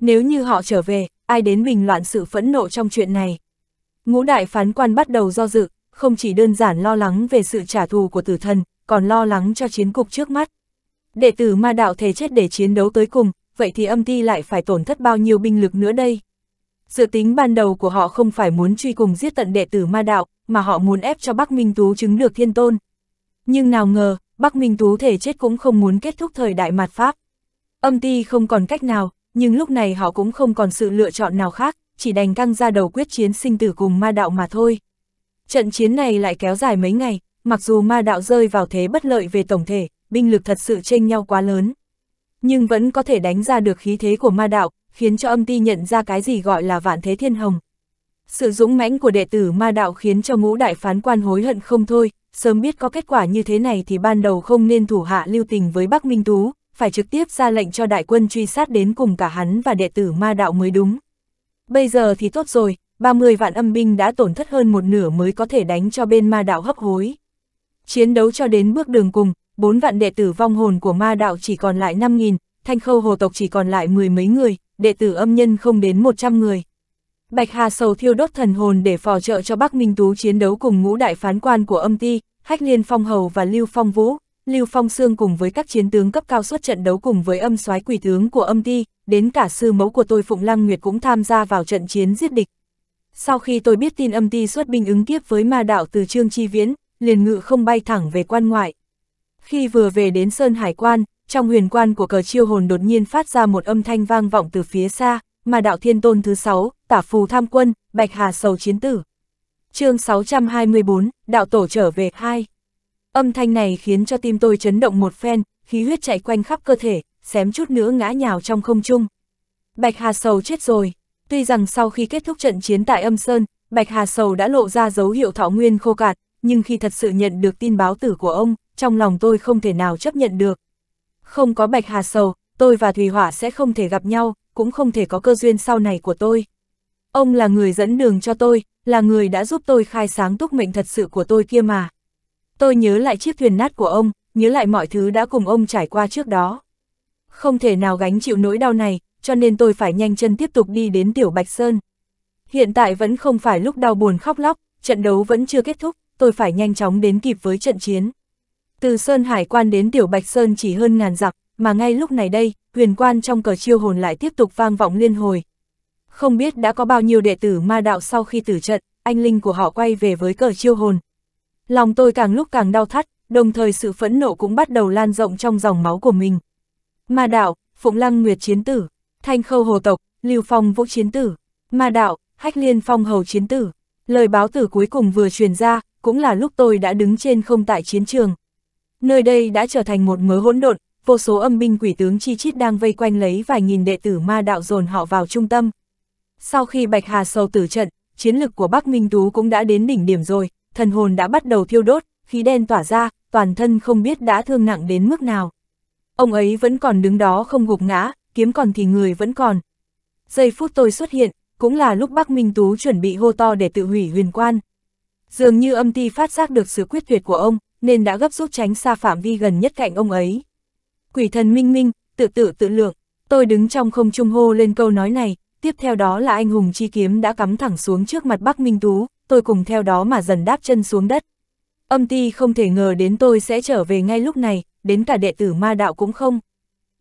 Nếu như họ trở về, ai đến bình loạn sự phẫn nộ trong chuyện này? Ngũ đại phán quan bắt đầu do dự, không chỉ đơn giản lo lắng về sự trả thù của tử thần, còn lo lắng cho chiến cục trước mắt. Đệ tử ma đạo thề chết để chiến đấu tới cùng, vậy thì âm ti lại phải tổn thất bao nhiêu binh lực nữa đây? Dự tính ban đầu của họ không phải muốn truy cùng giết tận đệ tử ma đạo, mà họ muốn ép cho Bắc Minh Tú chứng được thiên tôn. Nhưng nào ngờ, Bắc Minh Tú thể chết cũng không muốn kết thúc thời đại mạt Pháp. Âm ti không còn cách nào, nhưng lúc này họ cũng không còn sự lựa chọn nào khác, chỉ đành căng ra đầu quyết chiến sinh tử cùng ma đạo mà thôi. Trận chiến này lại kéo dài mấy ngày, mặc dù ma đạo rơi vào thế bất lợi về tổng thể, binh lực thật sự chênh nhau quá lớn. Nhưng vẫn có thể đánh ra được khí thế của ma đạo, khiến cho âm ti nhận ra cái gì gọi là vạn thế thiên hồng. Sự dũng mãnh của đệ tử ma đạo khiến cho ngũ đại phán quan hối hận không thôi, sớm biết có kết quả như thế này thì ban đầu không nên thủ hạ lưu tình với Bắc Minh Tú, phải trực tiếp ra lệnh cho đại quân truy sát đến cùng cả hắn và đệ tử ma đạo mới đúng. Bây giờ thì tốt rồi, 30 vạn âm binh đã tổn thất hơn một nửa mới có thể đánh cho bên ma đạo hấp hối. Chiến đấu cho đến bước đường cùng, 4 vạn đệ tử vong hồn của ma đạo chỉ còn lại 5.000, thanh khâu hồ tộc chỉ còn lại mười mấy người, đệ tử âm nhân không đến 100 người. Bạch Hà Sầu thiêu đốt thần hồn để phò trợ cho Bắc Minh Tú chiến đấu cùng ngũ đại phán quan của âm ti, Hách Liên Phong Hầu và Lưu Phong Vũ, Lưu Phong Sương cùng với các chiến tướng cấp cao suốt trận đấu cùng với âm soái quỷ tướng của âm ti, đến cả sư mẫu của tôi Phụng Lăng Nguyệt cũng tham gia vào trận chiến giết địch. Sau khi tôi biết tin âm ti xuất binh ứng kiếp với ma đạo từ Trương Chi Viễn, liền ngự không bay thẳng về quan ngoại. Khi vừa về đến Sơn Hải Quan, trong huyền quan của cờ chiêu hồn đột nhiên phát ra một âm thanh vang vọng từ phía xa, Ma đạo thiên tôn thứ sáu tả phù tham quân, bạch hà sầu chiến tử. chương 624, đạo tổ trở về 2 Âm thanh này khiến cho tim tôi chấn động một phen, khí huyết chạy quanh khắp cơ thể, xém chút nữa ngã nhào trong không trung. Bạch Hà Sầu chết rồi. Tuy rằng sau khi kết thúc trận chiến tại Âm Sơn, Bạch Hà Sầu đã lộ ra dấu hiệu thọ nguyên khô cạn, nhưng khi thật sự nhận được tin báo tử của ông, trong lòng tôi không thể nào chấp nhận được. Không có Bạch Hà Sầu, tôi và Thùy Hỏa sẽ không thể gặp nhau, cũng không thể có cơ duyên sau này của tôi. Ông là người dẫn đường cho tôi, là người đã giúp tôi khai sáng túc mệnh thật sự của tôi kia mà. Tôi nhớ lại chiếc thuyền nát của ông, nhớ lại mọi thứ đã cùng ông trải qua trước đó. Không thể nào gánh chịu nỗi đau này, cho nên tôi phải nhanh chân tiếp tục đi đến Tiểu Bạch Sơn. Hiện tại vẫn không phải lúc đau buồn khóc lóc, trận đấu vẫn chưa kết thúc, tôi phải nhanh chóng đến kịp với trận chiến. Từ Sơn Hải Quan đến Tiểu Bạch Sơn chỉ hơn ngàn dặm, mà ngay lúc này đây, huyền quan trong cờ chiêu hồn lại tiếp tục vang vọng liên hồi. Không biết đã có bao nhiêu đệ tử ma đạo sau khi tử trận, anh linh của họ quay về với cờ chiêu hồn, Lòng tôi càng lúc càng đau thắt, đồng thời sự phẫn nộ cũng bắt đầu lan rộng trong dòng máu của mình. Ma đạo, Phụng Lăng Nguyệt chiến tử, Thanh Khâu Hồ tộc, Lưu Phong Vũ chiến tử, Ma đạo, Hách Liên Phong Hầu chiến tử. Lời báo tử cuối cùng vừa truyền ra, cũng là lúc tôi đã đứng trên không tại chiến trường. Nơi đây đã trở thành một mớ hỗn độn, vô số âm binh quỷ tướng chi chít đang vây quanh lấy vài nghìn đệ tử ma đạo dồn họ vào trung tâm. Sau khi Bạch Hà sầu tử trận, chiến lực của Bắc Minh Tú cũng đã đến đỉnh điểm rồi, thần hồn đã bắt đầu thiêu đốt, khí đen tỏa ra, toàn thân không biết đã thương nặng đến mức nào. Ông ấy vẫn còn đứng đó không gục ngã, kiếm còn thì người vẫn còn. Giây phút tôi xuất hiện, cũng là lúc Bắc Minh Tú chuẩn bị hô to để tự hủy huyền quan. Dường như âm ti phát giác được sự quyết tuyệt của ông, nên đã gấp rút tránh xa phạm vi gần nhất cạnh ông ấy. Quỷ thần minh minh, tự tự tự lượng, tôi đứng trong không trung hô lên câu nói này, tiếp theo đó là anh hùng chi kiếm đã cắm thẳng xuống trước mặt Bắc Minh Tú, tôi cùng theo đó mà dần đáp chân xuống đất. Âm ti không thể ngờ đến tôi sẽ trở về ngay lúc này, đến cả đệ tử ma đạo cũng không.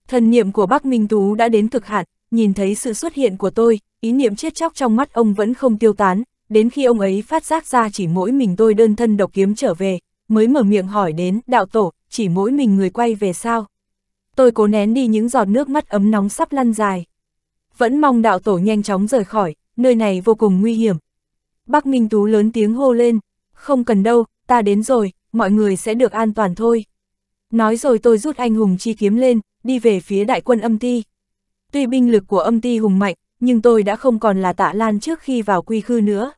Thần niệm của Bắc Minh Tú đã đến cực hạn, nhìn thấy sự xuất hiện của tôi, ý niệm chết chóc trong mắt ông vẫn không tiêu tán, đến khi ông ấy phát giác ra chỉ mỗi mình tôi đơn thân độc kiếm trở về, mới mở miệng hỏi đến, đạo tổ, chỉ mỗi mình người quay về sao? Tôi cố nén đi những giọt nước mắt ấm nóng sắp lăn dài. Vẫn mong đạo tổ nhanh chóng rời khỏi, nơi này vô cùng nguy hiểm, Bác Minh Tú lớn tiếng hô lên, không cần đâu, ta đến rồi, mọi người sẽ được an toàn thôi. Nói rồi tôi rút anh hùng chi kiếm lên, đi về phía đại quân âm ti. Tuy binh lực của âm ti hùng mạnh, nhưng tôi đã không còn là tạ lan trước khi vào quy khư nữa.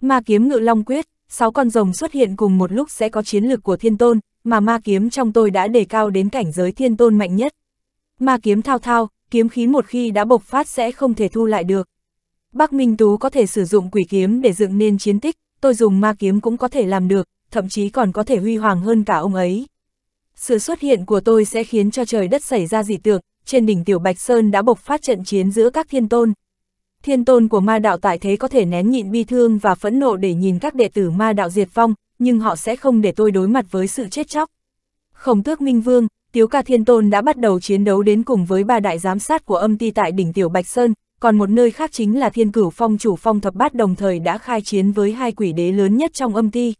Ma kiếm ngự long quyết, sáu con rồng xuất hiện cùng một lúc sẽ có chiến lực của thiên tôn, mà ma kiếm trong tôi đã đề cao đến cảnh giới thiên tôn mạnh nhất. Ma kiếm thao thao, kiếm khí một khi đã bộc phát sẽ không thể thu lại được. Bác Minh Tú có thể sử dụng quỷ kiếm để dựng nên chiến tích, tôi dùng ma kiếm cũng có thể làm được, thậm chí còn có thể huy hoàng hơn cả ông ấy. Sự xuất hiện của tôi sẽ khiến cho trời đất xảy ra dị tượng, trên đỉnh Tiểu Bạch Sơn đã bộc phát trận chiến giữa các thiên tôn. Thiên tôn của ma đạo tại thế có thể nén nhịn bi thương và phẫn nộ để nhìn các đệ tử ma đạo diệt vong, nhưng họ sẽ không để tôi đối mặt với sự chết chóc. Khổng tước Minh Vương, Tiếu ca thiên tôn đã bắt đầu chiến đấu đến cùng với ba đại giám sát của âm ti tại đỉnh Tiểu Bạch Sơn, còn một nơi khác chính là thiên cửu phong chủ phong thập bát đồng thời đã khai chiến với hai quỷ đế lớn nhất trong âm ti.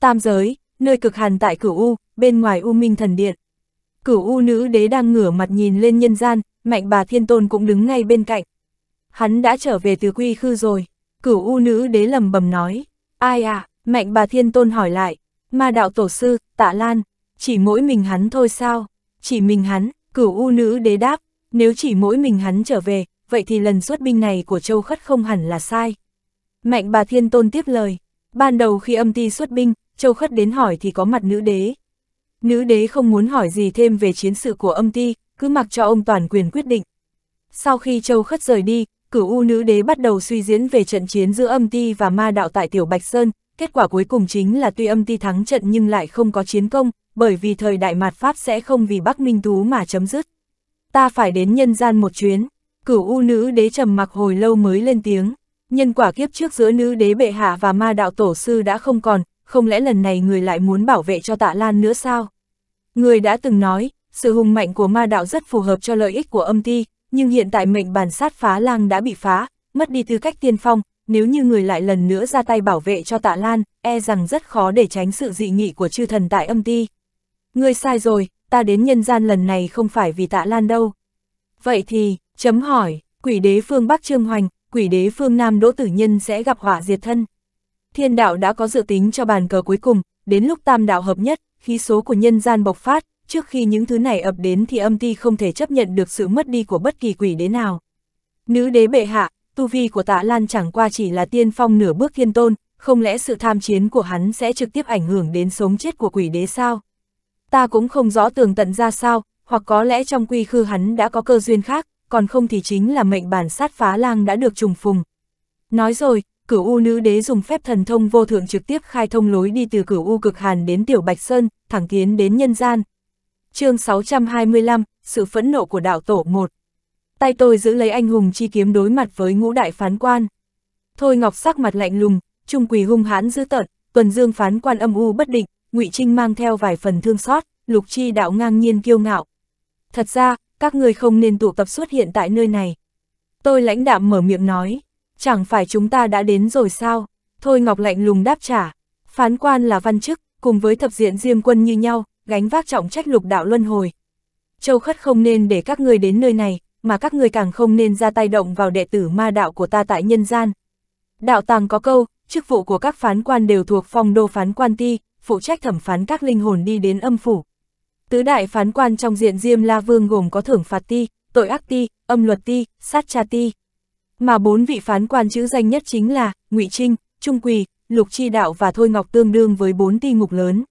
Tam giới, nơi cực hàn tại cửu U, bên ngoài U Minh Thần Điện. Cửu U nữ đế đang ngửa mặt nhìn lên nhân gian, mạnh bà thiên tôn cũng đứng ngay bên cạnh. Hắn đã trở về từ quy khư rồi, cửu U nữ đế lầm bầm nói. Ai à, mạnh bà thiên tôn hỏi lại, ma đạo tổ sư, tạ lan, chỉ mỗi mình hắn thôi sao? Chỉ mình hắn, cửu U nữ đế đáp, nếu chỉ mỗi mình hắn trở về, vậy thì lần xuất binh này của châu khất không hẳn là sai. Mạnh bà Thiên Tôn tiếp lời, ban đầu khi âm ti xuất binh, châu khất đến hỏi thì có mặt nữ đế. Nữ đế không muốn hỏi gì thêm về chiến sự của âm ti, cứ mặc cho ông toàn quyền quyết định. Sau khi châu khất rời đi, cửu u nữ đế bắt đầu suy diễn về trận chiến giữa âm ti và ma đạo tại Tiểu Bạch Sơn, kết quả cuối cùng chính là tuy âm ti thắng trận nhưng lại không có chiến công, bởi vì thời đại mạt Pháp sẽ không vì Bắc Minh Tú mà chấm dứt. Ta phải đến nhân gian một chuyến. Cửu U nữ đế trầm mặc hồi lâu mới lên tiếng, nhân quả kiếp trước giữa nữ đế bệ hạ và ma đạo tổ sư đã không còn, không lẽ lần này người lại muốn bảo vệ cho tạ Lan nữa sao? Người đã từng nói, sự hùng mạnh của ma đạo rất phù hợp cho lợi ích của âm ti, nhưng hiện tại mệnh bản sát phá lang đã bị phá, mất đi tư cách tiên phong, nếu như người lại lần nữa ra tay bảo vệ cho tạ Lan, e rằng rất khó để tránh sự dị nghị của chư thần tại âm ti. Người sai rồi, ta đến nhân gian lần này không phải vì tạ Lan đâu. Vậy thì, Chấm hỏi, quỷ đế phương Bắc Trương Hoành, quỷ đế phương Nam Đỗ Tử Nhân sẽ gặp họa diệt thân. Thiên đạo đã có dự tính cho bàn cờ cuối cùng, đến lúc tam đạo hợp nhất, khí số của nhân gian bộc phát, trước khi những thứ này ập đến thì âm ti không thể chấp nhận được sự mất đi của bất kỳ quỷ đế nào. Nữ đế bệ hạ, tu vi của tạ Lan chẳng qua chỉ là tiên phong nửa bước thiên tôn, không lẽ sự tham chiến của hắn sẽ trực tiếp ảnh hưởng đến sống chết của quỷ đế sao? Ta cũng không rõ tường tận ra sao, hoặc có lẽ trong quy khư hắn đã có cơ duyên khác, còn không thì chính là mệnh bản sát phá lang đã được trùng phùng. Nói rồi, cửu u nữ đế dùng phép thần thông vô thượng trực tiếp khai thông lối đi từ cửu u cực hàn đến tiểu bạch sơn, thẳng tiến đến nhân gian. chương 625, sự phẫn nộ của đạo tổ 1. Tay tôi giữ lấy anh hùng chi kiếm đối mặt với ngũ đại phán quan. Thôi ngọc sắc mặt lạnh lùng, trung quỳ hung hãn dữ tợn, tuần dương phán quan âm u bất định, ngụy Trinh mang theo vài phần thương xót, lục chi đạo ngang nhiên kiêu ngạo. Thật ra, các ngươi không nên tụ tập xuất hiện tại nơi này. Tôi lãnh đạm mở miệng nói, chẳng phải chúng ta đã đến rồi sao? Thôi Ngọc lạnh lùng đáp trả, phán quan là văn chức, cùng với thập diện diêm quân như nhau, gánh vác trọng trách lục đạo luân hồi. Châu Khất không nên để các ngươi đến nơi này, mà các ngươi càng không nên ra tay động vào đệ tử ma đạo của ta tại nhân gian. Đạo tàng có câu, chức vụ của các phán quan đều thuộc phong đô phán quan ti, phụ trách thẩm phán các linh hồn đi đến âm phủ. Tứ đại phán quan trong diện Diêm La Vương gồm có thưởng phạt ti, tội ác ti, âm luật ti, sát tra ti. Mà bốn vị phán quan chữ danh nhất chính là Ngụy Trinh, Trung Quỳ, Lục Chi Đạo và Thôi Ngọc tương đương với bốn ti ngục lớn.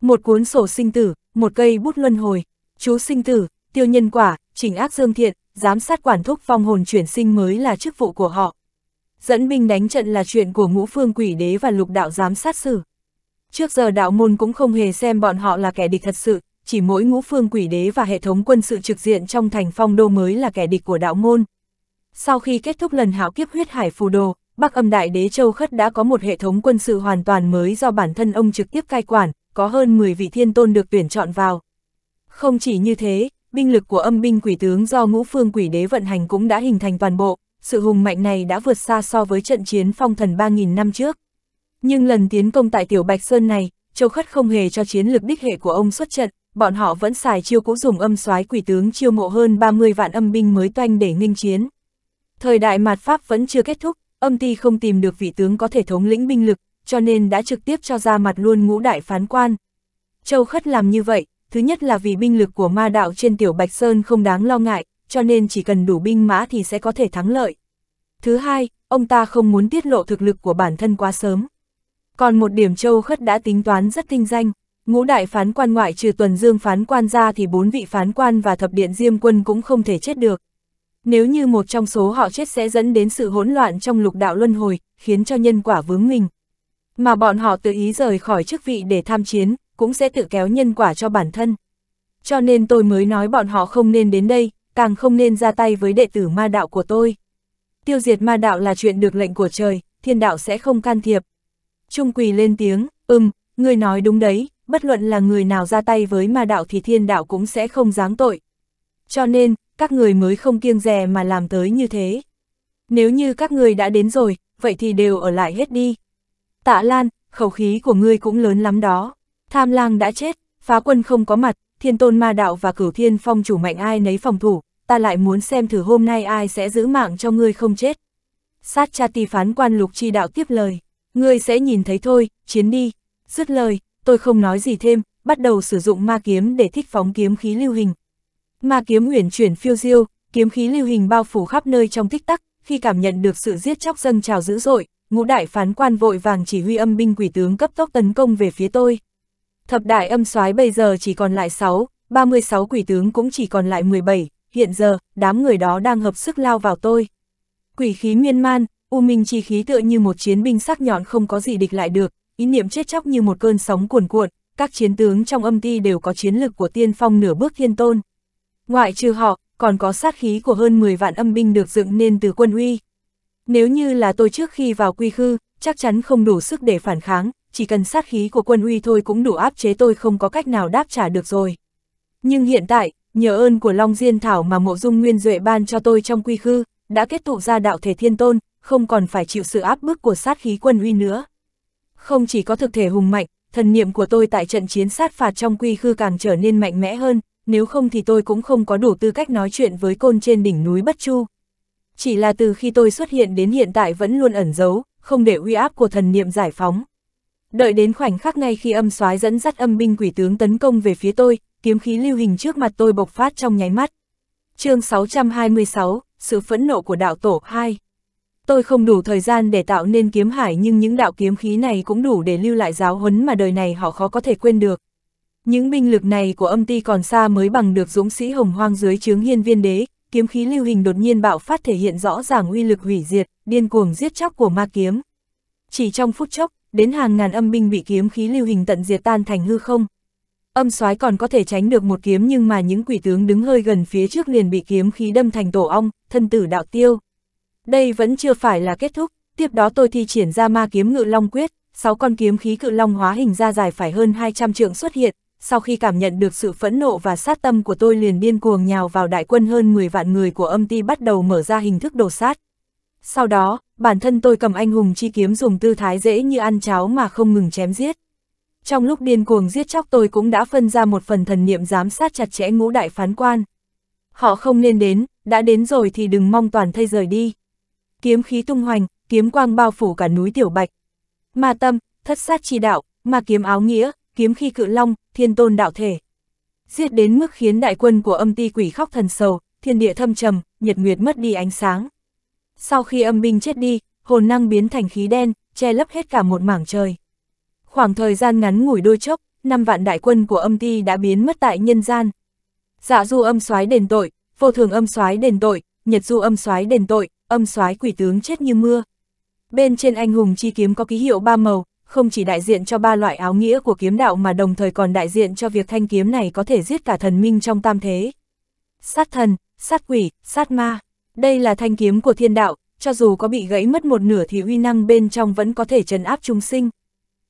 Một cuốn sổ sinh tử, một cây bút luân hồi, chú sinh tử, tiêu nhân quả, chỉnh ác dương thiện, giám sát quản thúc phong hồn chuyển sinh mới là chức vụ của họ. Dẫn binh đánh trận là chuyện của ngũ phương quỷ đế và lục đạo giám sát xử. Trước giờ đạo môn cũng không hề xem bọn họ là kẻ địch thật sự, chỉ mỗi ngũ phương quỷ đế và hệ thống quân sự trực diện trong thành phong đô mới là kẻ địch của đạo môn. Sau khi kết thúc lần hạo kiếp huyết hải phù đồ, Bắc âm đại đế Châu Khất đã có một hệ thống quân sự hoàn toàn mới do bản thân ông trực tiếp cai quản, có hơn 10 vị thiên tôn được tuyển chọn vào. Không chỉ như thế, binh lực của âm binh quỷ tướng do ngũ phương quỷ đế vận hành cũng đã hình thành toàn bộ, sự hùng mạnh này đã vượt xa so với trận chiến phong thần 3.000 năm trước. Nhưng lần tiến công tại Tiểu Bạch Sơn này, Châu Khất không hề cho chiến lực đích hệ của ông xuất trận, bọn họ vẫn xài chiêu cũ dùng âm soái quỷ tướng chiêu mộ hơn 30 vạn âm binh mới toanh để nghênh chiến. Thời đại mạt Pháp vẫn chưa kết thúc, âm ti không tìm được vị tướng có thể thống lĩnh binh lực, cho nên đã trực tiếp cho ra mặt luôn ngũ đại phán quan. Châu Khất làm như vậy, thứ nhất là vì binh lực của ma đạo trên tiểu Bạch Sơn không đáng lo ngại, cho nên chỉ cần đủ binh mã thì sẽ có thể thắng lợi. Thứ hai, ông ta không muốn tiết lộ thực lực của bản thân quá sớm. Còn một điểm Châu Khất đã tính toán rất tinh danh, Ngũ đại phán quan ngoại trừ tuần dương phán quan ra thì bốn vị phán quan và thập điện diêm quân cũng không thể chết được. Nếu như một trong số họ chết sẽ dẫn đến sự hỗn loạn trong lục đạo luân hồi, khiến cho nhân quả vướng mình. Mà bọn họ tự ý rời khỏi chức vị để tham chiến, cũng sẽ tự kéo nhân quả cho bản thân. Cho nên tôi mới nói bọn họ không nên đến đây, càng không nên ra tay với đệ tử ma đạo của tôi. Tiêu diệt ma đạo là chuyện được lệnh của trời, thiên đạo sẽ không can thiệp. Trung Quỳ lên tiếng, ừm, người nói đúng đấy, bất luận là người nào ra tay với ma đạo thì thiên đạo cũng sẽ không giáng tội. Cho nên, các người mới không kiêng dè mà làm tới như thế. Nếu như các người đã đến rồi, vậy thì đều ở lại hết đi. Tạ Lan, khẩu khí của ngươi cũng lớn lắm đó. Tham lang đã chết, phá quân không có mặt, thiên tôn ma đạo và cửu thiên phong chủ mạnh ai nấy phòng thủ, ta lại muốn xem thử hôm nay ai sẽ giữ mạng cho ngươi không chết. Sát cha tì phán quan lục chi đạo tiếp lời, ngươi sẽ nhìn thấy thôi, chiến đi, dứt lời, tôi không nói gì thêm, bắt đầu sử dụng ma kiếm để thích phóng kiếm khí lưu hình. Ma kiếm uyển chuyển phiêu diêu, kiếm khí lưu hình bao phủ khắp nơi trong tích tắc, khi cảm nhận được sự giết chóc dâng trào dữ dội, ngũ đại phán quan vội vàng chỉ huy âm binh quỷ tướng cấp tốc tấn công về phía tôi. Thập đại âm soái bây giờ chỉ còn lại 6, 36 quỷ tướng cũng chỉ còn lại 17, hiện giờ, đám người đó đang hợp sức lao vào tôi. Quỷ khí miên man, u minh chi khí tựa như một chiến binh sắc nhọn không có gì địch lại được, ý niệm chết chóc như một cơn sóng cuồn cuộn, các chiến tướng trong âm ti đều có chiến lực của tiên phong nửa bước thiên tôn. Ngoại trừ họ, còn có sát khí của hơn 10 vạn âm binh được dựng nên từ quân uy. Nếu như là tôi trước khi vào quy khư, chắc chắn không đủ sức để phản kháng, chỉ cần sát khí của quân uy thôi cũng đủ áp chế tôi không có cách nào đáp trả được rồi. Nhưng hiện tại, nhờ ơn của Long Diên Thảo mà mộ dung nguyên duệ ban cho tôi trong quy khư, đã kết tụ ra đạo thể thiên tôn, không còn phải chịu sự áp bức của sát khí quân uy nữa. Không chỉ có thực thể hùng mạnh, thần niệm của tôi tại trận chiến sát phạt trong quy khư càng trở nên mạnh mẽ hơn, nếu không thì tôi cũng không có đủ tư cách nói chuyện với côn trên đỉnh núi Bất Chu. Chỉ là từ khi tôi xuất hiện đến hiện tại vẫn luôn ẩn giấu, không để uy áp của thần niệm giải phóng. Đợi đến khoảnh khắc ngay khi âm soái dẫn dắt âm binh quỷ tướng tấn công về phía tôi, kiếm khí lưu hình trước mặt tôi bộc phát trong nháy mắt. chương 626, sự phẫn nộ của đạo tổ 2 Tôi không đủ thời gian để tạo nên kiếm hải nhưng những đạo kiếm khí này cũng đủ để lưu lại giáo huấn mà đời này họ khó có thể quên được. Những binh lực này của âm ti còn xa mới bằng được dũng sĩ hồng hoang dưới chướng hiên viên đế, kiếm khí lưu hình đột nhiên bạo phát thể hiện rõ ràng uy lực hủy diệt, điên cuồng giết chóc của ma kiếm. Chỉ trong phút chốc, đến hàng ngàn âm binh bị kiếm khí lưu hình tận diệt tan thành hư không. Âm soái còn có thể tránh được một kiếm nhưng mà những quỷ tướng đứng hơi gần phía trước liền bị kiếm khí đâm thành tổ ong, thân tử đạo tiêu. Đây vẫn chưa phải là kết thúc, tiếp đó tôi thi triển ra ma kiếm ngự long quyết, sáu con kiếm khí cự long hóa hình ra dài phải hơn 200 trượng xuất hiện, sau khi cảm nhận được sự phẫn nộ và sát tâm của tôi liền điên cuồng nhào vào đại quân hơn 10 vạn người của âm ti bắt đầu mở ra hình thức đồ sát. Sau đó, bản thân tôi cầm anh hùng chi kiếm dùng tư thái dễ như ăn cháo mà không ngừng chém giết. Trong lúc điên cuồng giết chóc tôi cũng đã phân ra một phần thần niệm giám sát chặt chẽ ngũ đại phán quan. Họ không nên đến, đã đến rồi thì đừng mong toàn thây rời đi kiếm khí tung hoành, kiếm quang bao phủ cả núi Tiểu Bạch. Ma tâm, thất sát chi đạo, ma kiếm áo nghĩa, kiếm khi cự long, thiên tôn đạo thể. Giết đến mức khiến đại quân của âm ti quỷ khóc thần sầu, thiên địa thâm trầm, nhật nguyệt mất đi ánh sáng. Sau khi âm binh chết đi, hồn năng biến thành khí đen, che lấp hết cả một mảng trời. Khoảng thời gian ngắn ngủi đôi chốc, năm vạn đại quân của âm ti đã biến mất tại nhân gian. Dạ du âm soái đền tội, vô thường âm soái đền tội, nhật du âm soái đền tội, âm soái quỷ tướng chết như mưa. Bên trên anh hùng chi kiếm có ký hiệu ba màu, không chỉ đại diện cho ba loại áo nghĩa của kiếm đạo mà đồng thời còn đại diện cho việc thanh kiếm này có thể giết cả thần minh trong tam thế. Sát thần, sát quỷ, sát ma, đây là thanh kiếm của thiên đạo, cho dù có bị gãy mất một nửa thì uy năng bên trong vẫn có thể trấn áp chúng sinh.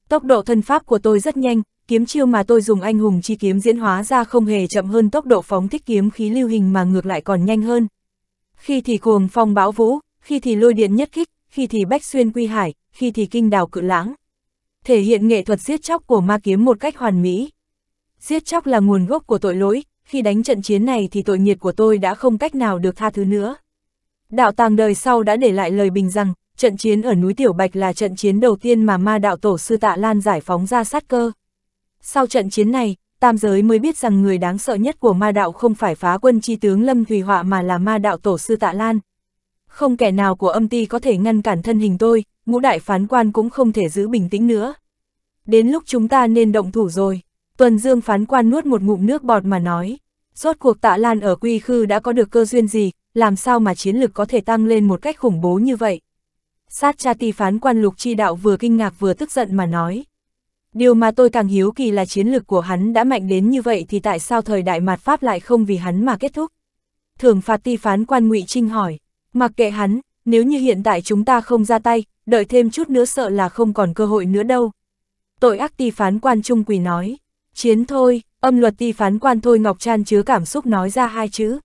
Tốc độ thân pháp của tôi rất nhanh, kiếm chiêu mà tôi dùng anh hùng chi kiếm diễn hóa ra không hề chậm hơn tốc độ phóng thích kiếm khí lưu hình mà ngược lại còn nhanh hơn khi thì cuồng phong bão vũ, khi thì lôi điện nhất kích, khi thì bách xuyên quy hải, khi thì kinh đào cự lãng. Thể hiện nghệ thuật giết chóc của ma kiếm một cách hoàn mỹ. Giết chóc là nguồn gốc của tội lỗi, khi đánh trận chiến này thì tội nghiệt của tôi đã không cách nào được tha thứ nữa. Đạo tàng đời sau đã để lại lời bình rằng, trận chiến ở núi Tiểu Bạch là trận chiến đầu tiên mà ma đạo tổ sư tạ Lan giải phóng ra sát cơ. Sau trận chiến này, tam giới mới biết rằng người đáng sợ nhất của ma đạo không phải phá quân chi tướng Lâm Thùy Họa mà là ma đạo tổ sư Tạ Lan. Không kẻ nào của âm ti có thể ngăn cản thân hình tôi, ngũ đại phán quan cũng không thể giữ bình tĩnh nữa. Đến lúc chúng ta nên động thủ rồi. Tuần Dương phán quan nuốt một ngụm nước bọt mà nói. Rốt cuộc Tạ Lan ở quy khư đã có được cơ duyên gì, làm sao mà chiến lực có thể tăng lên một cách khủng bố như vậy. Sát cha ti phán quan lục chi đạo vừa kinh ngạc vừa tức giận mà nói. Điều mà tôi càng hiếu kỳ là chiến lược của hắn đã mạnh đến như vậy thì tại sao thời đại mạt Pháp lại không vì hắn mà kết thúc? Thường phạt ti phán quan ngụy Trinh hỏi, mặc kệ hắn, nếu như hiện tại chúng ta không ra tay, đợi thêm chút nữa sợ là không còn cơ hội nữa đâu. Tội ác ti phán quan Trung Quỳ nói, chiến thôi, âm luật ti phán quan Thôi Ngọc Tran chứa cảm xúc nói ra hai chữ.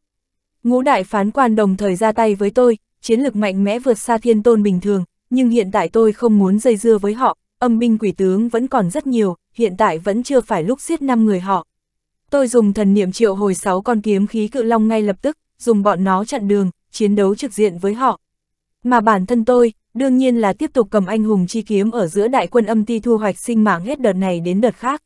Ngũ đại phán quan đồng thời ra tay với tôi, chiến lực mạnh mẽ vượt xa thiên tôn bình thường, nhưng hiện tại tôi không muốn dây dưa với họ, âm binh quỷ tướng vẫn còn rất nhiều, hiện tại vẫn chưa phải lúc giết năm người họ. Tôi dùng thần niệm triệu hồi 6 con kiếm khí cự long ngay lập tức, dùng bọn nó chặn đường, chiến đấu trực diện với họ. Mà bản thân tôi, đương nhiên là tiếp tục cầm anh hùng chi kiếm ở giữa đại quân âm ti thu hoạch sinh mạng hết đợt này đến đợt khác.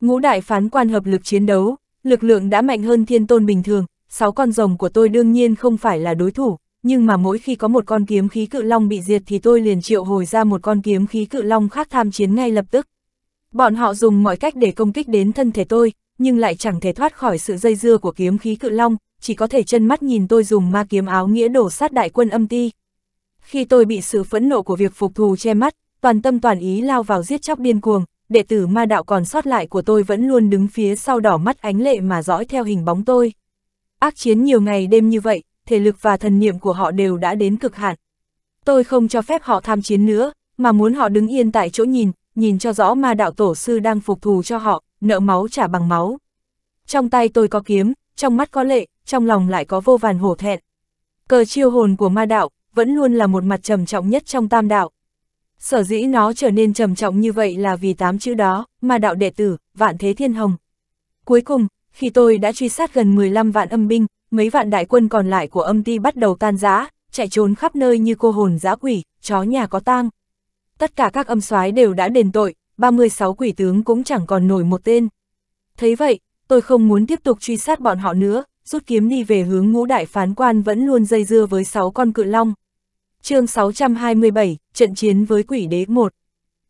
Ngũ đại phán quan hợp lực chiến đấu, lực lượng đã mạnh hơn thiên tôn bình thường, 6 con rồng của tôi đương nhiên không phải là đối thủ nhưng mà mỗi khi có một con kiếm khí cự long bị diệt thì tôi liền triệu hồi ra một con kiếm khí cự long khác tham chiến ngay lập tức. Bọn họ dùng mọi cách để công kích đến thân thể tôi, nhưng lại chẳng thể thoát khỏi sự dây dưa của kiếm khí cự long, chỉ có thể chân mắt nhìn tôi dùng ma kiếm áo nghĩa đổ sát đại quân âm ti. Khi tôi bị sự phẫn nộ của việc phục thù che mắt, toàn tâm toàn ý lao vào giết chóc điên cuồng, đệ tử ma đạo còn sót lại của tôi vẫn luôn đứng phía sau đỏ mắt ánh lệ mà dõi theo hình bóng tôi. Ác chiến nhiều ngày đêm như vậy, thể lực và thần niệm của họ đều đã đến cực hạn. Tôi không cho phép họ tham chiến nữa, mà muốn họ đứng yên tại chỗ nhìn, nhìn cho rõ ma đạo tổ sư đang phục thù cho họ, nợ máu trả bằng máu. Trong tay tôi có kiếm, trong mắt có lệ, trong lòng lại có vô vàn hổ thẹn. Cờ chiêu hồn của ma đạo, vẫn luôn là một mặt trầm trọng nhất trong tam đạo. Sở dĩ nó trở nên trầm trọng như vậy là vì tám chữ đó, ma đạo đệ tử, vạn thế thiên hồng. Cuối cùng, khi tôi đã truy sát gần 15 vạn âm binh, mấy vạn đại quân còn lại của âm ti bắt đầu tan rã, chạy trốn khắp nơi như cô hồn dã quỷ, chó nhà có tang. Tất cả các âm soái đều đã đền tội, 36 quỷ tướng cũng chẳng còn nổi một tên. Thấy vậy, tôi không muốn tiếp tục truy sát bọn họ nữa, rút kiếm đi về hướng ngũ đại phán quan vẫn luôn dây dưa với 6 con cự long. chương 627, trận chiến với quỷ đế 1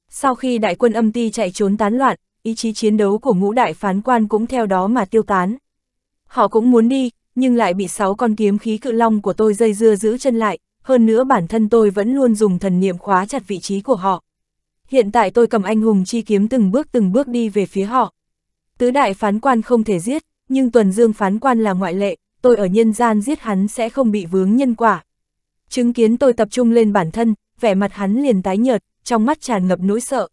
Sau khi đại quân âm ti chạy trốn tán loạn, ý chí chiến đấu của ngũ đại phán quan cũng theo đó mà tiêu tán. Họ cũng muốn đi, nhưng lại bị sáu con kiếm khí cự long của tôi dây dưa giữ chân lại, hơn nữa bản thân tôi vẫn luôn dùng thần niệm khóa chặt vị trí của họ. Hiện tại tôi cầm anh hùng chi kiếm từng bước từng bước đi về phía họ. Tứ đại phán quan không thể giết, nhưng tuần dương phán quan là ngoại lệ, tôi ở nhân gian giết hắn sẽ không bị vướng nhân quả. Chứng kiến tôi tập trung lên bản thân, vẻ mặt hắn liền tái nhợt, trong mắt tràn ngập nỗi sợ.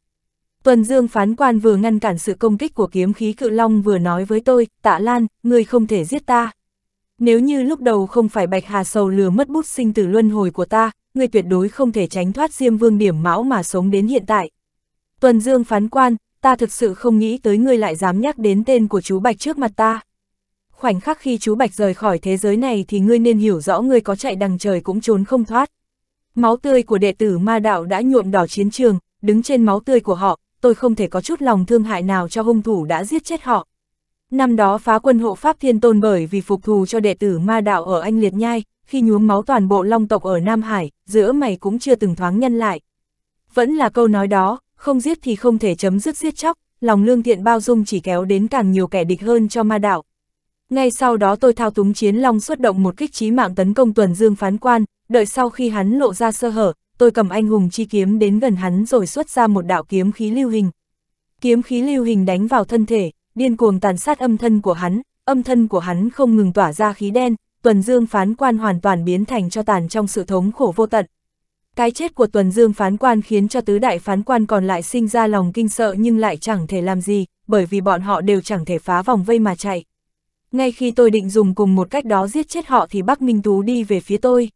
Tuần Dương phán quan vừa ngăn cản sự công kích của kiếm khí cự long vừa nói với tôi, tạ Lan, ngươi không thể giết ta. Nếu như lúc đầu không phải Bạch Hà Sầu lừa mất bút sinh tử luân hồi của ta, ngươi tuyệt đối không thể tránh thoát Diêm Vương điểm mão mà sống đến hiện tại. Tuần Dương phán quan, ta thực sự không nghĩ tới ngươi lại dám nhắc đến tên của chú Bạch trước mặt ta. Khoảnh khắc khi chú Bạch rời khỏi thế giới này thì ngươi nên hiểu rõ ngươi có chạy đằng trời cũng trốn không thoát. Máu tươi của đệ tử ma đạo đã nhuộm đỏ chiến trường, đứng trên máu tươi của họ, tôi không thể có chút lòng thương hại nào cho hung thủ đã giết chết họ. Năm đó phá quân hộ Pháp Thiên Tôn bởi vì phục thù cho đệ tử ma đạo ở Anh Liệt Nhai, khi nhuốm máu toàn bộ long tộc ở Nam Hải, giữa mày cũng chưa từng thoáng nhân lại. Vẫn là câu nói đó, không giết thì không thể chấm dứt giết chóc, lòng lương thiện bao dung chỉ kéo đến càng nhiều kẻ địch hơn cho ma đạo. Ngay sau đó tôi thao túng chiến long xuất động một kích trí mạng tấn công tuần dương phán quan, đợi sau khi hắn lộ ra sơ hở, tôi cầm anh hùng chi kiếm đến gần hắn rồi xuất ra một đạo kiếm khí lưu hình. Kiếm khí lưu hình đánh vào thân thể, điên cuồng tàn sát âm thân của hắn, âm thân của hắn không ngừng tỏa ra khí đen, Tuần Dương phán quan hoàn toàn biến thành cho tàn trong sự thống khổ vô tận. Cái chết của Tuần Dương phán quan khiến cho tứ đại phán quan còn lại sinh ra lòng kinh sợ nhưng lại chẳng thể làm gì, bởi vì bọn họ đều chẳng thể phá vòng vây mà chạy. Ngay khi tôi định dùng cùng một cách đó giết chết họ thì Bắc Minh Tú đi về phía tôi.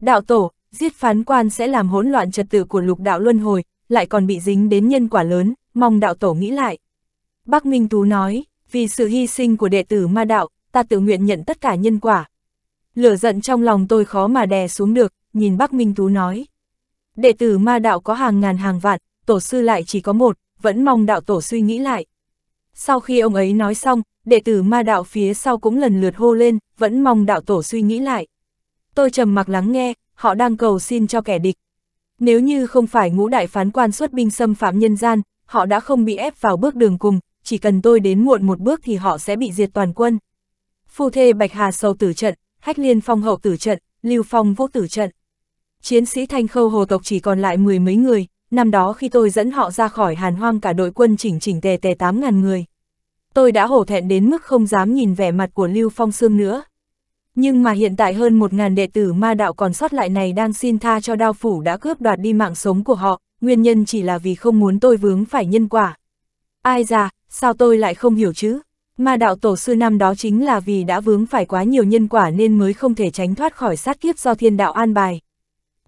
Đạo tổ, giết phán quan sẽ làm hỗn loạn trật tự của lục đạo luân hồi, lại còn bị dính đến nhân quả lớn, mong đạo tổ nghĩ lại. Bác Minh Tú nói, vì sự hy sinh của đệ tử ma đạo, ta tự nguyện nhận tất cả nhân quả. Lửa giận trong lòng tôi khó mà đè xuống được, nhìn bác Minh Tú nói. Đệ tử ma đạo có hàng ngàn hàng vạn, tổ sư lại chỉ có một, vẫn mong đạo tổ suy nghĩ lại. Sau khi ông ấy nói xong, đệ tử ma đạo phía sau cũng lần lượt hô lên, vẫn mong đạo tổ suy nghĩ lại. Tôi trầm mặc lắng nghe, họ đang cầu xin cho kẻ địch. Nếu như không phải ngũ đại phán quan xuất binh xâm phạm nhân gian, họ đã không bị ép vào bước đường cùng, chỉ cần tôi đến muộn một bước thì họ sẽ bị diệt toàn quân. Phu thê Bạch Hà Sầu tử trận, Hách Liên Phong hậu tử trận, Lưu Phong vô tử trận. Chiến sĩ Thanh Khâu Hồ tộc chỉ còn lại mười mấy người, năm đó khi tôi dẫn họ ra khỏi Hàn Hoang cả đội quân chỉnh chỉnh tề tề 8.000 người. Tôi đã hổ thẹn đến mức không dám nhìn vẻ mặt của Lưu Phong Sương nữa. Nhưng mà hiện tại hơn 1.000 đệ tử ma đạo còn sót lại này đang xin tha cho đao phủ đã cướp đoạt đi mạng sống của họ, nguyên nhân chỉ là vì không muốn tôi vướng phải nhân quả. Ai ra, sao tôi lại không hiểu chứ? Ma đạo tổ sư năm đó chính là vì đã vướng phải quá nhiều nhân quả nên mới không thể tránh thoát khỏi sát kiếp do thiên đạo an bài.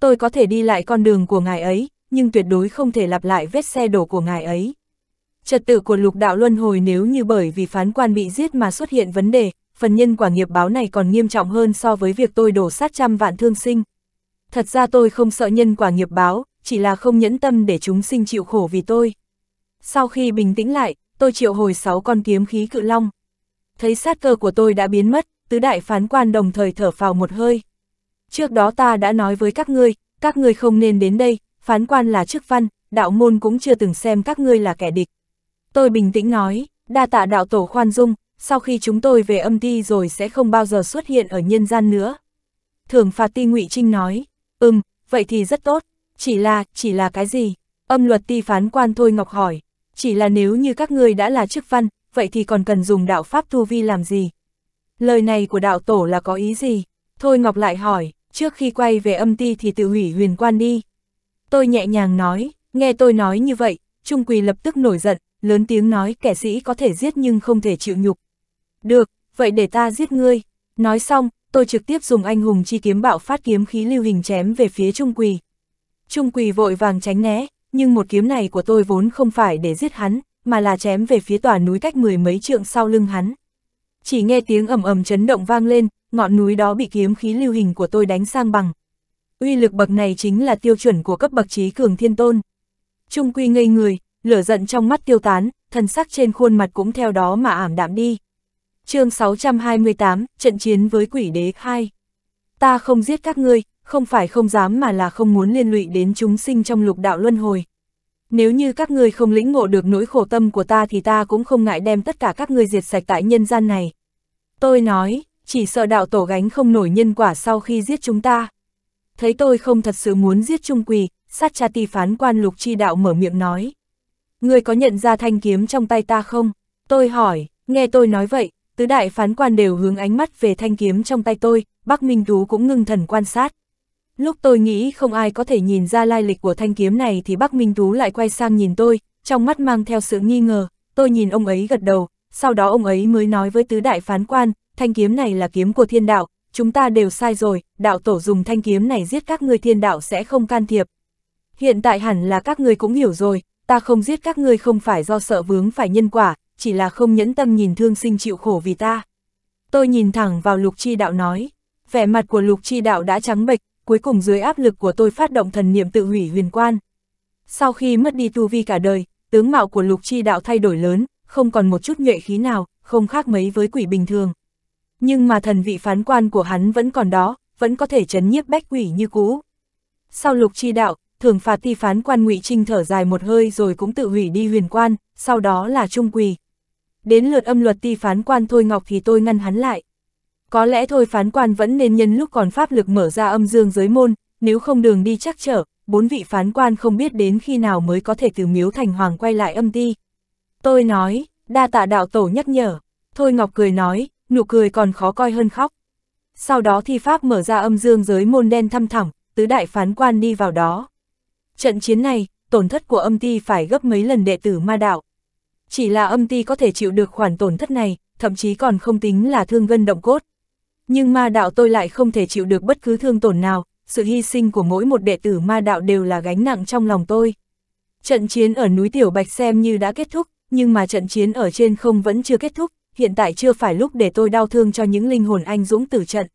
Tôi có thể đi lại con đường của ngài ấy, nhưng tuyệt đối không thể lặp lại vết xe đổ của ngài ấy. Trật tự của lục đạo luân hồi nếu như bởi vì phán quan bị giết mà xuất hiện vấn đề, phần nhân quả nghiệp báo này còn nghiêm trọng hơn so với việc tôi đổ sát trăm vạn thương sinh. Thật ra tôi không sợ nhân quả nghiệp báo, chỉ là không nhẫn tâm để chúng sinh chịu khổ vì tôi. Sau khi bình tĩnh lại, tôi triệu hồi sáu con kiếm khí cự long. Thấy sát cơ của tôi đã biến mất, tứ đại phán quan đồng thời thở phào một hơi. Trước đó ta đã nói với các ngươi, các ngươi không nên đến đây, phán quan là chức văn, đạo môn cũng chưa từng xem các ngươi là kẻ địch. Tôi bình tĩnh nói, đa tạ đạo tổ khoan dung, sau khi chúng tôi về âm ti rồi sẽ không bao giờ xuất hiện ở nhân gian nữa. thường phạt ti ngụy Trinh nói, ừm, vậy thì rất tốt, chỉ là, chỉ là cái gì? Âm luật ti phán quan Thôi Ngọc hỏi, chỉ là nếu như các ngươi đã là chức văn, vậy thì còn cần dùng đạo pháp tu vi làm gì? Lời này của đạo tổ là có ý gì? Thôi Ngọc lại hỏi, trước khi quay về âm ti thì tự hủy huyền quan đi. Tôi nhẹ nhàng nói, nghe tôi nói như vậy, Trung Quỳ lập tức nổi giận, lớn tiếng nói kẻ sĩ có thể giết nhưng không thể chịu nhục. Được, vậy để ta giết ngươi. Nói xong, tôi trực tiếp dùng anh hùng chi kiếm bạo phát kiếm khí lưu hình chém về phía Trung Quỳ. Trung Quỳ vội vàng tránh né, nhưng một kiếm này của tôi vốn không phải để giết hắn, mà là chém về phía tòa núi cách mười mấy trượng sau lưng hắn. Chỉ nghe tiếng ầm ầm chấn động vang lên, ngọn núi đó bị kiếm khí lưu hình của tôi đánh sang bằng. Uy lực bậc này chính là tiêu chuẩn của cấp bậc trí cường thiên tôn. Trung quy ngây người, lửa giận trong mắt tiêu tán, thần sắc trên khuôn mặt cũng theo đó mà ảm đạm đi. chương 628, trận chiến với quỷ đế khai. Ta không giết các ngươi, không phải không dám mà là không muốn liên lụy đến chúng sinh trong lục đạo luân hồi. Nếu như các ngươi không lĩnh ngộ được nỗi khổ tâm của ta thì ta cũng không ngại đem tất cả các ngươi diệt sạch tại nhân gian này. Tôi nói, chỉ sợ đạo tổ gánh không nổi nhân quả sau khi giết chúng ta. Thấy tôi không thật sự muốn giết Trung Quỳ, sát cha ti phán quan lục chi đạo mở miệng nói. Ngươi có nhận ra thanh kiếm trong tay ta không? Tôi hỏi, nghe tôi nói vậy, tứ đại phán quan đều hướng ánh mắt về thanh kiếm trong tay tôi, Bắc Minh Tú cũng ngưng thần quan sát. Lúc tôi nghĩ không ai có thể nhìn ra lai lịch của thanh kiếm này thì Bắc Minh Tú lại quay sang nhìn tôi, trong mắt mang theo sự nghi ngờ, tôi nhìn ông ấy gật đầu, sau đó ông ấy mới nói với tứ đại phán quan, thanh kiếm này là kiếm của thiên đạo, chúng ta đều sai rồi, đạo tổ dùng thanh kiếm này giết các ngươi thiên đạo sẽ không can thiệp. Hiện tại hẳn là các ngươi cũng hiểu rồi, ta không giết các ngươi không phải do sợ vướng phải nhân quả, chỉ là không nhẫn tâm nhìn thương sinh chịu khổ vì ta. Tôi nhìn thẳng vào lục chi đạo nói, vẻ mặt của lục chi đạo đã trắng bệch, cuối cùng dưới áp lực của tôi phát động thần niệm tự hủy huyền quan. Sau khi mất đi tu vi cả đời, tướng mạo của lục chi đạo thay đổi lớn, không còn một chút nhuệ khí nào, không khác mấy với quỷ bình thường. Nhưng mà thần vị phán quan của hắn vẫn còn đó, vẫn có thể chấn nhiếp bách quỷ như cũ. Sau lục chi đạo, thường phạt ti phán quan ngụy Trinh thở dài một hơi rồi cũng tự hủy đi huyền quan, sau đó là trung quỳ. Đến lượt âm luật ti phán quan Thôi Ngọc thì tôi ngăn hắn lại, có lẽ thôi phán quan vẫn nên nhân lúc còn pháp lực mở ra âm dương giới môn, nếu không đường đi chắc trở, bốn vị phán quan không biết đến khi nào mới có thể từ miếu thành hoàng quay lại âm ti. Tôi nói, đa tạ đạo tổ nhắc nhở, thôi Ngọc cười nói, nụ cười còn khó coi hơn khóc. Sau đó thi pháp mở ra âm dương giới môn đen thăm thẳm, tứ đại phán quan đi vào đó. Trận chiến này, tổn thất của âm ti phải gấp mấy lần đệ tử ma đạo. Chỉ là âm ti có thể chịu được khoản tổn thất này, thậm chí còn không tính là thương gân động cốt nhưng ma đạo tôi lại không thể chịu được bất cứ thương tổn nào, sự hy sinh của mỗi một đệ tử ma đạo đều là gánh nặng trong lòng tôi. Trận chiến ở núi Tiểu Bạch xem như đã kết thúc, nhưng mà trận chiến ở trên không vẫn chưa kết thúc, hiện tại chưa phải lúc để tôi đau thương cho những linh hồn anh dũng tử trận.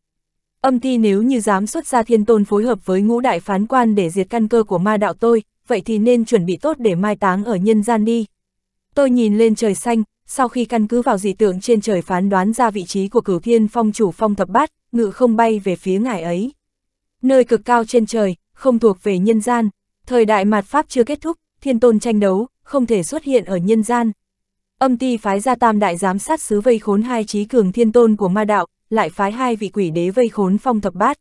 Âm ti nếu như dám xuất ra thiên tôn phối hợp với ngũ đại phán quan để diệt căn cơ của ma đạo tôi, vậy thì nên chuẩn bị tốt để mai táng ở nhân gian đi. Tôi nhìn lên trời xanh, sau khi căn cứ vào dị tượng trên trời phán đoán ra vị trí của cửu thiên phong chủ phong thập bát, ngự không bay về phía ngài ấy. Nơi cực cao trên trời, không thuộc về nhân gian, thời đại mạt Pháp chưa kết thúc, thiên tôn tranh đấu, không thể xuất hiện ở nhân gian. Âm ti phái ra tam đại giám sát sứ vây khốn hai trí cường thiên tôn của ma đạo, lại phái hai vị quỷ đế vây khốn phong thập bát.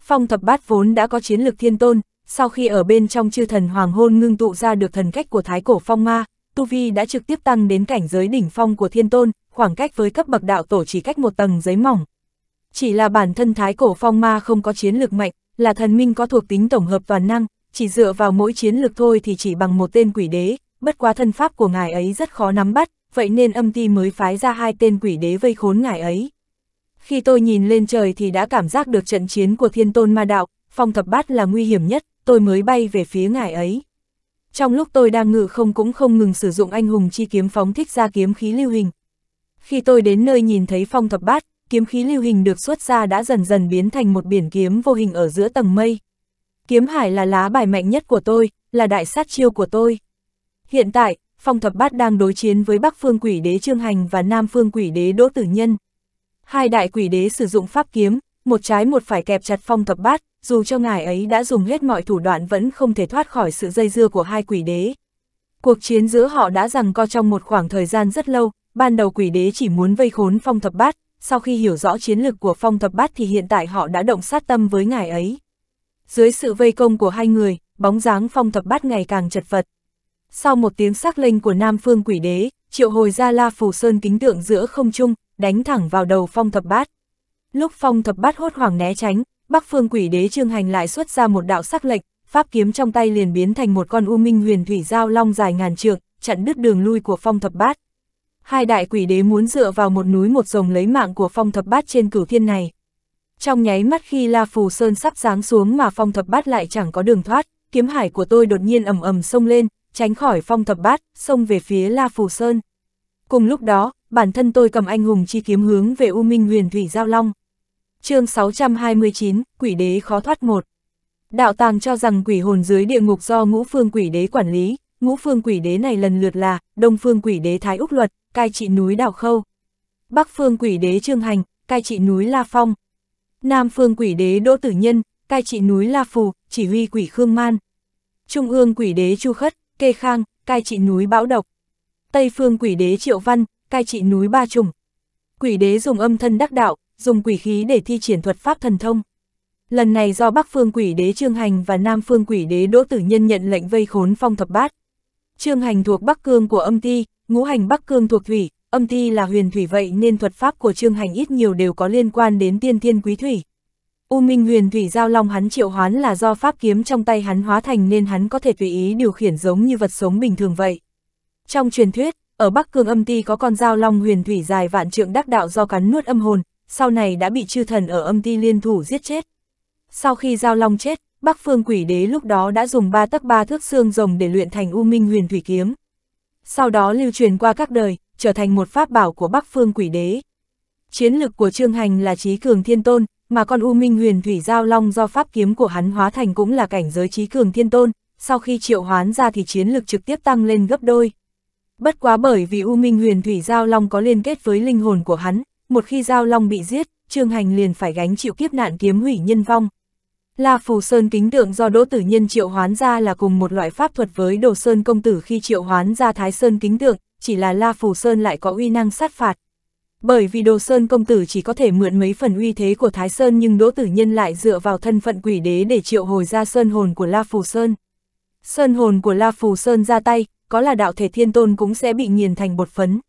Phong thập bát vốn đã có chiến lược thiên tôn, sau khi ở bên trong chư thần hoàng hôn ngưng tụ ra được thần cách của thái cổ phong ma, Tu Vi đã trực tiếp tăng đến cảnh giới đỉnh phong của thiên tôn, khoảng cách với cấp bậc đạo tổ chỉ cách một tầng giấy mỏng. Chỉ là bản thân thái cổ phong ma không có chiến lược mạnh, là thần minh có thuộc tính tổng hợp toàn năng, chỉ dựa vào mỗi chiến lược thôi thì chỉ bằng một tên quỷ đế, bất quá thân pháp của ngài ấy rất khó nắm bắt, vậy nên âm ti mới phái ra hai tên quỷ đế vây khốn ngài ấy. Khi tôi nhìn lên trời thì đã cảm giác được trận chiến của thiên tôn ma đạo, phong thập bát là nguy hiểm nhất, tôi mới bay về phía ngài ấy. Trong lúc tôi đang ngự không cũng không ngừng sử dụng anh hùng chi kiếm phóng thích ra kiếm khí lưu hình. Khi tôi đến nơi nhìn thấy phong thập bát, kiếm khí lưu hình được xuất ra đã dần dần biến thành một biển kiếm vô hình ở giữa tầng mây. Kiếm hải là lá bài mạnh nhất của tôi, là đại sát chiêu của tôi. Hiện tại, phong thập bát đang đối chiến với Bắc Phương Quỷ Đế Trương Hành và Nam Phương Quỷ Đế Đỗ Tử Nhân. Hai đại quỷ đế sử dụng pháp kiếm, một trái một phải kẹp chặt phong thập bát, dù cho ngài ấy đã dùng hết mọi thủ đoạn vẫn không thể thoát khỏi sự dây dưa của hai quỷ đế. Cuộc chiến giữa họ đã rằng co trong một khoảng thời gian rất lâu, ban đầu quỷ đế chỉ muốn vây khốn phong thập bát, sau khi hiểu rõ chiến lược của phong thập bát thì hiện tại họ đã động sát tâm với ngài ấy. Dưới sự vây công của hai người, bóng dáng phong thập bát ngày càng chật vật. Sau một tiếng sắc lệnh của Nam Phương quỷ đế, triệu hồi ra La Phù Sơn kính tượng giữa không trung, đánh thẳng vào đầu phong thập bát. Lúc phong thập bát hốt hoảng né tránh, Bắc Phương Quỷ Đế Trương Hành lại xuất ra một đạo sắc lệch, pháp kiếm trong tay liền biến thành một con u minh huyền thủy giao long dài ngàn trượng, chặn đứt đường lui của Phong Thập Bát. Hai đại quỷ đế muốn dựa vào một núi một rồng lấy mạng của Phong Thập Bát trên cửu thiên này. Trong nháy mắt khi La Phù Sơn sắp giáng xuống mà Phong Thập Bát lại chẳng có đường thoát, kiếm hải của tôi đột nhiên ầm ầm xông lên, tránh khỏi Phong Thập Bát, xông về phía La Phù Sơn. Cùng lúc đó, bản thân tôi cầm anh hùng chi kiếm hướng về U Minh Huyền Thủy Giao Long chương 629, quỷ đế khó thoát một. Đạo tàng cho rằng quỷ hồn dưới địa ngục do ngũ phương quỷ đế quản lý, ngũ phương quỷ đế này lần lượt là đông phương quỷ đế Thái Úc Luật, cai trị núi Đào Khâu, bắc phương quỷ đế Trương Hành, cai trị núi La Phong, nam phương quỷ đế Đỗ Tử Nhân, cai trị núi La Phù, chỉ huy quỷ Khương Man, trung ương quỷ đế Chu Khất, Kê Khang, cai trị núi Bão Độc, tây phương quỷ đế Triệu Văn, cai trị núi Ba Trùng. Quỷ đế dùng âm thân đắc đạo, dùng quỷ khí để thi triển thuật pháp thần thông. Lần này do Bắc Phương Quỷ Đế Trương Hành và Nam Phương Quỷ Đế Đỗ Tử Nhân nhận lệnh vây khốn phong thập bát. Trương Hành thuộc Bắc Cương của âm ti, ngũ hành Bắc Cương thuộc thủy, âm ti là huyền thủy vậy nên thuật pháp của Trương Hành ít nhiều đều có liên quan đến tiên thiên quý thủy. U Minh huyền thủy giao long hắn triệu hoán là do pháp kiếm trong tay hắn hóa thành nên hắn có thể tùy ý điều khiển giống như vật sống bình thường vậy. Trong truyền thuyết, ở Bắc Cương âm ti có con giao long huyền thủy dài vạn trượng đắc đạo do cắn nuốt âm hồn, sau này đã bị chư thần ở âm ti liên thủ giết chết. Sau khi Giao Long chết, Bắc Phương Quỷ Đế lúc đó đã dùng ba tấc ba thước xương rồng để luyện thành U Minh Huyền Thủy Kiếm. Sau đó lưu truyền qua các đời, trở thành một pháp bảo của Bắc Phương Quỷ Đế. Chiến lực của Trương Hành là trí cường thiên tôn, mà con U Minh Huyền Thủy Giao Long do pháp kiếm của hắn hóa thành cũng là cảnh giới trí cường thiên tôn, sau khi triệu hoán ra thì chiến lực trực tiếp tăng lên gấp đôi. Bất quá bởi vì U Minh Huyền Thủy Giao Long có liên kết với linh hồn của hắn, một khi Giao Long bị giết, Trương Hành liền phải gánh chịu kiếp nạn kiếm hủy nhân vong. La Phù Sơn kính tượng do Đỗ Tử Nhân triệu hoán ra là cùng một loại pháp thuật với Đồ Sơn Công Tử khi triệu hoán ra Thái Sơn kính tượng, chỉ là La Phù Sơn lại có uy năng sát phạt. Bởi vì Đồ Sơn Công Tử chỉ có thể mượn mấy phần uy thế của Thái Sơn nhưng Đỗ Tử Nhân lại dựa vào thân phận quỷ đế để triệu hồi ra Sơn Hồn của La Phù Sơn. Sơn Hồn của La Phù Sơn ra tay, có là đạo thể thiên tôn cũng sẽ bị nghiền thành bột phấn.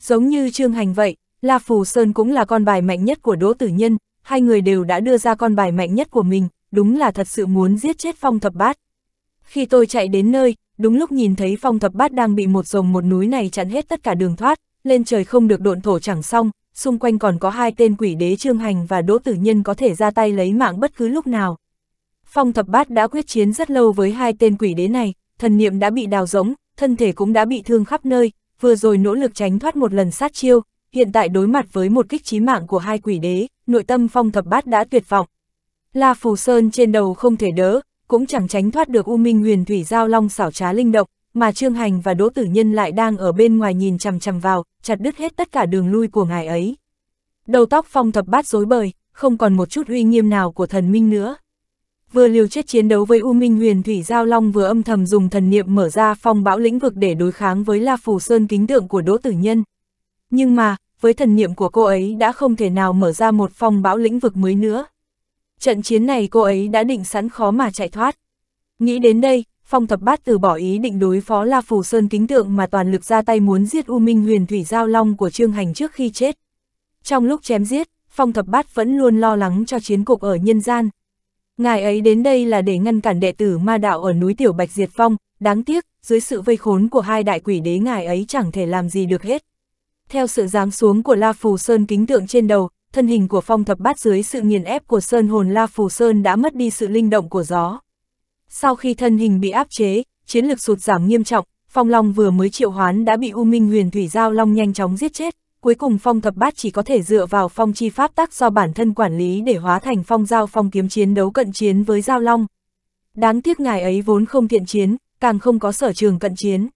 Giống như Trương Hành vậy, La Phù Sơn cũng là con bài mạnh nhất của Đỗ Tử Nhân, hai người đều đã đưa ra con bài mạnh nhất của mình, đúng là thật sự muốn giết chết Phong Thập Bát. Khi tôi chạy đến nơi, đúng lúc nhìn thấy Phong Thập Bát đang bị một rồng một núi này chặn hết tất cả đường thoát, lên trời không được độn thổ chẳng xong, xung quanh còn có hai tên quỷ đế Trương Hành và Đỗ Tử Nhân có thể ra tay lấy mạng bất cứ lúc nào. Phong Thập Bát đã quyết chiến rất lâu với hai tên quỷ đế này, thần niệm đã bị đào rỗng, thân thể cũng đã bị thương khắp nơi, vừa rồi nỗ lực tránh thoát một lần sát chiêu, hiện tại đối mặt với một kích trí mạng của hai quỷ đế, nội tâm phong thập bát đã tuyệt vọng. La Phù Sơn trên đầu không thể đỡ, cũng chẳng tránh thoát được U Minh huyền thủy giao long xảo trá linh động, mà Trương Hành và Đỗ Tử Nhân lại đang ở bên ngoài nhìn chằm chằm vào, chặt đứt hết tất cả đường lui của ngài ấy. Đầu tóc phong thập bát rối bời, không còn một chút uy nghiêm nào của thần minh nữa. Vừa liều chết chiến đấu với U Minh Huyền Thủy Giao Long vừa âm thầm dùng thần niệm mở ra phong bão lĩnh vực để đối kháng với La Phù Sơn kính tượng của Đỗ Tử Nhân. Nhưng mà, với thần niệm của cô ấy đã không thể nào mở ra một phong bão lĩnh vực mới nữa. Trận chiến này cô ấy đã định sẵn khó mà chạy thoát. Nghĩ đến đây, Phong Thập Bát từ bỏ ý định đối phó La Phù Sơn kính tượng mà toàn lực ra tay muốn giết U Minh Huyền Thủy Giao Long của Trương Hành trước khi chết. Trong lúc chém giết, Phong Thập Bát vẫn luôn lo lắng cho chiến cục ở nhân gian. Ngài ấy đến đây là để ngăn cản đệ tử ma đạo ở núi Tiểu Bạch Diệt Phong, đáng tiếc, dưới sự vây khốn của hai đại quỷ đế ngài ấy chẳng thể làm gì được hết. Theo sự giáng xuống của La Phù Sơn kính tượng trên đầu, thân hình của phong thập bát dưới sự nghiền ép của Sơn hồn La Phù Sơn đã mất đi sự linh động của gió. Sau khi thân hình bị áp chế, chiến lực sụt giảm nghiêm trọng, Phong Long vừa mới triệu hoán đã bị U Minh Huyền Thủy Giao Long nhanh chóng giết chết, cuối cùng Phong Thập Bát chỉ có thể dựa vào phong chi pháp tác do bản thân quản lý để hóa thành phong giao phong kiếm chiến đấu cận chiến với Giao Long. Đáng tiếc ngài ấy vốn không thiện chiến, càng không có sở trường cận chiến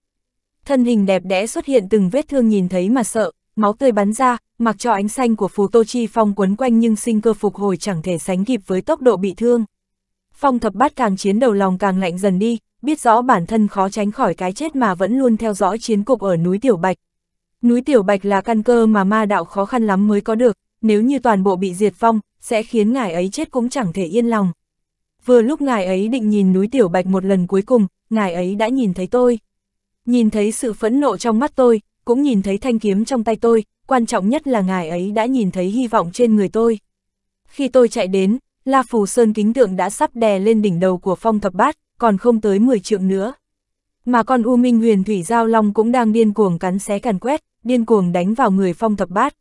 thân hình đẹp đẽ xuất hiện từng vết thương nhìn thấy mà sợ, máu tươi bắn ra, mặc cho ánh xanh của phù tô chi phong quấn quanh nhưng sinh cơ phục hồi chẳng thể sánh kịp với tốc độ bị thương. Phong thập bát càng chiến đầu lòng càng lạnh dần đi, biết rõ bản thân khó tránh khỏi cái chết mà vẫn luôn theo dõi chiến cục ở núi Tiểu Bạch. Núi Tiểu Bạch là căn cơ mà ma đạo khó khăn lắm mới có được, nếu như toàn bộ bị diệt phong, sẽ khiến ngài ấy chết cũng chẳng thể yên lòng. Vừa lúc ngài ấy định nhìn núi Tiểu Bạch một lần cuối cùng, ngài ấy đã nhìn thấy tôi. Nhìn thấy sự phẫn nộ trong mắt tôi, cũng nhìn thấy thanh kiếm trong tay tôi, quan trọng nhất là ngài ấy đã nhìn thấy hy vọng trên người tôi. Khi tôi chạy đến, La Phù Sơn kính tượng đã sắp đè lên đỉnh đầu của phong thập bát, còn không tới 10 trượng nữa. Mà con U Minh huyền thủy giao long cũng đang điên cuồng cắn xé càn quét, điên cuồng đánh vào người phong thập bát.